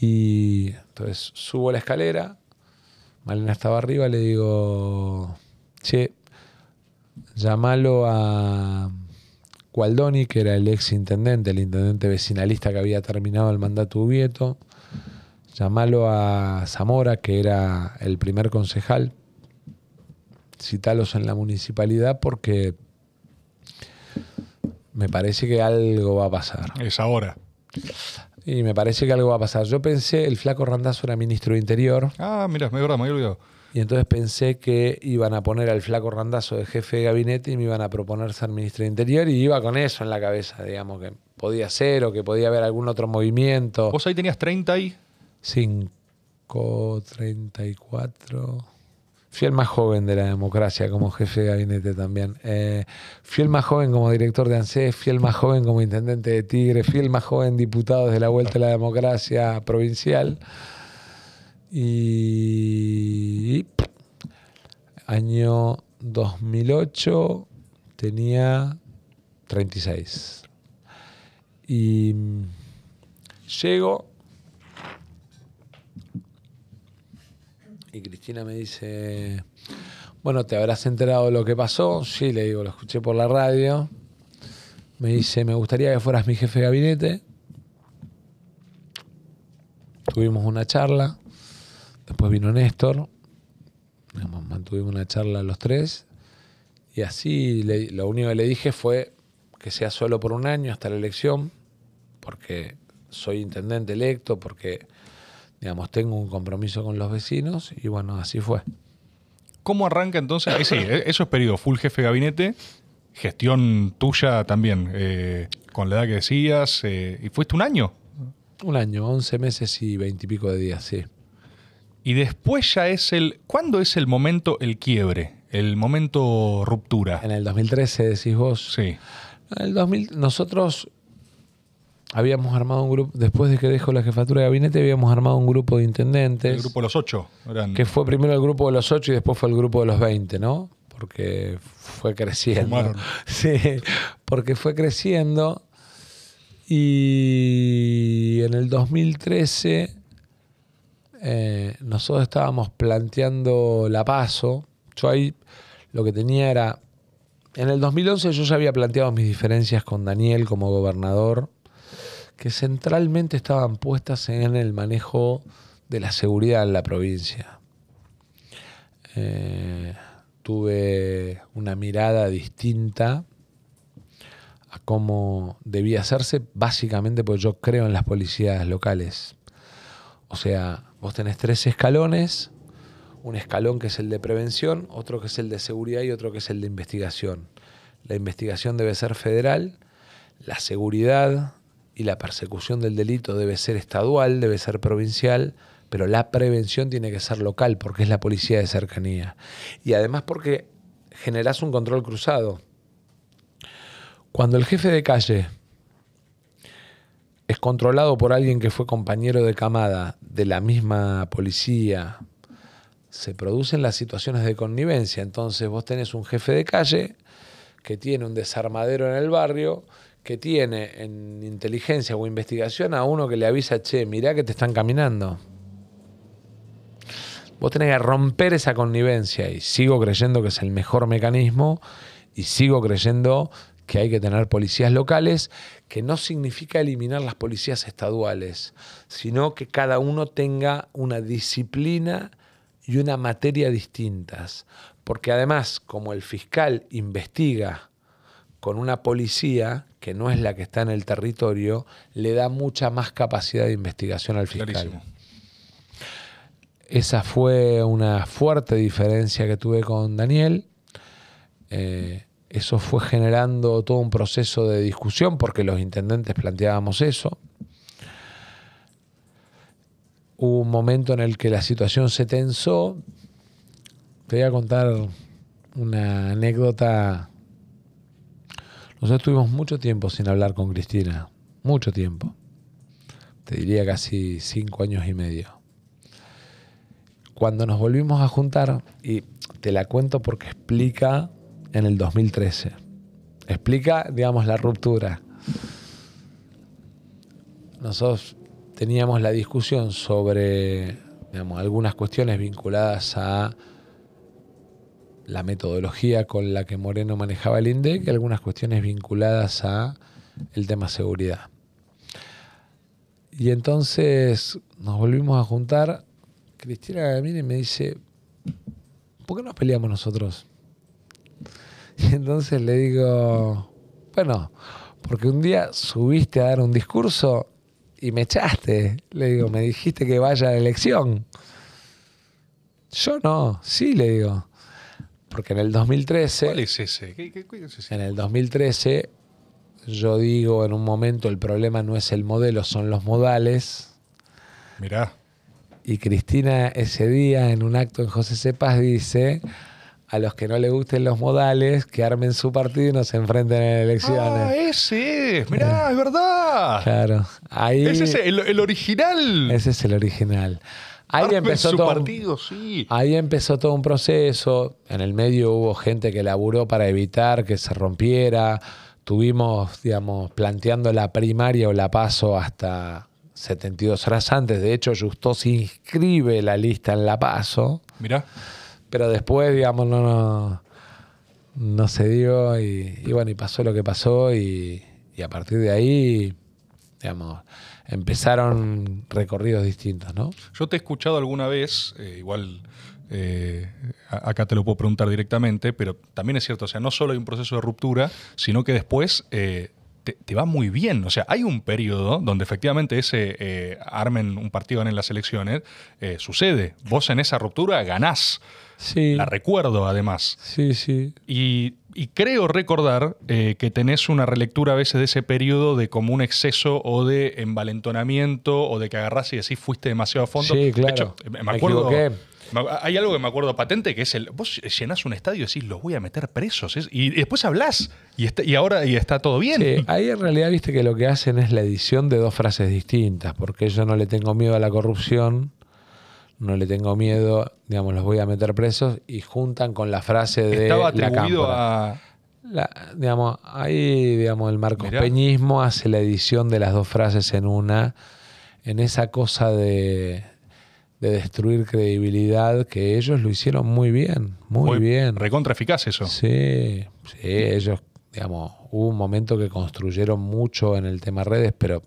Y entonces subo la escalera, Malena estaba arriba, le digo, che, llamalo a Cualdoni, que era el ex intendente, el intendente vecinalista que había terminado el mandato Ubieto, llamalo a Zamora, que era el primer concejal, citalos en la municipalidad porque me parece que algo va a pasar. Es ahora. Y me parece que algo va a pasar. Yo pensé, el flaco Randazo era ministro de Interior. Ah, mira, me voy me olvidado. Y entonces pensé que iban a poner al flaco randazo de jefe de gabinete y me iban a proponer ser ministro de Interior y iba con eso en la cabeza, digamos, que podía ser o que podía haber algún otro movimiento. ¿Vos ahí tenías 30 y...? 5, 34... Fui el más joven de la democracia como jefe de gabinete también. Eh, fui el más joven como director de ANSES, fui el más joven como intendente de Tigre, fui el más joven diputado de la Vuelta a la Democracia Provincial. Y año 2008 tenía 36. Y llego y Cristina me dice, bueno, ¿te habrás enterado de lo que pasó? Sí, le digo, lo escuché por la radio. Me dice, me gustaría que fueras mi jefe de gabinete. Tuvimos una charla. Después vino Néstor, mantuvimos una charla los tres y así lo único que le dije fue que sea solo por un año hasta la elección, porque soy intendente electo, porque digamos, tengo un compromiso con los vecinos y bueno, así fue. ¿Cómo arranca entonces? Eh, eh, eso es periodo, full jefe de gabinete, gestión tuya también, eh, con la edad que decías, y fuiste un año. Un año, 11 meses y veintipico y pico de días, sí. Y después ya es el. ¿Cuándo es el momento el quiebre? El momento ruptura. En el 2013, decís vos. Sí. En el 2000, nosotros habíamos armado un grupo, después de que dejó la jefatura de gabinete, habíamos armado un grupo de intendentes. El grupo de los ocho. Eran... Que fue primero el grupo de los ocho y después fue el grupo de los veinte, ¿no? Porque fue creciendo. Sí, porque fue creciendo. Y en el 2013 eh, nosotros estábamos planteando la paso. Yo ahí lo que tenía era, en el 2011 yo ya había planteado mis diferencias con Daniel como gobernador, que centralmente estaban puestas en el manejo de la seguridad en la provincia. Eh, tuve una mirada distinta a cómo debía hacerse, básicamente porque yo creo en las policías locales. O sea, Vos tenés tres escalones, un escalón que es el de prevención, otro que es el de seguridad y otro que es el de investigación. La investigación debe ser federal, la seguridad y la persecución del delito debe ser estadual, debe ser provincial, pero la prevención tiene que ser local porque es la policía de cercanía. Y además porque generás un control cruzado. Cuando el jefe de calle es controlado por alguien que fue compañero de camada de la misma policía, se producen las situaciones de connivencia. Entonces vos tenés un jefe de calle que tiene un desarmadero en el barrio, que tiene en inteligencia o investigación a uno que le avisa, che, mirá que te están caminando. Vos tenés que romper esa connivencia y sigo creyendo que es el mejor mecanismo y sigo creyendo que hay que tener policías locales, que no significa eliminar las policías estaduales, sino que cada uno tenga una disciplina y una materia distintas. Porque además, como el fiscal investiga con una policía que no es la que está en el territorio, le da mucha más capacidad de investigación al fiscal. Esa fue una fuerte diferencia que tuve con Daniel. Eh, eso fue generando todo un proceso de discusión porque los intendentes planteábamos eso. Hubo un momento en el que la situación se tensó. Te voy a contar una anécdota. Nosotros estuvimos mucho tiempo sin hablar con Cristina, mucho tiempo. Te diría casi cinco años y medio. Cuando nos volvimos a juntar, y te la cuento porque explica en el 2013. Explica, digamos, la ruptura. Nosotros teníamos la discusión sobre digamos, algunas cuestiones vinculadas a la metodología con la que Moreno manejaba el INDEC y algunas cuestiones vinculadas a el tema seguridad. Y entonces nos volvimos a juntar. Cristina Gamini me dice, ¿por qué nos peleamos nosotros? Y entonces le digo, bueno, porque un día subiste a dar un discurso y me echaste. Le digo, me dijiste que vaya a la elección. Yo no, sí, le digo. Porque en el 2013... ¿Cuál es ese? En el 2013 yo digo en un momento el problema no es el modelo, son los modales. Mirá. Y Cristina ese día en un acto en José Sepas dice, a los que no le gusten los modales, que armen su partido y no se enfrenten en elecciones. Ah, ese es, mirá, eh, es verdad. Claro. Ahí, ese es el, original. Ese es el original. Ahí empezó, todo partido, ahí empezó todo un proceso. En el medio hubo gente que laburó para evitar que se rompiera. Tuvimos, digamos, planteando la primaria o la paso hasta 72 horas antes. De hecho, Justo se inscribe la lista en la paso. Mirá. Pero después, digamos, no, no, se dio y, bueno, y pasó lo que pasó y, a partir de ahí, digamos, empezaron recorridos distintos, ¿no? Yo te he escuchado alguna vez, eh, igual eh, acá te lo puedo preguntar directamente, pero también es cierto, o sea, no solo hay un proceso de ruptura, sino que después eh, te, va muy bien. O sea, hay un periodo donde efectivamente ese eh, armen un partido en las elecciones, eh, sucede. Vos en esa ruptura ganás. Sí. La recuerdo además. Sí, sí. Y, creo recordar eh, que tenés una relectura a veces de ese periodo de como un exceso o de envalentonamiento o de que agarrás y decís fuiste demasiado a fondo. Sí, claro. me acuerdo. que hay algo que me acuerdo patente que es el. Vos llenás un estadio y decís, los voy a meter presos. Y después hablás. Y, y ahora y está todo bien. Sí, ahí en realidad viste que lo que hacen es la edición de dos frases distintas. Porque yo no le tengo miedo a la corrupción. No le tengo miedo, digamos, los voy a meter presos. Y juntan con la frase de. Estaba atribuido a. digamos, ahí digamos, el Marcos Peñismo hace la edición de las dos frases en una, en esa cosa de, de destruir credibilidad, que ellos lo hicieron muy bien, muy, bien. Recontra eficaz eso. Sí, sí, ellos, digamos, hubo un momento que construyeron mucho en el tema redes, pero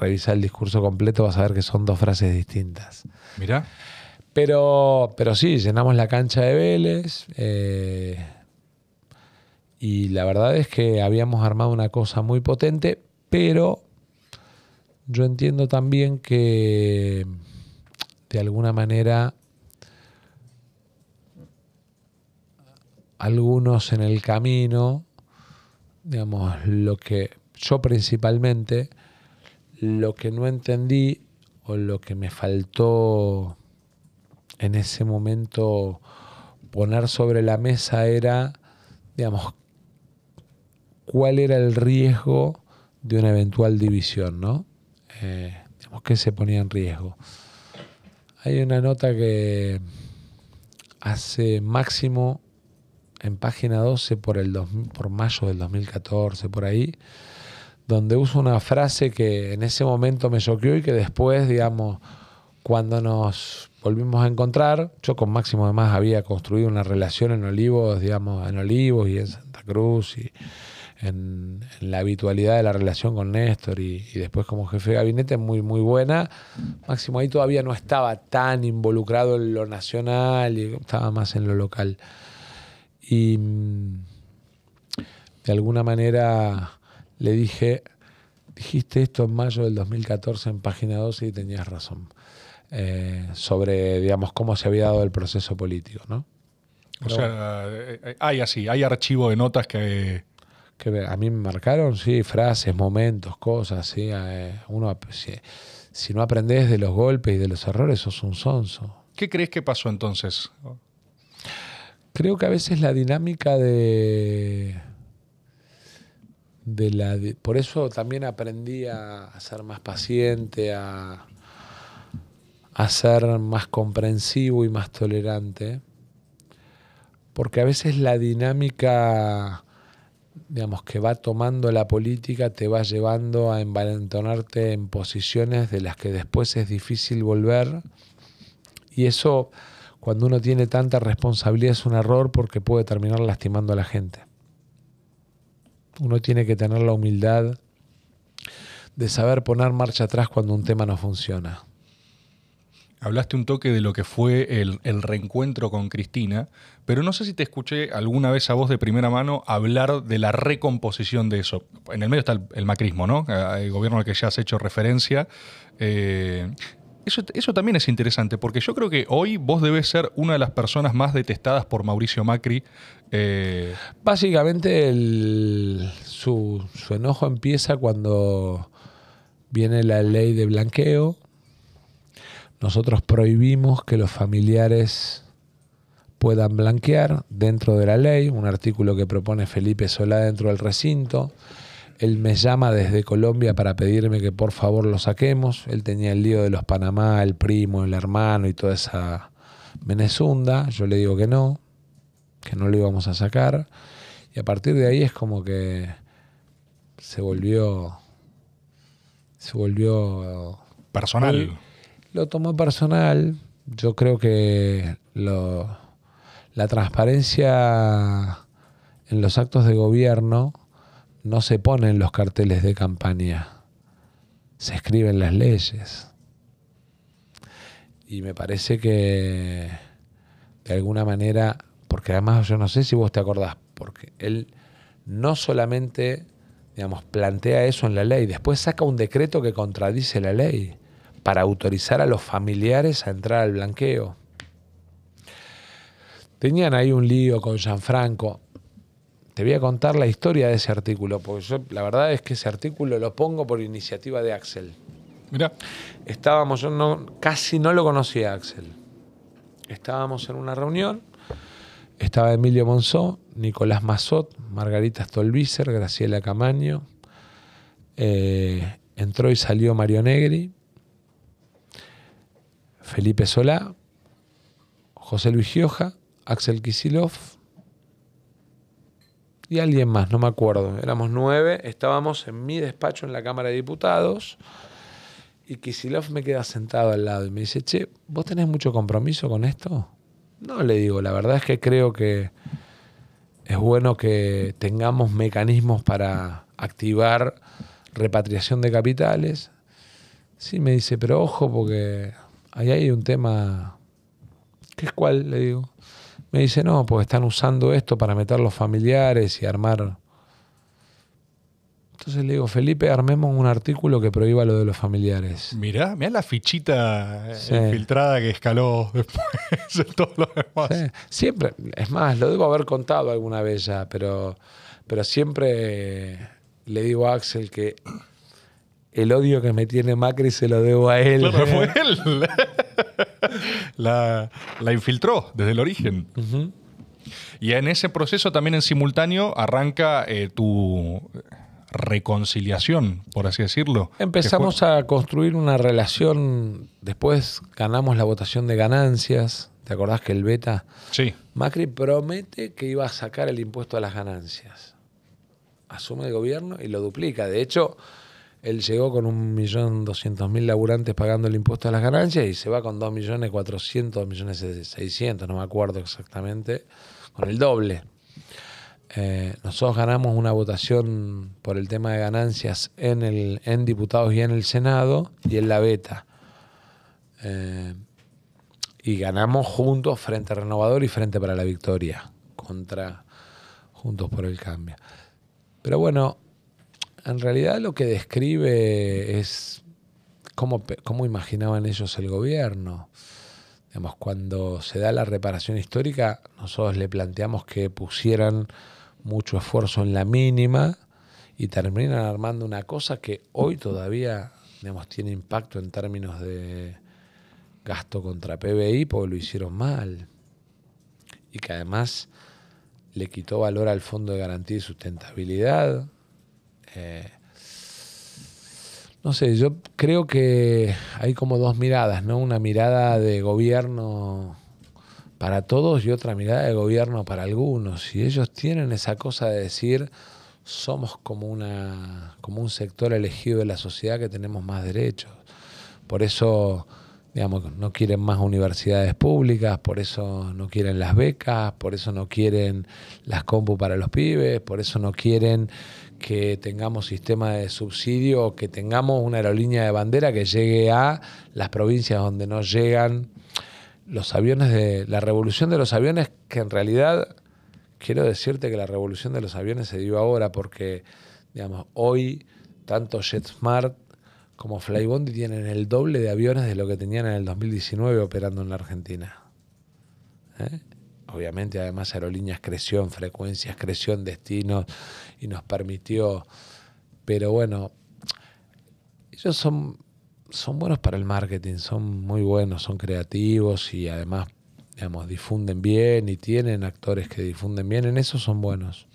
revisa el discurso completo, vas a ver que son dos frases distintas. mira Pero, pero sí, llenamos la cancha de Vélez. Eh, y la verdad es que habíamos armado una cosa muy potente, pero yo entiendo también que de alguna manera algunos en el camino, digamos, lo que yo principalmente, lo que no entendí o lo que me faltó en ese momento poner sobre la mesa era, digamos, cuál era el riesgo de una eventual división, ¿no? Eh, ¿Qué se ponía en riesgo? Hay una nota que hace máximo en página 12 por, el por mayo del 2014, por ahí, donde uso una frase que en ese momento me choqueó y que después, digamos, cuando nos volvimos a encontrar, yo con Máximo además había construido una relación en Olivos, digamos, en Olivos y en Santa Cruz y en, la habitualidad de la relación con Néstor y, después como jefe de gabinete muy, muy buena. Máximo ahí todavía no estaba tan involucrado en lo nacional, y estaba más en lo local. Y mm, de alguna manera le dije, dijiste esto en mayo del 2014 en página 12 y tenías razón. Eh, sobre, digamos, cómo se había dado el proceso político, ¿no? O sea, eh, eh, hay así, hay archivo de notas que, a mí me marcaron, sí, frases, momentos, cosas, sí. Eh, uno, si, si, no aprendes de los golpes y de los errores, sos un sonso. ¿Qué crees que pasó entonces? Creo que a veces la dinámica de. de la, por eso también aprendí a, a ser más paciente, a, a ser más comprensivo y más tolerante porque a veces la dinámica digamos, que va tomando la política te va llevando a envalentonarte en posiciones de las que después es difícil volver. Y eso, cuando uno tiene tanta responsabilidad, es un error porque puede terminar lastimando a la gente. Uno tiene que tener la humildad de saber poner marcha atrás cuando un tema no funciona. Hablaste un toque de lo que fue el, reencuentro con Cristina, pero no sé si te escuché alguna vez a vos de primera mano hablar de la recomposición de eso. En el medio está el, macrismo, ¿no? Ah, el gobierno al que ya has hecho referencia. Eh, eso, eso, también es interesante, porque yo creo que hoy vos debes ser una de las personas más detestadas por Mauricio Macri. Eh, Básicamente su enojo empieza cuando viene la ley de blanqueo nosotros prohibimos que los familiares puedan blanquear dentro de la ley, un artículo que propone Felipe Solá dentro del recinto. Él me llama desde Colombia para pedirme que por favor lo saquemos. Él tenía el lío de los Panamá, el primo, el hermano y toda esa menezunda. Yo le digo que no, que no lo íbamos a sacar. Y a partir de ahí es como que se volvió. Se volvió. Personal lo tomo personal. Yo creo que la transparencia en los actos de gobierno no se pone en los carteles de campaña, se escriben las leyes. Y me parece que de alguna manera, porque además yo no sé si vos te acordás, porque él no solamente digamos, plantea eso en la ley, después saca un decreto que contradice la ley para autorizar a los familiares a entrar al blanqueo. Tenían ahí un lío con Gianfranco. Te voy a contar la historia de ese artículo, porque yo la verdad es que ese artículo lo pongo por iniciativa de Axel. mira Estábamos, yo no, casi no lo conocía Axel. Estábamos en una reunión, estaba Emilio Monzó, Nicolás Mazot, Margarita Stolbizer, Graciela Camaño, eh, entró y salió Mario Negri, Felipe Solá, José Luis Gioja, Axel Kisilov y alguien más, no me acuerdo. Éramos nueve, estábamos en mi despacho en la Cámara de Diputados y Kisilov me queda sentado al lado y me dice, che, ¿vos tenés mucho compromiso con esto? No le digo, la verdad es que creo que es bueno que tengamos mecanismos para activar repatriación de capitales. Sí, me dice, pero ojo porque ahí hay un tema, ¿qué es cuál? Le digo. Me dice, no, pues están usando esto para meter los familiares y armar. Entonces le digo, Felipe, armemos un artículo que prohíba lo de los familiares. Mirá, mirá la fichita eh, infiltrada que escaló después de todo lo demás. Siempre, es más, lo debo haber contado alguna vez ya, pero, pero siempre le digo a Axel que el odio que me tiene Macri se lo debo a él. Claro, fue él. la, infiltró desde el origen. Y en ese proceso también en simultáneo arranca eh, tu reconciliación, por así decirlo. Empezamos a construir una relación, después ganamos la votación de ganancias, ¿te acordás que el beta? Sí. Macri promete que iba a sacar el impuesto a las ganancias. Asume el gobierno y lo duplica. De hecho, él llegó con 1.200.000 laburantes pagando el impuesto a las ganancias y se va con 2.400.000, millones 2.600.000, no me acuerdo exactamente, con el doble. Eh, nosotros ganamos una votación por el tema de ganancias en, el, en diputados y en el Senado y en la beta. Eh, y ganamos juntos Frente Renovador y Frente para la Victoria, contra Juntos por el Cambio. Pero bueno, en realidad lo que describe es cómo, imaginaban ellos el gobierno. cuando se da la reparación histórica, nosotros le planteamos que pusieran mucho esfuerzo en la mínima y terminan armando una cosa que hoy todavía tiene impacto en términos de gasto contra PBI porque lo hicieron mal y que además le quitó valor al Fondo de Garantía y Sustentabilidad eh, no sé, yo creo que hay como dos miradas, ¿no? Una mirada de gobierno para todos y otra mirada de gobierno para algunos. Y ellos tienen esa cosa de decir, somos como, una, como un sector elegido de la sociedad que tenemos más derechos. Por eso, digamos, no quieren más universidades públicas, por eso no quieren las becas, por eso no quieren las compu para los pibes, por eso no quieren que tengamos sistema de subsidio que tengamos una aerolínea de bandera que llegue a las provincias donde no llegan los aviones de la revolución de los aviones que en realidad quiero decirte que la revolución de los aviones se dio ahora porque digamos hoy tanto JetSmart como Flybondi tienen el doble de aviones de lo que tenían en el 2019 operando en la Argentina. ¿Eh? Obviamente, además, Aerolíneas creció en frecuencias, creció en destinos y nos permitió. Pero bueno, ellos son, son buenos para el marketing, son muy buenos, son creativos y además digamos, difunden bien y tienen actores que difunden bien, en eso son buenos.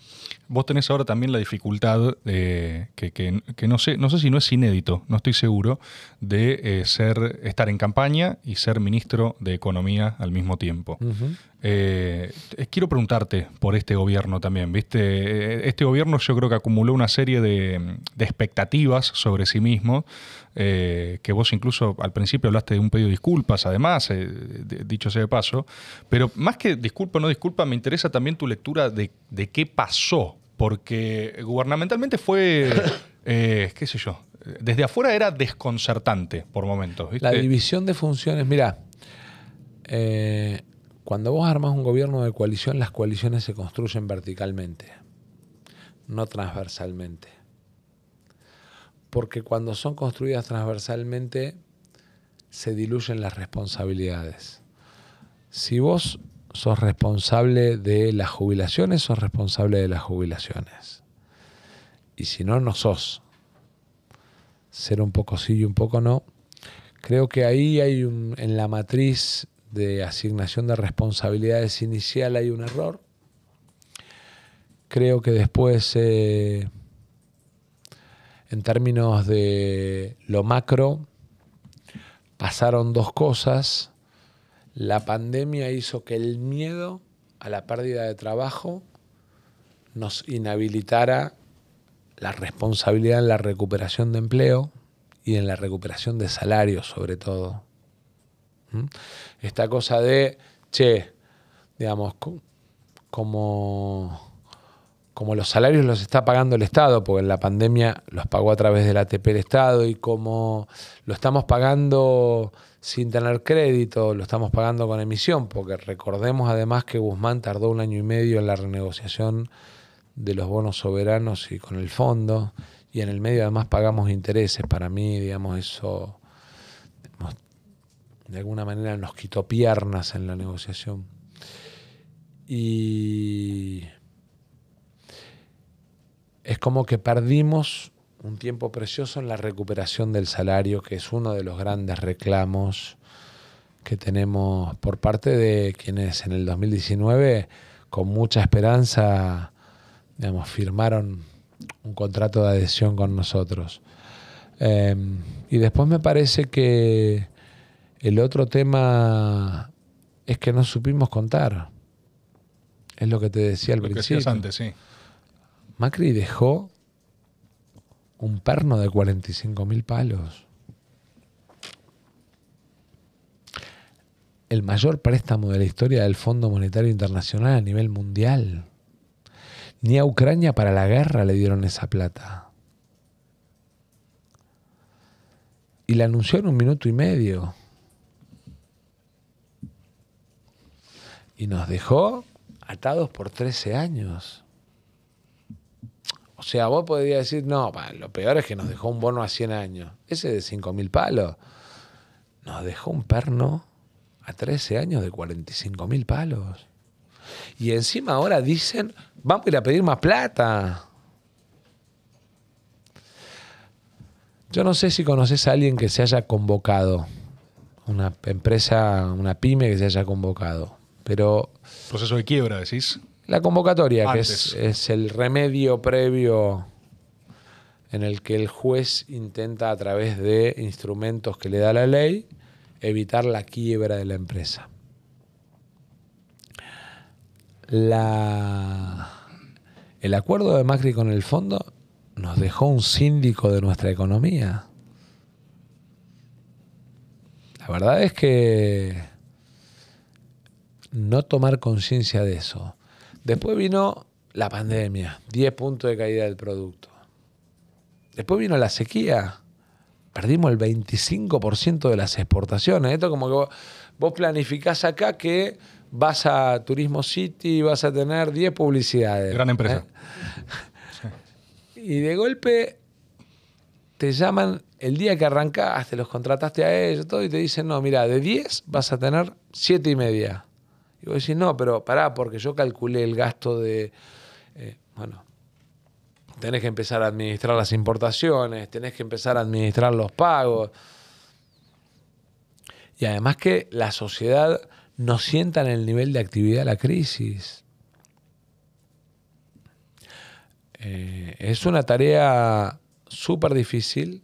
Vos tenés ahora también la dificultad, de eh, que, no, sé, no sé si no es inédito, no estoy seguro, de eh, ser, estar en campaña y ser ministro de Economía al mismo tiempo. Eh, quiero preguntarte por este gobierno también, ¿viste? Eh, este gobierno yo creo que acumuló una serie de, expectativas sobre sí mismo, eh, que vos incluso al principio hablaste de un pedido de disculpas, además, dicho sea de paso, pero más que disculpa o no disculpa, me interesa también tu lectura de, qué pasó, porque gubernamentalmente fue, qué sé yo, desde afuera era desconcertante por momentos. La división de funciones, mira, eh, cuando vos armas un gobierno de coalición, las coaliciones se construyen verticalmente, no transversalmente. Porque cuando son construidas transversalmente, se diluyen las responsabilidades. Si vos sos responsable de las jubilaciones, sos responsable de las jubilaciones. Y si no, no sos. Ser un poco sí y un poco no. Creo que ahí hay en la matriz de asignación de responsabilidades inicial hay un error. Creo que después, eh, en términos de lo macro, pasaron dos cosas. La pandemia hizo que el miedo a la pérdida de trabajo nos inhabilitara la responsabilidad en la recuperación de empleo y en la recuperación de salarios sobre todo. Esta cosa de, che, digamos, como, como los salarios los está pagando el Estado, porque en la pandemia los pagó a través del ATP el Estado, y como lo estamos pagando sin tener crédito, lo estamos pagando con emisión, porque recordemos además que Guzmán tardó un año y medio en la renegociación de los bonos soberanos y con el fondo, y en el medio además pagamos intereses. Para mí, digamos, eso de alguna manera nos quitó piernas en la negociación. Y es como que perdimos un tiempo precioso en la recuperación del salario, que es uno de los grandes reclamos que tenemos por parte de quienes en el 2019 con mucha esperanza firmaron un contrato de adhesión con nosotros. Em, y después me parece que el otro tema es que no supimos contar. Es lo que te decía al principio. antes, sí. Macri dejó un perno de 45 mil palos. El mayor préstamo de la historia del Fondo Monetario Internacional a nivel mundial. Ni a Ucrania para la guerra le dieron esa plata. Y la anunció en un minuto y medio. y nos dejó atados por 13 años. O sea, vos podrías decir, no, lo peor es que nos dejó un bono a 100 años. Ese de 5 mil palos. Nos dejó un perno a 13 años de 45 mil palos. Y encima ahora dicen, vamos a ir a pedir más plata. Yo no sé si conoces a alguien que se haya convocado, una empresa, una pyme que se haya convocado. Proceso de quiebra, decís. La convocatoria, que es, es, el remedio previo en el que el juez intenta, a través de instrumentos que le da la ley, evitar la quiebra de la empresa. La, el acuerdo de Macri con el fondo nos dejó un síndico de nuestra economía. La verdad es que no tomar conciencia de eso. Después vino la pandemia, 10 puntos de caída del producto. Después vino la sequía, perdimos el 25% de las exportaciones. Esto como que vos, planificás acá que vas a Turismo City y vas a tener 10 publicidades. Gran empresa. ¿eh? y de golpe te llaman el día que arrancaste, los contrataste a ellos, todo, y te dicen, no, mira, de 10 vas a tener 7 y media. Y vos decís, no, pero pará, porque yo calculé el gasto de. Eh, bueno, tenés que empezar a administrar las importaciones, tenés que empezar a administrar los pagos. Y además que la sociedad no sienta en el nivel de actividad la crisis. Eh, es una tarea súper difícil,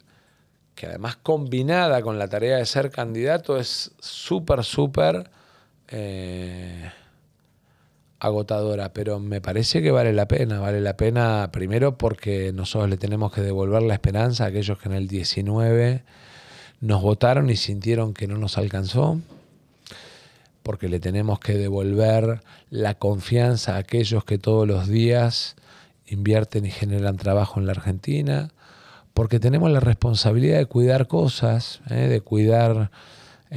que además combinada con la tarea de ser candidato es súper, súper eh, agotadora, pero me parece que vale la pena. Vale la pena primero porque nosotros le tenemos que devolver la esperanza a aquellos que en el 19 nos votaron y sintieron que no nos alcanzó, porque le tenemos que devolver la confianza a aquellos que todos los días invierten y generan trabajo en la Argentina, porque tenemos la responsabilidad de cuidar cosas, eh, de cuidar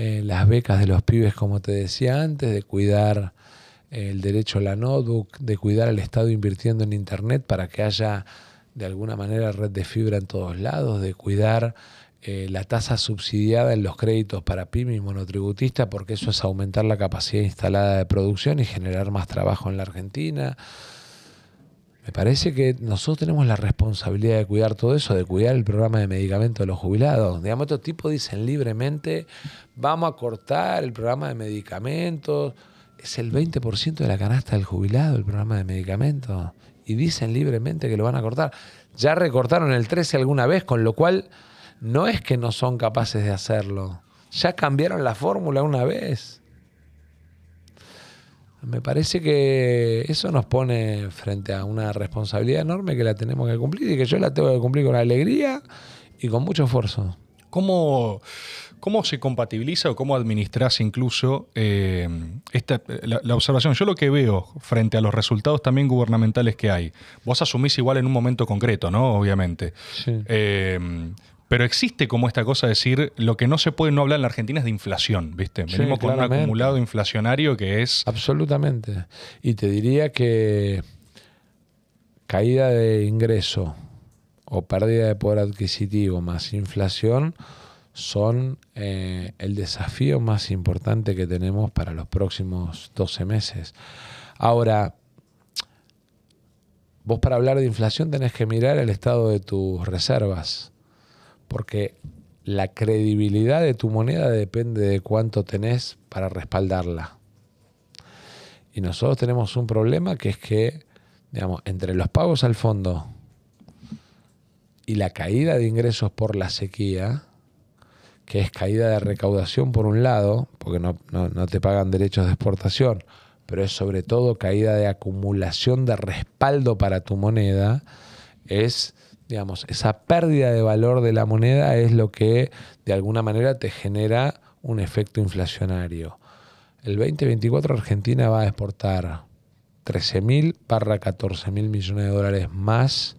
eh, las becas de los pibes, como te decía antes, de cuidar eh, el derecho a la notebook, de cuidar el Estado invirtiendo en Internet para que haya de alguna manera red de fibra en todos lados, de cuidar eh, la tasa subsidiada en los créditos para pyme y monotributista, porque eso es aumentar la capacidad instalada de producción y generar más trabajo en la Argentina. Me parece que nosotros tenemos la responsabilidad de cuidar todo eso, de cuidar el programa de medicamentos de los jubilados. Digamos, estos tipos dicen libremente, vamos a cortar el programa de medicamentos. Es el 20% de la canasta del jubilado el programa de medicamentos. Y dicen libremente que lo van a cortar. Ya recortaron el 13 alguna vez, con lo cual no es que no son capaces de hacerlo. Ya cambiaron la fórmula una vez. Me parece que eso nos pone frente a una responsabilidad enorme que la tenemos que cumplir y que yo la tengo que cumplir con alegría y con mucho esfuerzo. ¿Cómo, cómo se compatibiliza o cómo administras incluso eh, esta, la, observación? Yo lo que veo frente a los resultados también gubernamentales que hay, vos asumís igual en un momento concreto, ¿no? Obviamente. Sí. Eh, pero existe como esta cosa de decir, lo que no se puede no hablar en la Argentina es de inflación, ¿viste? Venimos con un acumulado inflacionario que es... Absolutamente. Y te diría que caída de ingreso o pérdida de poder adquisitivo más inflación son eh, el desafío más importante que tenemos para los próximos 12 meses. Ahora, vos para hablar de inflación tenés que mirar el estado de tus reservas porque la credibilidad de tu moneda depende de cuánto tenés para respaldarla. Y nosotros tenemos un problema que es que, digamos, entre los pagos al fondo y la caída de ingresos por la sequía, que es caída de recaudación por un lado, porque no, no te pagan derechos de exportación, pero es sobre todo caída de acumulación de respaldo para tu moneda, es Digamos, esa pérdida de valor de la moneda es lo que de alguna manera te genera un efecto inflacionario. El 2024 Argentina va a exportar 13.000 para 14.000 millones de dólares más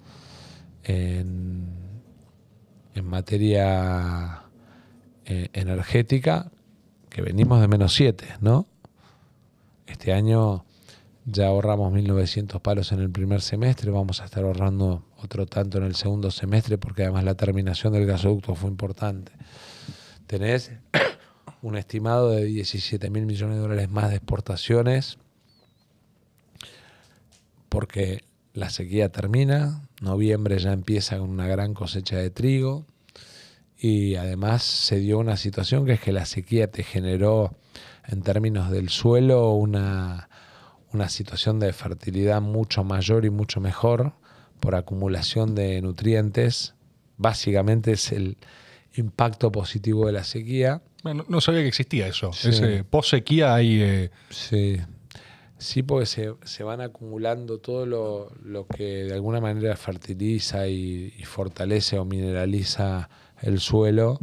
en, materia eh, energética, que venimos de menos 7, ¿no? Este año ya ahorramos 1.900 palos en el primer semestre, vamos a estar ahorrando otro tanto en el segundo semestre, porque además la terminación del gasoducto fue importante. Tenés un estimado de 17 mil millones de dólares más de exportaciones, porque la sequía termina, noviembre ya empieza con una gran cosecha de trigo, y además se dio una situación que es que la sequía te generó en términos del suelo una, una situación de fertilidad mucho mayor y mucho mejor, por acumulación de nutrientes, básicamente es el impacto positivo de la sequía. Bueno, no sabía que existía eso. sequía hay... Eh, sí. Sí, porque se, van acumulando todo lo, que de alguna manera fertiliza y, fortalece o mineraliza el suelo.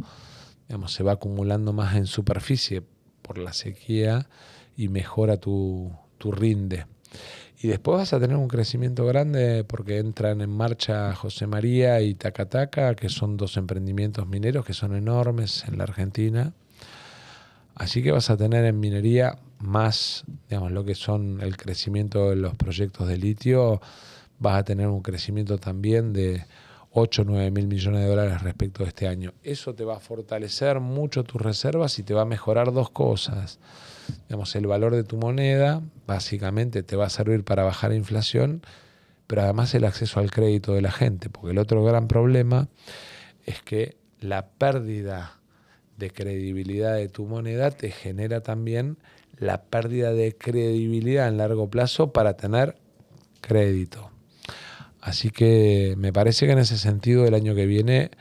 se va acumulando más en superficie por la sequía y mejora tu, tu rinde. Y después vas a tener un crecimiento grande porque entran en marcha José María y Tacataca, que son dos emprendimientos mineros que son enormes en la Argentina. Así que vas a tener en minería más, digamos, lo que son el crecimiento de los proyectos de litio, vas a tener un crecimiento también de 8 o 9 mil millones de dólares respecto de este año. Eso te va a fortalecer mucho tus reservas y te va a mejorar dos cosas el valor de tu moneda básicamente te va a servir para bajar la inflación, pero además el acceso al crédito de la gente, porque el otro gran problema es que la pérdida de credibilidad de tu moneda te genera también la pérdida de credibilidad en largo plazo para tener crédito. Así que me parece que en ese sentido el año que viene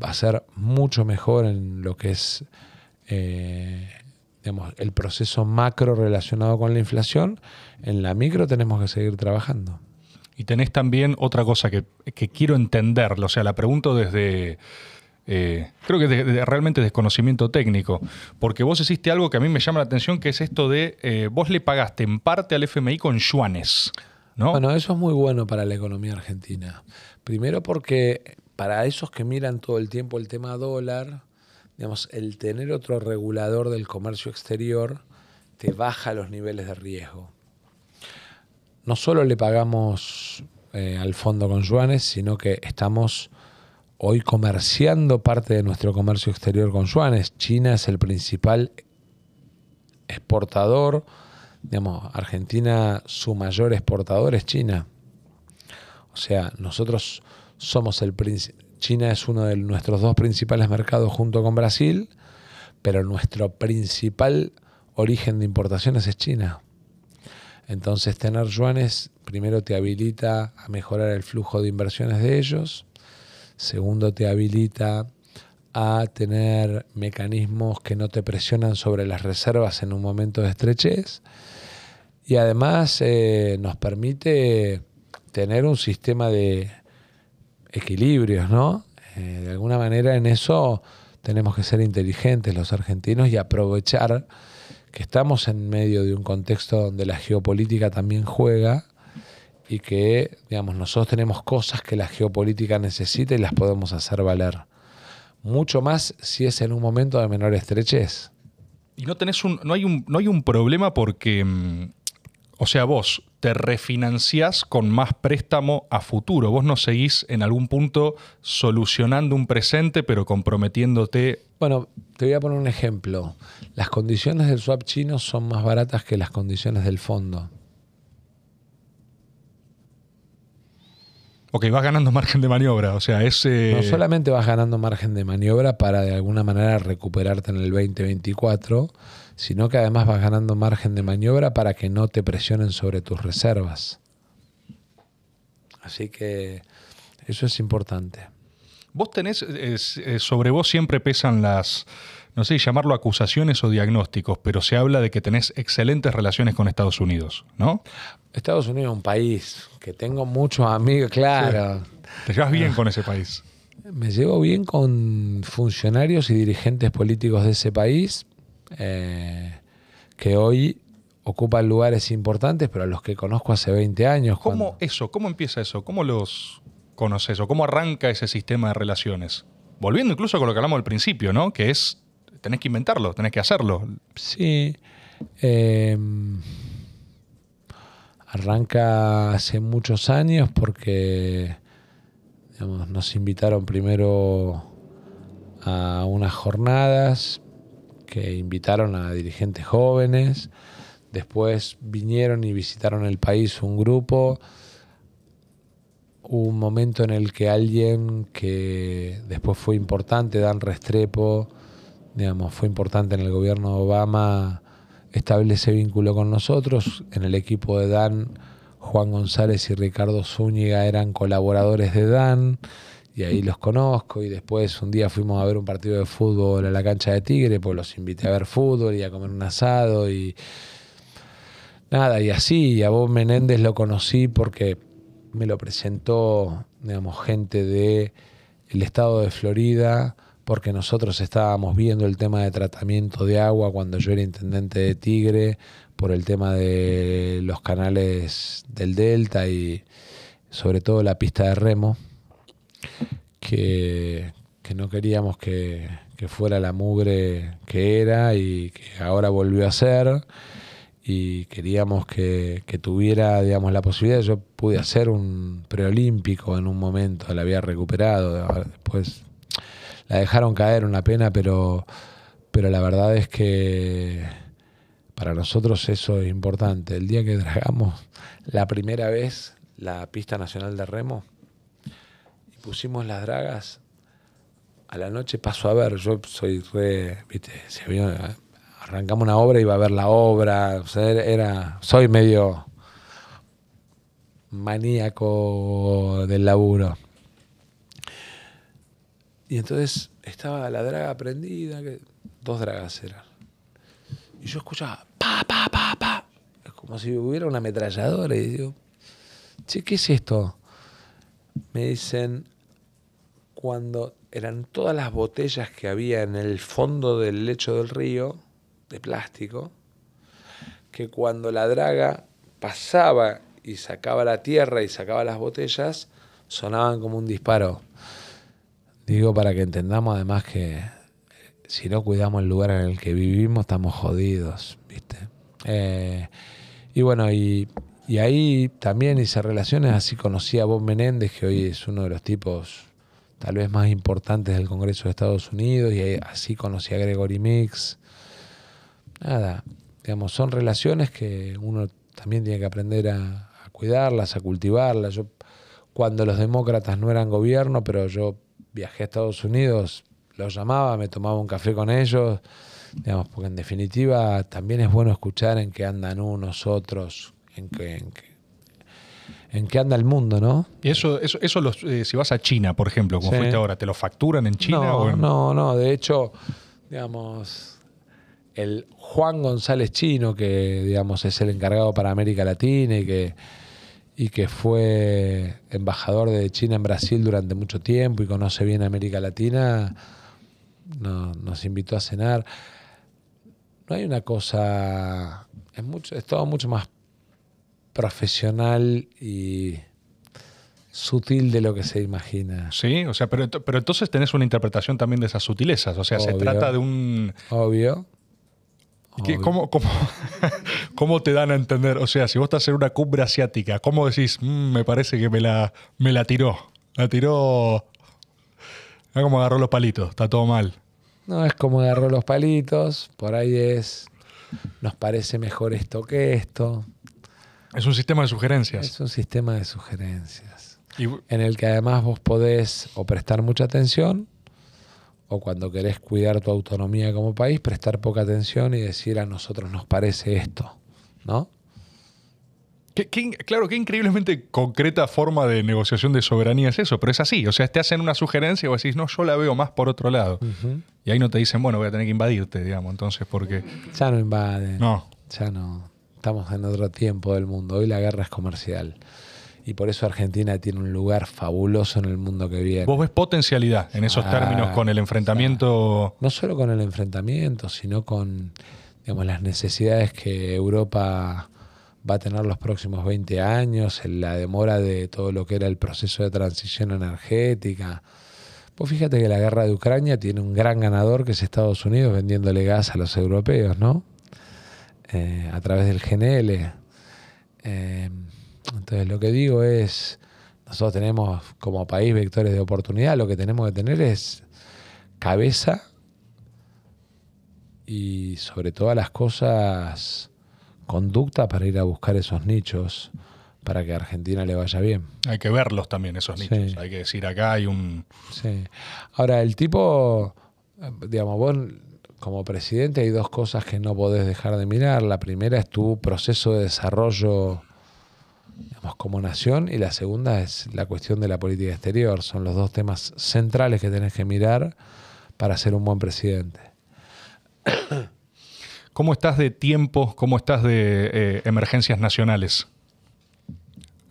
va a ser mucho mejor en lo que es eh, el proceso macro relacionado con la inflación, en la micro tenemos que seguir trabajando. Y tenés también otra cosa que, quiero entender, o sea, la pregunto desde, eh, creo que es realmente desconocimiento técnico, porque vos hiciste algo que a mí me llama la atención, que es esto de, eh, vos le pagaste en parte al FMI con yuanes. Bueno, eso es muy bueno para la economía argentina. Primero porque para esos que miran todo el tiempo el tema dólar, digamos, el tener otro regulador del comercio exterior te baja los niveles de riesgo. No solo le pagamos eh, al fondo con yuanes, sino que estamos hoy comerciando parte de nuestro comercio exterior con yuanes. China es el principal exportador, digamos, Argentina su mayor exportador es China. O sea, nosotros somos el principal China es uno de nuestros dos principales mercados junto con Brasil, pero nuestro principal origen de importaciones es China. Entonces tener yuanes primero te habilita a mejorar el flujo de inversiones de ellos, segundo te habilita a tener mecanismos que no te presionan sobre las reservas en un momento de estrechez y además eh, nos permite tener un sistema de equilibrios, ¿no? Eh, de alguna manera en eso tenemos que ser inteligentes los argentinos y aprovechar que estamos en medio de un contexto donde la geopolítica también juega y que, digamos, nosotros tenemos cosas que la geopolítica necesita y las podemos hacer valer. Mucho más si es en un momento de menor estrechez. Y no tenés un. no hay un, no hay un problema porque. Mm, o sea, vos te refinanciás con más préstamo a futuro. Vos no seguís en algún punto solucionando un presente, pero comprometiéndote. Bueno, te voy a poner un ejemplo. Las condiciones del swap chino son más baratas que las condiciones del fondo. Ok, vas ganando margen de maniobra, o sea, ese... Eh, no solamente vas ganando margen de maniobra para de alguna manera recuperarte en el 2024, sino que además vas ganando margen de maniobra para que no te presionen sobre tus reservas. Así que eso es importante. Vos tenés, eh, sobre vos siempre pesan las, no sé llamarlo acusaciones o diagnósticos, pero se habla de que tenés excelentes relaciones con Estados Unidos, ¿no? Estados Unidos es un país que tengo muchos amigos, claro. Te llevas bien con ese país. Me llevo bien con funcionarios y dirigentes políticos de ese país, eh, que hoy ocupan lugares importantes, pero a los que conozco hace 20 años. ¿Cómo eso? ¿Cómo empieza eso? ¿Cómo los conoces o cómo arranca ese sistema de relaciones? Volviendo incluso con lo que hablamos al principio, ¿no? Que es, tenés que inventarlo, tenés que hacerlo. Sí. Em, arranca hace muchos años porque nos invitaron primero a unas jornadas que invitaron a dirigentes jóvenes, después vinieron y visitaron el país un grupo, un momento en el que alguien que después fue importante, Dan Restrepo, digamos, fue importante en el gobierno de Obama, establece vínculo con nosotros, en el equipo de Dan, Juan González y Ricardo Zúñiga eran colaboradores de Dan, y ahí los conozco. Y después un día fuimos a ver un partido de fútbol a la cancha de Tigre, pues los invité a ver fútbol y a comer un asado y nada, y así. Y a Bob Menéndez lo conocí porque me lo presentó, digamos, gente del el estado de Florida, porque nosotros estábamos viendo el tema de tratamiento de agua cuando yo era intendente de Tigre, por el tema de los canales del Delta y sobre todo la pista de remo que, no queríamos que, fuera la mugre que era y que ahora volvió a ser y queríamos que, tuviera digamos la posibilidad yo pude hacer un preolímpico en un momento la había recuperado después la dejaron caer una pena pero pero la verdad es que para nosotros eso es importante el día que tragamos la primera vez la pista nacional de remo pusimos las dragas, a la noche pasó a ver, yo soy re, viste, arrancamos una obra, iba a ver la obra, o sea, era, soy medio maníaco del laburo. Y entonces estaba la draga prendida, dos dragas eran. Y yo escuchaba, pa, pa, pa, pa, como si hubiera una ametralladora. Y digo, che, ¿qué es esto? Me dicen, cuando eran todas las botellas que había en el fondo del lecho del río, de plástico, que cuando la draga pasaba y sacaba la tierra y sacaba las botellas, sonaban como un disparo. Digo para que entendamos además que si no cuidamos el lugar en el que vivimos estamos jodidos, ¿viste? Eh, y bueno, y, ahí también hice relaciones, así conocí a Bob Menéndez, que hoy es uno de los tipos tal vez más importantes del Congreso de Estados Unidos, y así conocí a Gregory Mix. Nada, digamos, son relaciones que uno también tiene que aprender a, cuidarlas, a cultivarlas. Yo, cuando los demócratas no eran gobierno, pero yo viajé a Estados Unidos, los llamaba, me tomaba un café con ellos, digamos, porque en definitiva también es bueno escuchar en qué andan unos, otros, en qué en qué anda el mundo, ¿no? Y eso, eso, eso eh, si vas a China, por ejemplo, como fuiste ahora, ¿te lo facturan en China? No, no, no. De hecho, digamos, el Juan González Chino, que digamos es el encargado para América Latina y que, y que fue embajador de China en Brasil durante mucho tiempo y conoce bien América Latina, nos invitó a cenar. No hay una cosa. Es, mucho, es todo mucho más profesional y sutil de lo que se imagina. Sí, o sea, pero, pero entonces tenés una interpretación también de esas sutilezas. O sea, se trata de un. Obvio. cómo, te dan a entender? O sea, si vos estás en una cubre asiática, ¿cómo decís, mm, me parece que me la, me la tiró? La tiró. como agarró los palitos, está todo mal. No, es como agarró los palitos, por ahí es. Nos parece mejor esto que esto. Es un sistema de sugerencias. Es un sistema de sugerencias. En el que además vos podés o prestar mucha atención o cuando querés cuidar tu autonomía como país, prestar poca atención y decir a nosotros nos parece esto, ¿no? claro, qué increíblemente concreta forma de negociación de soberanía es eso, pero es así. O sea, te hacen una sugerencia y vos decís, no, yo la veo más por otro lado. Y ahí no te dicen, bueno, voy a tener que invadirte, digamos, entonces, porque... Ya no invaden. No. Ya no. Estamos en otro tiempo del mundo. Hoy la guerra es comercial. Y por eso Argentina tiene un lugar fabuloso en el mundo que viene. Vos ves potencialidad en esos ah, términos con el enfrentamiento. no solo con el enfrentamiento, sino con las necesidades que Europa va a tener los próximos 20 años, la demora de todo lo que era el proceso de transición energética. Vos fíjate que la guerra de Ucrania tiene un gran ganador que es Estados Unidos vendiéndole gas a los europeos, ¿no? Eh, a través del GNL. Eh, entonces lo que digo es, nosotros tenemos como país vectores de oportunidad, lo que tenemos que tener es cabeza y sobre todas las cosas conducta para ir a buscar esos nichos para que a Argentina le vaya bien. Hay que verlos también esos nichos, hay que decir acá hay un... Sí. Ahora, el tipo, eh, digamos, vos como presidente hay dos cosas que no podés dejar de mirar. La primera es tu proceso de desarrollo como nación y la segunda es la cuestión de la política exterior. Son los dos temas centrales que tenés que mirar para ser un buen presidente. ¿Cómo estás de tiempo? ¿Cómo estás de eh, emergencias nacionales?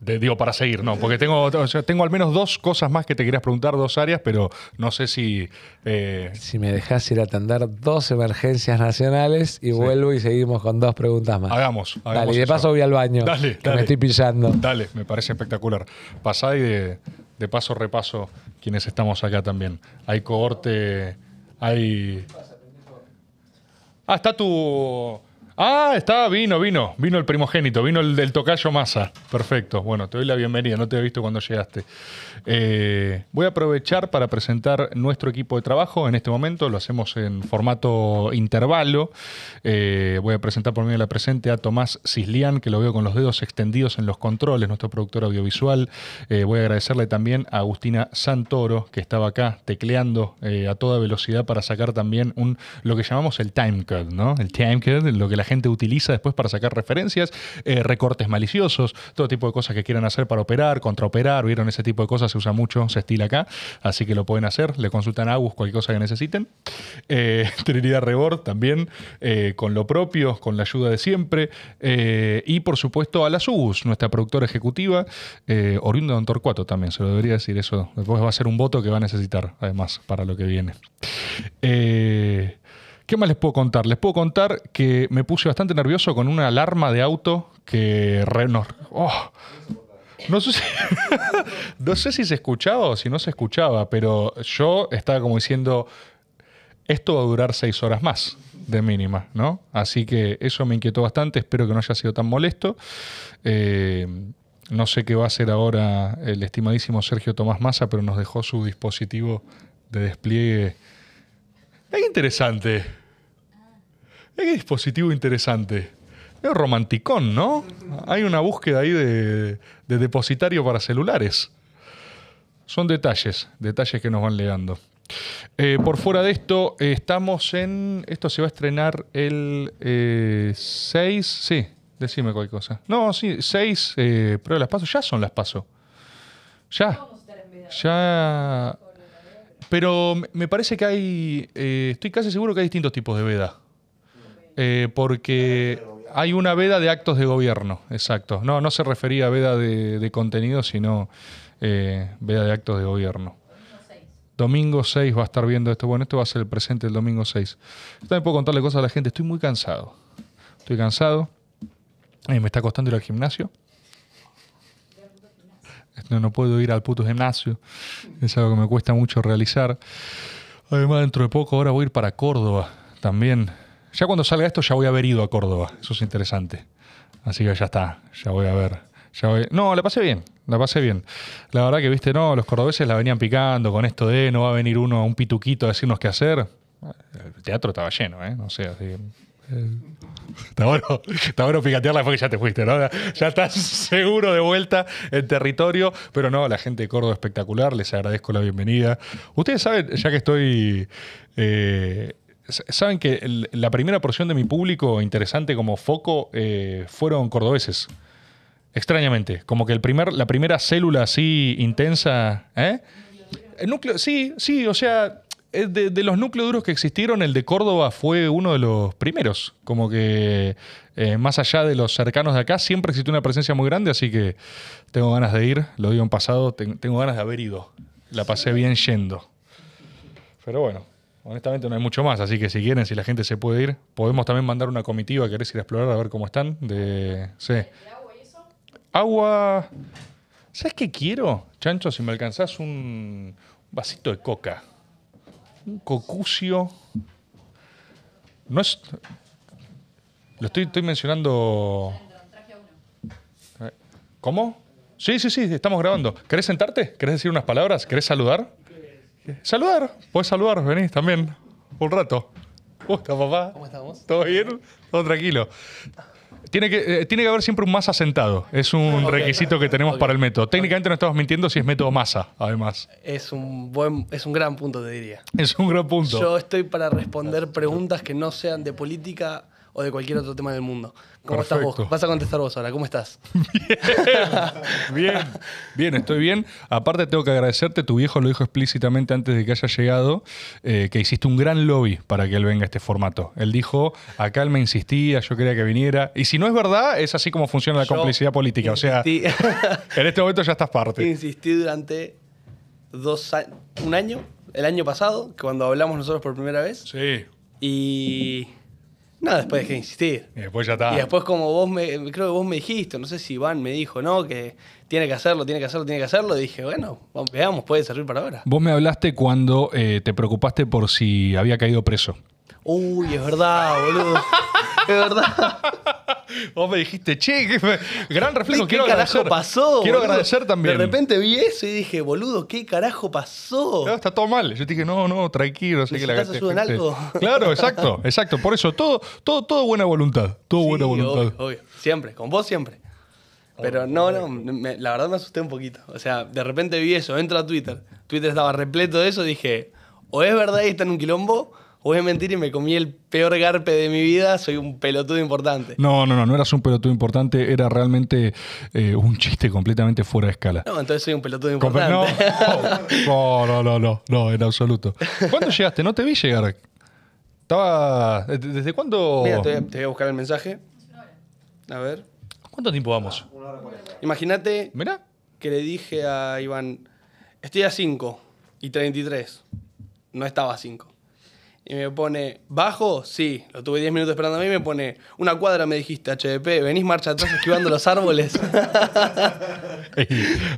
digo, para seguir, no, porque tengo, tengo al menos dos cosas más que te querías preguntar, dos áreas, pero no sé si... Eh, si me dejas ir a atender dos emergencias nacionales y vuelvo y seguimos con dos preguntas más. Hagamos. hagamos dale, y de paso voy al baño. Dale, que Me estoy pillando. Dale, me parece espectacular. Pasá y de, paso repaso quienes estamos acá también. Hay cohorte, hay... Ah, está tu... Ah, está. vino, vino, vino el primogénito, vino el del tocayo Massa. Perfecto, bueno, te doy la bienvenida, no te he visto cuando llegaste. Eh, voy a aprovechar para presentar nuestro equipo de trabajo. En este momento lo hacemos en formato intervalo. Eh, voy a presentar por medio de la presente a Tomás Cislián, que lo veo con los dedos extendidos en los controles, nuestro productor audiovisual. Eh, voy a agradecerle también a Agustina Santoro, que estaba acá tecleando a toda velocidad para sacar también un, lo que llamamos el timecode, ¿no? El timecode, lo que la gente utiliza después para sacar referencias, eh, recortes maliciosos, todo tipo de cosas que quieran hacer para operar, contraoperar, vieron ese tipo de cosas, se usa mucho, se estila acá, así que lo pueden hacer, le consultan a Agus cualquier cosa que necesiten. Eh, Trinidad Rebord también, eh, con lo propio, con la ayuda de siempre, y por supuesto a la SUS, nuestra productora ejecutiva, oriunda de Don Torcuato también, se lo debería decir eso, después va a ser un voto que va a necesitar además para lo que viene. Eh, ¿Qué más les puedo contar? Les puedo contar que me puse bastante nervioso con una alarma de auto que... renor no, oh. no, sé si, se escuchaba o si no se escuchaba, pero yo estaba como diciendo, esto va a durar seis horas más de mínima, ¿no? Así que eso me inquietó bastante, espero que no haya sido tan molesto. Eh, no sé qué va a hacer ahora el estimadísimo Sergio Tomás Massa, pero nos dejó su dispositivo de despliegue. Es interesante. Es un dispositivo interesante. Es romanticón, ¿no? Hay una búsqueda ahí de, depositario para celulares. Son detalles, detalles que nos van legando. Eh, por fuera de esto, estamos en. Esto se va a estrenar el 6. Eh, sí, decime cualquier cosa. No, sí, 6 eh, pero las paso. Ya son las paso. Ya. Ya. Pero me parece que hay. estoy casi seguro que hay distintos tipos de veda. Eh, porque hay una veda de actos de gobierno, exacto. No, no se refería a veda de, contenido, sino eh, veda de actos de gobierno. Domingo 6 va a estar viendo esto. Bueno, esto va a ser el presente el domingo 6. también puedo contarle cosas a la gente. Estoy muy cansado. Estoy cansado. Eh, me está costando ir al gimnasio. No, no puedo ir al puto gimnasio. Es algo que me cuesta mucho realizar. Además, dentro de poco ahora voy a ir para Córdoba también. Ya cuando salga esto ya voy a haber ido a Córdoba, eso es interesante. Así que ya está, ya voy a ver. No, la pasé bien, la pasé bien. La verdad que, viste, no, los cordobeses la venían picando con esto de no va a venir uno, a un pituquito a decirnos qué hacer. El teatro estaba lleno, ¿eh? No sé, así... Eh, está bueno, está bueno picatearla porque ya te fuiste, ¿no? Ya estás seguro de vuelta en territorio, pero no, la gente de Córdoba espectacular, les agradezco la bienvenida. Ustedes saben, ya que estoy eh, Saben que la primera porción de mi público interesante como foco eh, fueron cordobeses. Extrañamente. Como que el primer, la primera célula así intensa. ¿eh? El núcleo, sí, sí, o sea, eh, de, los núcleos duros que existieron, el de Córdoba fue uno de los primeros. Como que más allá de los cercanos de acá, siempre existe una presencia muy grande, así que tengo ganas de ir, lo digo en pasado, tengo ganas de haber ido. La pasé bien yendo. Pero bueno, Honestamente no hay mucho más, así que si quieren, si la gente se puede ir, podemos también mandar una comitiva, querés ir a explorar a ver cómo están. De, agua y Agua... ¿Sabes qué quiero, Chancho? Si me alcanzás un vasito de coca. Un cocucio. No es... Lo estoy, estoy mencionando... ¿Eh? ¿Cómo? Sí, sí, sí, estamos grabando. ¿Querés sentarte? ¿Querés decir unas palabras? ¿Querés saludar? Eh, saludar, puedes saludar, venís también, un rato. ¿Cómo papá? ¿Cómo estamos? ¿Todo bien? ¿Todo tranquilo? Tiene que, eh, tiene que haber siempre un masa sentado. Es un requisito que tenemos para el método. Técnicamente no estamos mintiendo si es método masa, además. Es un buen, es un gran punto, te diría. Es un gran punto. Yo estoy para responder preguntas que no sean de política o de cualquier otro tema del mundo. ¿Cómo estás vos? Vas a contestar vos ahora. ¿Cómo estás? Bien, bien, estoy bien. Aparte tengo que agradecerte, tu viejo lo dijo explícitamente antes de que haya llegado, eh, que hiciste un gran lobby para que él venga a este formato. Él dijo, acá él me insistía, yo quería que viniera. Y si no es verdad, es así como funciona la complicidad política. O sea, en este momento ya estás parte. Insistí durante dos un año, el año pasado, cuando hablamos nosotros por primera vez. Sí. Y no, después dejé de insistir. Y después ya está. Y después como vos me, creo que vos me dijiste, no sé si Iván me dijo, no, que tiene que hacerlo, tiene que hacerlo, tiene que hacerlo, dije, bueno, veamos, puede servir para ahora. Vos me hablaste cuando eh, te preocupaste por si había caído preso. Uy, es verdad, boludo. es verdad. Vos me dijiste, che, gran reflejo. quiero carajo agradecer. pasó? Quiero agradecer también. De repente vi eso y dije, boludo, ¿qué carajo pasó? está todo mal. Yo dije, no, no, tranquilo. Sé que la Claro, exacto, exacto. Por eso, todo, todo, todo buena voluntad. Todo buena voluntad. Obvio, obvio. Siempre, con vos siempre. Pero no, no, la verdad me asusté un poquito. O sea, de repente vi eso, entro a Twitter. Twitter estaba repleto de eso, dije, o es verdad y está en un quilombo, voy a mentir y me comí el peor garpe de mi vida, soy un pelotudo importante. No, no, no, no eras un pelotudo importante, era realmente eh, un chiste completamente fuera de escala. No, entonces soy un pelotudo importante. No, oh, no, no, no, no, en absoluto. ¿Cuándo llegaste? No te vi llegar. Estaba. ¿Desde cuándo? Mira, te, voy a buscar el mensaje. A ver. ¿Cuánto tiempo vamos? Imagínate que le dije a Iván, estoy a 5 y 33. No estaba a 5. Y me pone, ¿bajo? Sí. Lo tuve 10 minutos esperando a mí me pone, una cuadra me dijiste, HDP, venís marcha atrás esquivando los árboles.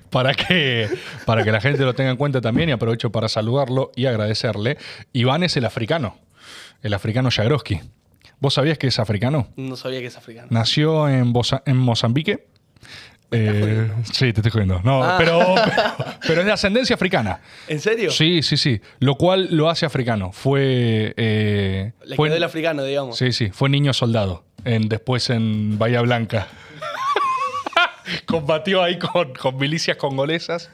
para, que, para que la gente lo tenga en cuenta también y aprovecho para saludarlo y agradecerle. Iván es el africano, el africano Jagroski ¿Vos sabías que es africano? No sabía que es africano. Nació en, en Mozambique eh, sí, te estoy jodiendo. Ah. pero, pero, es de ascendencia africana. ¿En serio? Sí, sí, sí. Lo cual lo hace africano. Fue. Eh, Le fue el africano, digamos. Sí, sí. Fue niño soldado. después en Bahía Blanca. Combatió ahí con, milicias congolesas.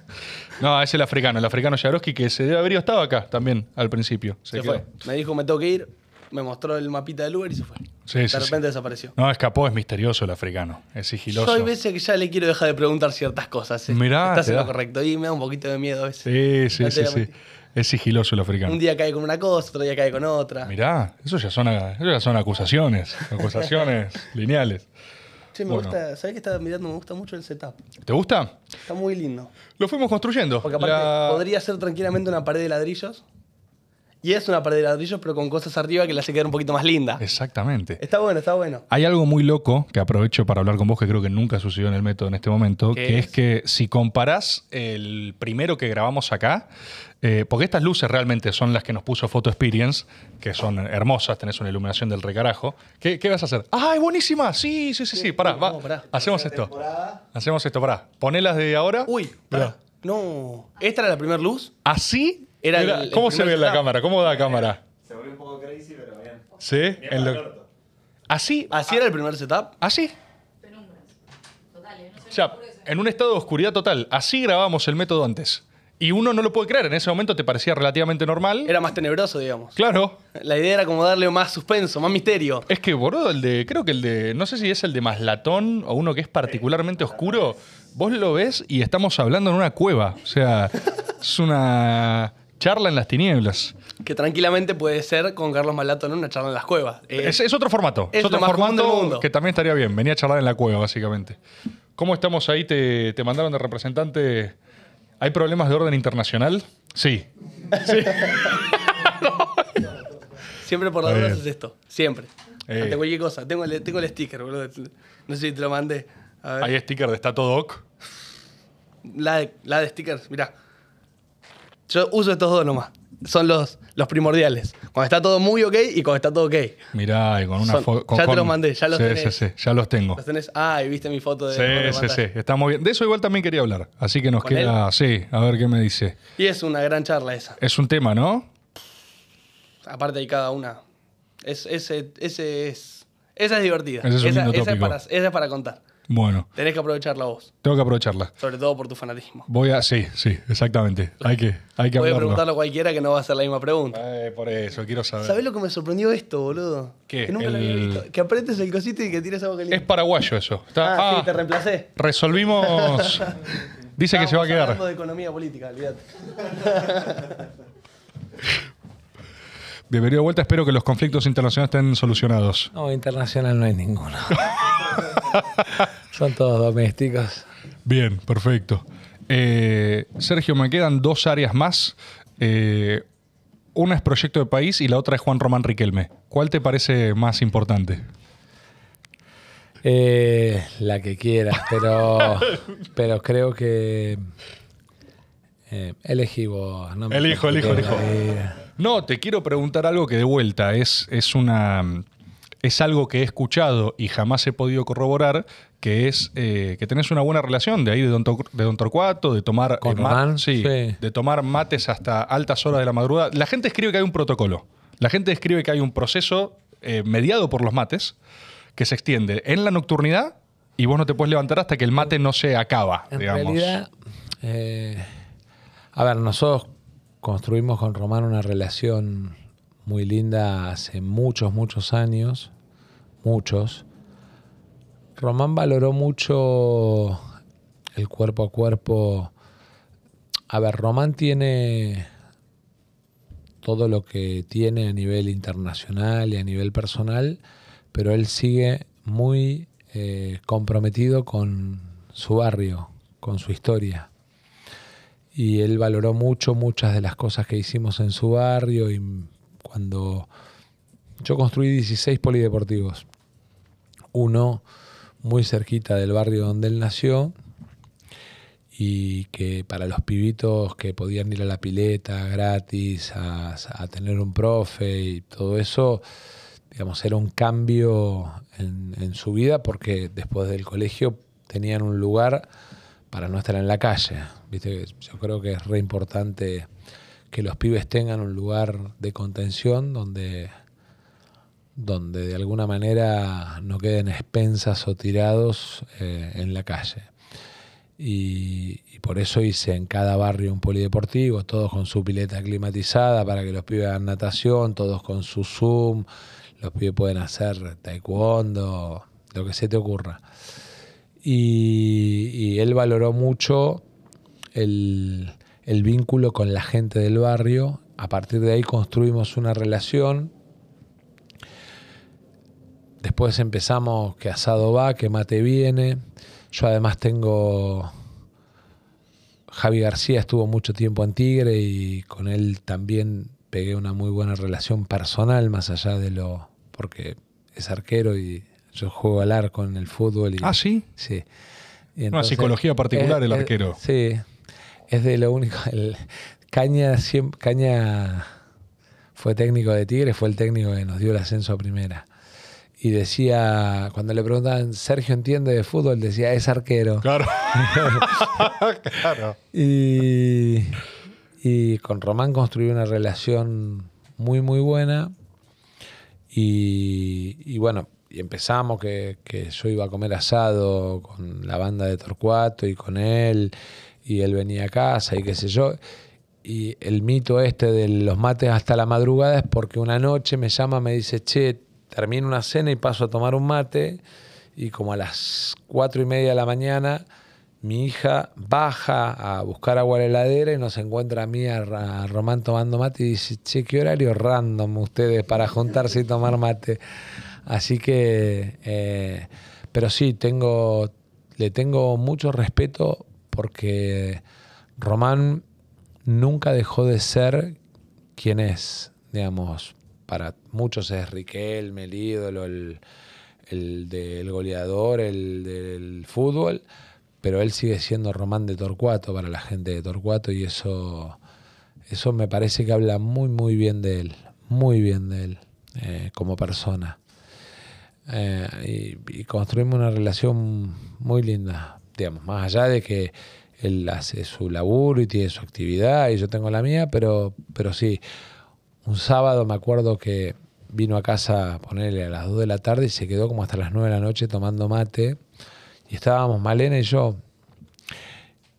No, es el africano, el africano Yaroski, que se debe haber estado acá también al principio. se Me dijo, me tengo que ir me mostró el mapita del Uber y se fue. de repente desapareció. No, escapó, es misterioso el africano, es sigiloso. Yo hay veces que ya le quiero dejar de preguntar ciertas cosas. ¿eh? Mirá, Estás en correcto y me da un poquito de miedo a veces. Sí, sí, sí, sí. Es sigiloso el africano. Un día cae con una cosa, otro día cae con otra. Mirá, eso ya son, acusaciones, acusaciones lineales. Sí, me gusta, ¿sabés qué estaba mirando? Me gusta mucho el setup. ¿Te gusta? Está muy lindo. Lo fuimos construyendo. Porque podría ser tranquilamente una pared de ladrillos. Y es una pared de ladrillos, pero con cosas arriba que la hace quedar un poquito más linda. Exactamente. Está bueno, está bueno. Hay algo muy loco que aprovecho para hablar con vos, que creo que nunca sucedió en el método en este momento, que es? que si comparás el primero que grabamos acá, eh, porque estas luces realmente son las que nos puso Photo Experience, que son hermosas, tenés una iluminación del recarajo. ¿Qué, qué vas a hacer? ¡Ay, ¡Ah, buenísima! Sí, sí, sí, sí, pará, va. Hacemos esto. Hacemos esto, pará. Ponelas de ahora. Uy, pará. No. ¿Esta era la primera luz? Así ¿Cómo se ve la cámara? ¿Cómo da la cámara? Se volvió un poco crazy, pero bien. ¿Sí? ¿Así? ¿Así era el primer setup? ¿Así? Penumbras. Eh, o sea, en un estado de oscuridad total. Así grabamos el método antes. Y uno no lo puede creer, en ese momento te parecía relativamente normal. Era más tenebroso, digamos. Claro. La idea era como darle más suspenso, más misterio. Es que, boludo, el de, creo que el de, no sé si es el de más latón o uno que es particularmente oscuro, vos lo ves y estamos hablando en una cueva. O sea, es una... Charla en las tinieblas. Que tranquilamente puede ser con Carlos Malato en una charla en las cuevas. Eh, es, otro formato. Es, otro formato que también estaría bien. Venía a charlar en la cueva, básicamente. ¿Cómo estamos ahí? ¿Te, mandaron de representante? ¿Hay problemas de orden internacional? Sí. Siempre por la dudas es esto. Siempre. Eh. tengo cualquier cosa. Tengo el, sticker, boludo. No sé si te lo mandé. ¿Hay sticker de StatoDoc? La de, la de stickers, mirá. Yo uso estos dos nomás. Son los, los primordiales. Cuando está todo muy ok y cuando está todo ok. Mirá, y con una foto. ya te los mandé, ya los sí, Sí, sí, ya los tengo. Ah, y viste mi foto de. Sí, sí, sí. Está muy bien. De eso igual también quería hablar. Así que nos queda. Sí, a ver qué me dice. Y es una gran charla esa. Es un tema, ¿no? Aparte de cada una. Es, ese, ese es. Esa es divertida. esa es para contar. Bueno. Tenés que aprovecharla vos. Tengo que aprovecharla. Sobre todo por tu fanatismo. Voy a. Sí, sí, exactamente. Hay que, hay que Voy a preguntarlo a cualquiera que no va a hacer la misma pregunta. Eh, por eso, quiero saber. ¿Sabés lo que me sorprendió esto, boludo? ¿Qué? Que nunca lo había visto. Que apretes el cosito y que tires agua caliente. Es paraguayo eso. Ah, sí, ah, te reemplacé. resolvimos. Dice que se va a quedar. hablando de economía política, olvídate. Debería de vuelta. Espero que los conflictos internacionales estén solucionados. No, internacional no hay ninguno. Son todos domésticos. Bien, perfecto. Eh, Sergio, me quedan dos áreas más. Eh, una es proyecto de país y la otra es Juan Román Riquelme. ¿Cuál te parece más importante? Eh, la que quieras, pero, pero creo que elegí vos. elijo, elijo, elijo. No, te quiero preguntar algo que de vuelta es, es una es algo que he escuchado y jamás he podido corroborar, que es eh, que tenés una buena relación de ahí de Don, de Torcuato, de tomar, eh, de tomar mates hasta altas horas de la madrugada. La gente escribe que hay un protocolo. La gente escribe que hay un proceso eh, mediado por los mates que se extiende en la nocturnidad y vos no te puedes levantar hasta que el mate no se acaba. En a ver, nosotros construimos con Román una relación muy linda hace muchos, muchos años, muchos. Román valoró mucho el cuerpo a cuerpo. A ver, Román tiene todo lo que tiene a nivel internacional y a nivel personal, pero él sigue muy eh, comprometido con su barrio, con su historia y él valoró mucho muchas de las cosas que hicimos en su barrio y cuando yo construí 16 polideportivos, uno muy cerquita del barrio donde él nació y que para los pibitos que podían ir a la pileta gratis, a, tener un profe y todo eso, digamos, era un cambio en su vida porque después del colegio tenían un lugar para no estar en la calle. ¿viste? Yo creo que es re importante que los pibes tengan un lugar de contención donde, donde de alguna manera no queden expensas o tirados eh, en la calle. Y, y, por eso hice en cada barrio un polideportivo, todos con su pileta climatizada para que los pibes hagan natación, todos con su Zoom, los pibes pueden hacer taekwondo, lo que se te ocurra y, él valoró mucho el, el vínculo con la gente del barrio. A partir de ahí construimos una relación. Después empezamos que asado va, que mate viene. Yo además tengo... Javi García estuvo mucho tiempo en Tigre y con él también pegué una muy buena relación personal, más allá de lo... porque es arquero y yo juego al arco en el fútbol. Y, ah, sí. Sí. Una psicología particular del el eh, eh, arquero. sí. Es de lo único. Caña, Caña fue técnico de Tigres, fue el técnico que nos dio el ascenso a primera. Y decía, cuando le preguntaban, Sergio entiende de fútbol, decía, es arquero. Claro. claro. Y, con Román construí una relación muy, muy buena. y, bueno, y empezamos, que, yo iba a comer asado con la banda de Torcuato y con él, y él venía a casa y qué sé yo. Y el mito este de los mates hasta la madrugada es porque una noche me llama, me dice, che, termino una cena y paso a tomar un mate, y como a las cuatro y media de la mañana mi hija baja a buscar agua a la heladera y nos encuentra a mí, a, Román tomando mate y dice, che, qué horario random ustedes para juntarse y tomar mate. Así que, eh, pero sí, tengo, le tengo mucho respeto porque Román nunca dejó de ser quien es, digamos, para muchos es Riquelme, el ídolo, el, del goleador, el del fútbol, pero él sigue siendo Román de Torcuato para la gente de Torcuato y eso, me parece que habla muy, muy bien de él, muy bien de él eh, como persona. Eh, y, construimos una relación muy linda, digamos, más allá de que él hace su laburo y tiene su actividad y yo tengo la mía, pero, pero sí, un sábado me acuerdo que vino a casa, a ponerle a las 2 de la tarde y se quedó como hasta las 9 de la noche tomando mate y estábamos Malena y yo.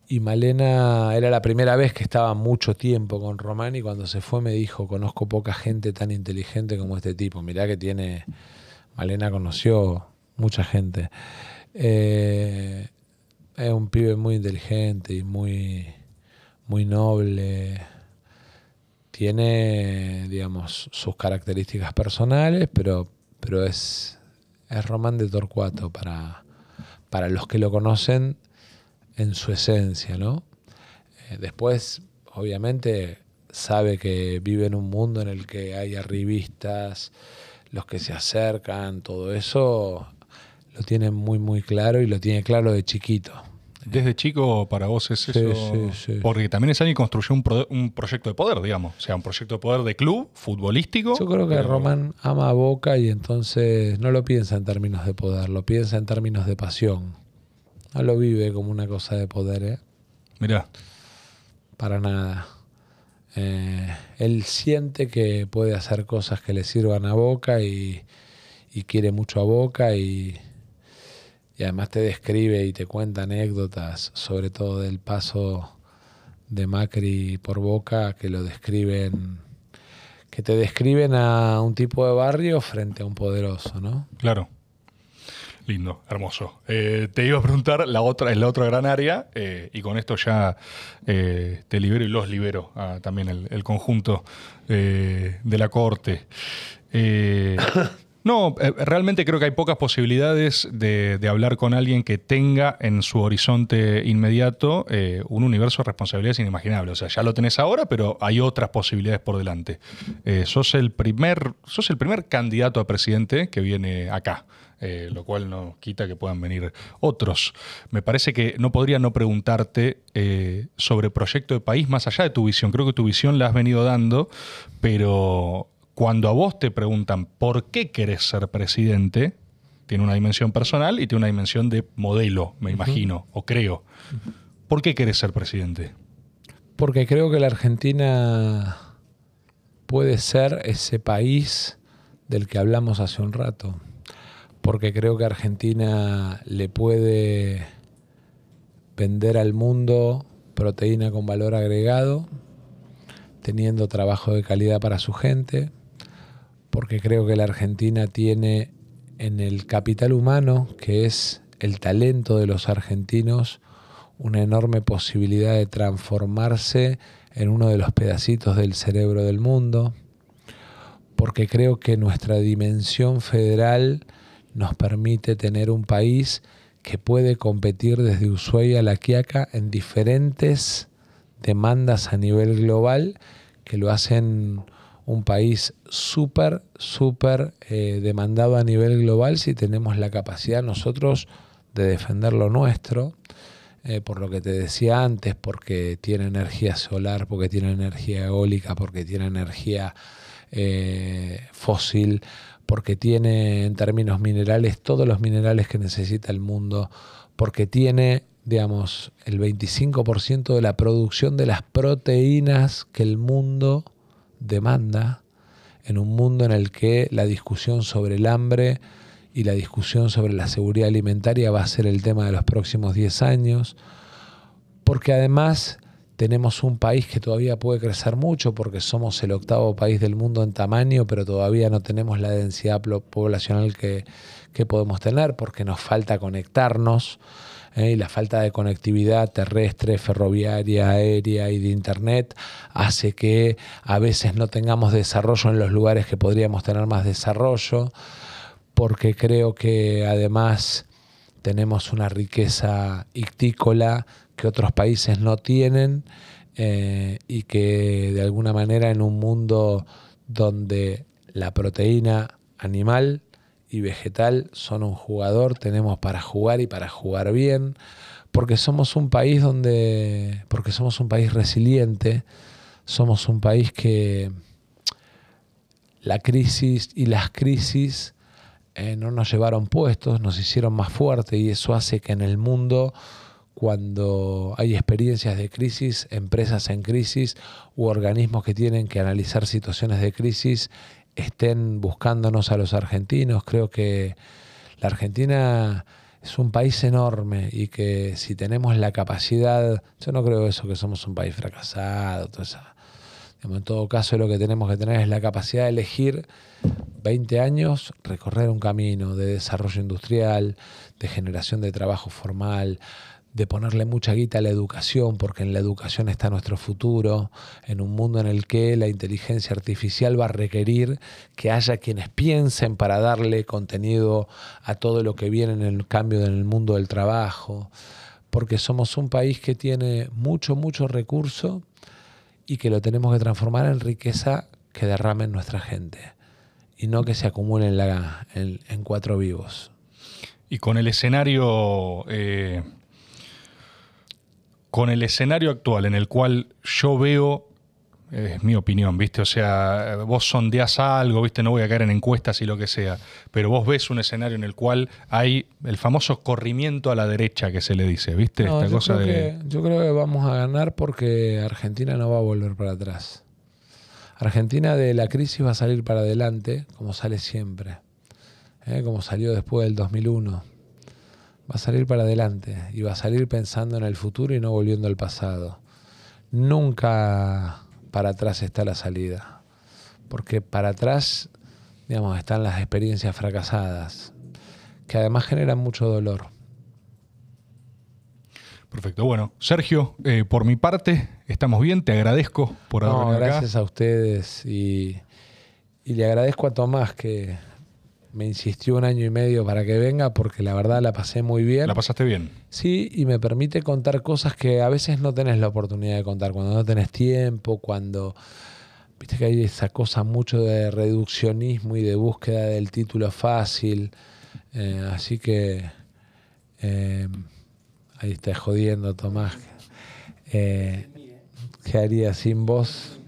Y Malena era la primera vez que estaba mucho tiempo con Román y cuando se fue me dijo, conozco poca gente tan inteligente como este tipo, mirá que tiene Alena conoció mucha gente. Eh, es un pibe muy inteligente y muy, muy noble. Tiene, digamos, sus características personales, pero, pero es, es Román de Torcuato para, los que lo conocen en su esencia, ¿no? Eh, después, obviamente, sabe que vive en un mundo en el que hay arribistas, los que se acercan, todo eso lo tiene muy, muy claro y lo tiene claro de chiquito. Desde chico para vos es eso. Porque también es alguien que construyó un, proyecto de poder, digamos. O sea, un proyecto de poder de club, futbolístico. Yo creo que Román ama Boca y entonces no lo piensa en términos de poder, lo piensa en términos de pasión. No lo vive como una cosa de poder, ¿eh? Mirá. Para nada. Eh, él siente que puede hacer cosas que le sirvan a Boca y, quiere mucho a Boca y, y, además te describe y te cuenta anécdotas, sobre todo del paso de Macri por Boca, que lo describen, que te describen a un tipo de barrio frente a un poderoso, ¿no? Claro. Lindo, hermoso. Eh, te iba a preguntar, la otra es la otra gran área, eh, y con esto ya eh, te libero y los libero ah, también el, conjunto de la corte. no, realmente creo que hay pocas posibilidades de, hablar con alguien que tenga en su horizonte inmediato un universo de responsabilidades inimaginables. O sea, ya lo tenés ahora, pero hay otras posibilidades por delante. sos, el primer, sos el primer candidato a presidente que viene acá. Eh, lo cual no quita que puedan venir otros. Me parece que no podría no preguntarte eh, sobre proyecto de país más allá de tu visión. Creo que tu visión la has venido dando, pero cuando a vos te preguntan por qué querés ser presidente, tiene una dimensión personal y tiene una dimensión de modelo, me imagino, o creo. ¿Por qué querés ser presidente? Porque creo que la Argentina puede ser ese país del que hablamos hace un rato, porque creo que Argentina le puede vender al mundo proteína con valor agregado, teniendo trabajo de calidad para su gente, porque creo que la Argentina tiene en el capital humano, que es el talento de los argentinos, una enorme posibilidad de transformarse en uno de los pedacitos del cerebro del mundo, porque creo que nuestra dimensión federal nos permite tener un país que puede competir desde Ushuaia a La Quiaca en diferentes demandas a nivel global que lo hacen un país súper, súper eh, demandado a nivel global si tenemos la capacidad nosotros de defender lo nuestro, eh, por lo que te decía antes, porque tiene energía solar, porque tiene energía eólica, porque tiene energía eh, fósil, porque tiene en términos minerales todos los minerales que necesita el mundo, porque tiene, digamos, el 25% de la producción de las proteínas que el mundo demanda, en un mundo en el que la discusión sobre el hambre y la discusión sobre la seguridad alimentaria va a ser el tema de los próximos 10 años, porque además tenemos un país que todavía puede crecer mucho porque somos el octavo país del mundo en tamaño, pero todavía no tenemos la densidad poblacional que, podemos tener porque nos falta conectarnos. ¿eh? Y la falta de conectividad terrestre, ferroviaria, aérea y de Internet hace que a veces no tengamos desarrollo en los lugares que podríamos tener más desarrollo, porque creo que además tenemos una riqueza ictícola que otros países no tienen eh, y que de alguna manera en un mundo donde la proteína animal y vegetal son un jugador, tenemos para jugar y para jugar bien, porque somos un país donde, porque somos un país resiliente, somos un país que la crisis y las crisis eh, no nos llevaron puestos, nos hicieron más fuertes y eso hace que en el mundo cuando hay experiencias de crisis, empresas en crisis u organismos que tienen que analizar situaciones de crisis estén buscándonos a los argentinos. Creo que la Argentina es un país enorme y que si tenemos la capacidad, yo no creo eso, que somos un país fracasado, En todo caso, lo que tenemos que tener es la capacidad de elegir 20 años, recorrer un camino de desarrollo industrial, de generación de trabajo formal, de ponerle mucha guita a la educación, porque en la educación está nuestro futuro, en un mundo en el que la inteligencia artificial va a requerir que haya quienes piensen para darle contenido a todo lo que viene en el cambio en el mundo del trabajo, porque somos un país que tiene mucho, mucho recurso y que lo tenemos que transformar en riqueza que derrame en nuestra gente y no que se acumule en, en cuatro vivos. Y con el escenario... Eh, con el escenario actual en el cual yo veo, es mi opinión, ¿viste? O sea, vos sondeás algo, ¿viste? No voy a caer en encuestas y lo que sea, pero vos ves un escenario en el cual hay el famoso corrimiento a la derecha que se le dice, ¿viste? Esta yo cosa creo que, yo creo que vamos a ganar porque Argentina no va a volver para atrás. Argentina de la crisis va a salir para adelante, como sale siempre, ¿eh? como salió después del 2001 Va a salir para adelante y va a salir pensando en el futuro y no volviendo al pasado. Nunca para atrás está la salida, porque para atrás, digamos, están las experiencias fracasadas, que además generan mucho dolor. Perfecto. Bueno, Sergio, eh, por mi parte, estamos bien. Te agradezco por haber Gracias a ustedes y, y le agradezco a Tomás que, me insistió un año y medio para que venga porque la verdad la pasé muy bien. ¿La pasaste bien? Sí, y me permite contar cosas que a veces no tenés la oportunidad de contar, cuando no tenés tiempo, cuando... Viste que hay esa cosa mucho de reduccionismo y de búsqueda del título fácil. Eh, así que... Eh, ahí está jodiendo Tomás. Eh, ¿Qué haría sin vos?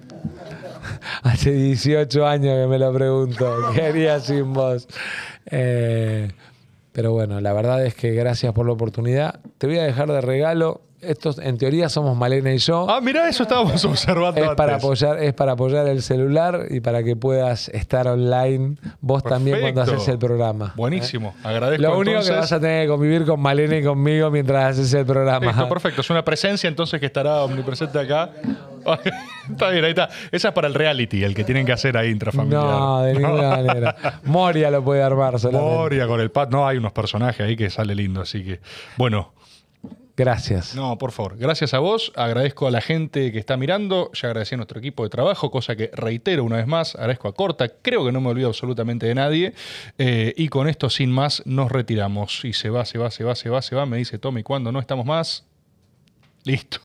hace 18 años que me lo pregunto, ¿qué haría sin vos? Eh, pero bueno, la verdad es que gracias por la oportunidad. Te voy a dejar de regalo estos en teoría somos Malena y yo. Ah, mira, eso estábamos observando. Es para apoyar, es para apoyar el celular y para que puedas estar online vos también cuando haces el programa. Buenísimo, ¿eh? agradezco. Lo único que vas a tener que convivir con Malena y conmigo mientras haces el programa. perfecto, es una presencia entonces que estará omnipresente acá. está bien, ahí está. Esa es para el reality, el que tienen que hacer ahí intrafamiliar. No, de ninguna manera. Moria lo puede armar solamente. Moria con el pat. No, hay unos personajes ahí que sale lindo, así que. Bueno. Gracias. No, por favor. Gracias a vos. Agradezco a la gente que está mirando. Ya agradecí a nuestro equipo de trabajo, cosa que reitero una vez más. Agradezco a Corta. Creo que no me olvido absolutamente de nadie. Eh, y con esto, sin más, nos retiramos. Y se va, se va, se va, se va, se va. Me dice Tommy, ¿cuándo no estamos más? Listo.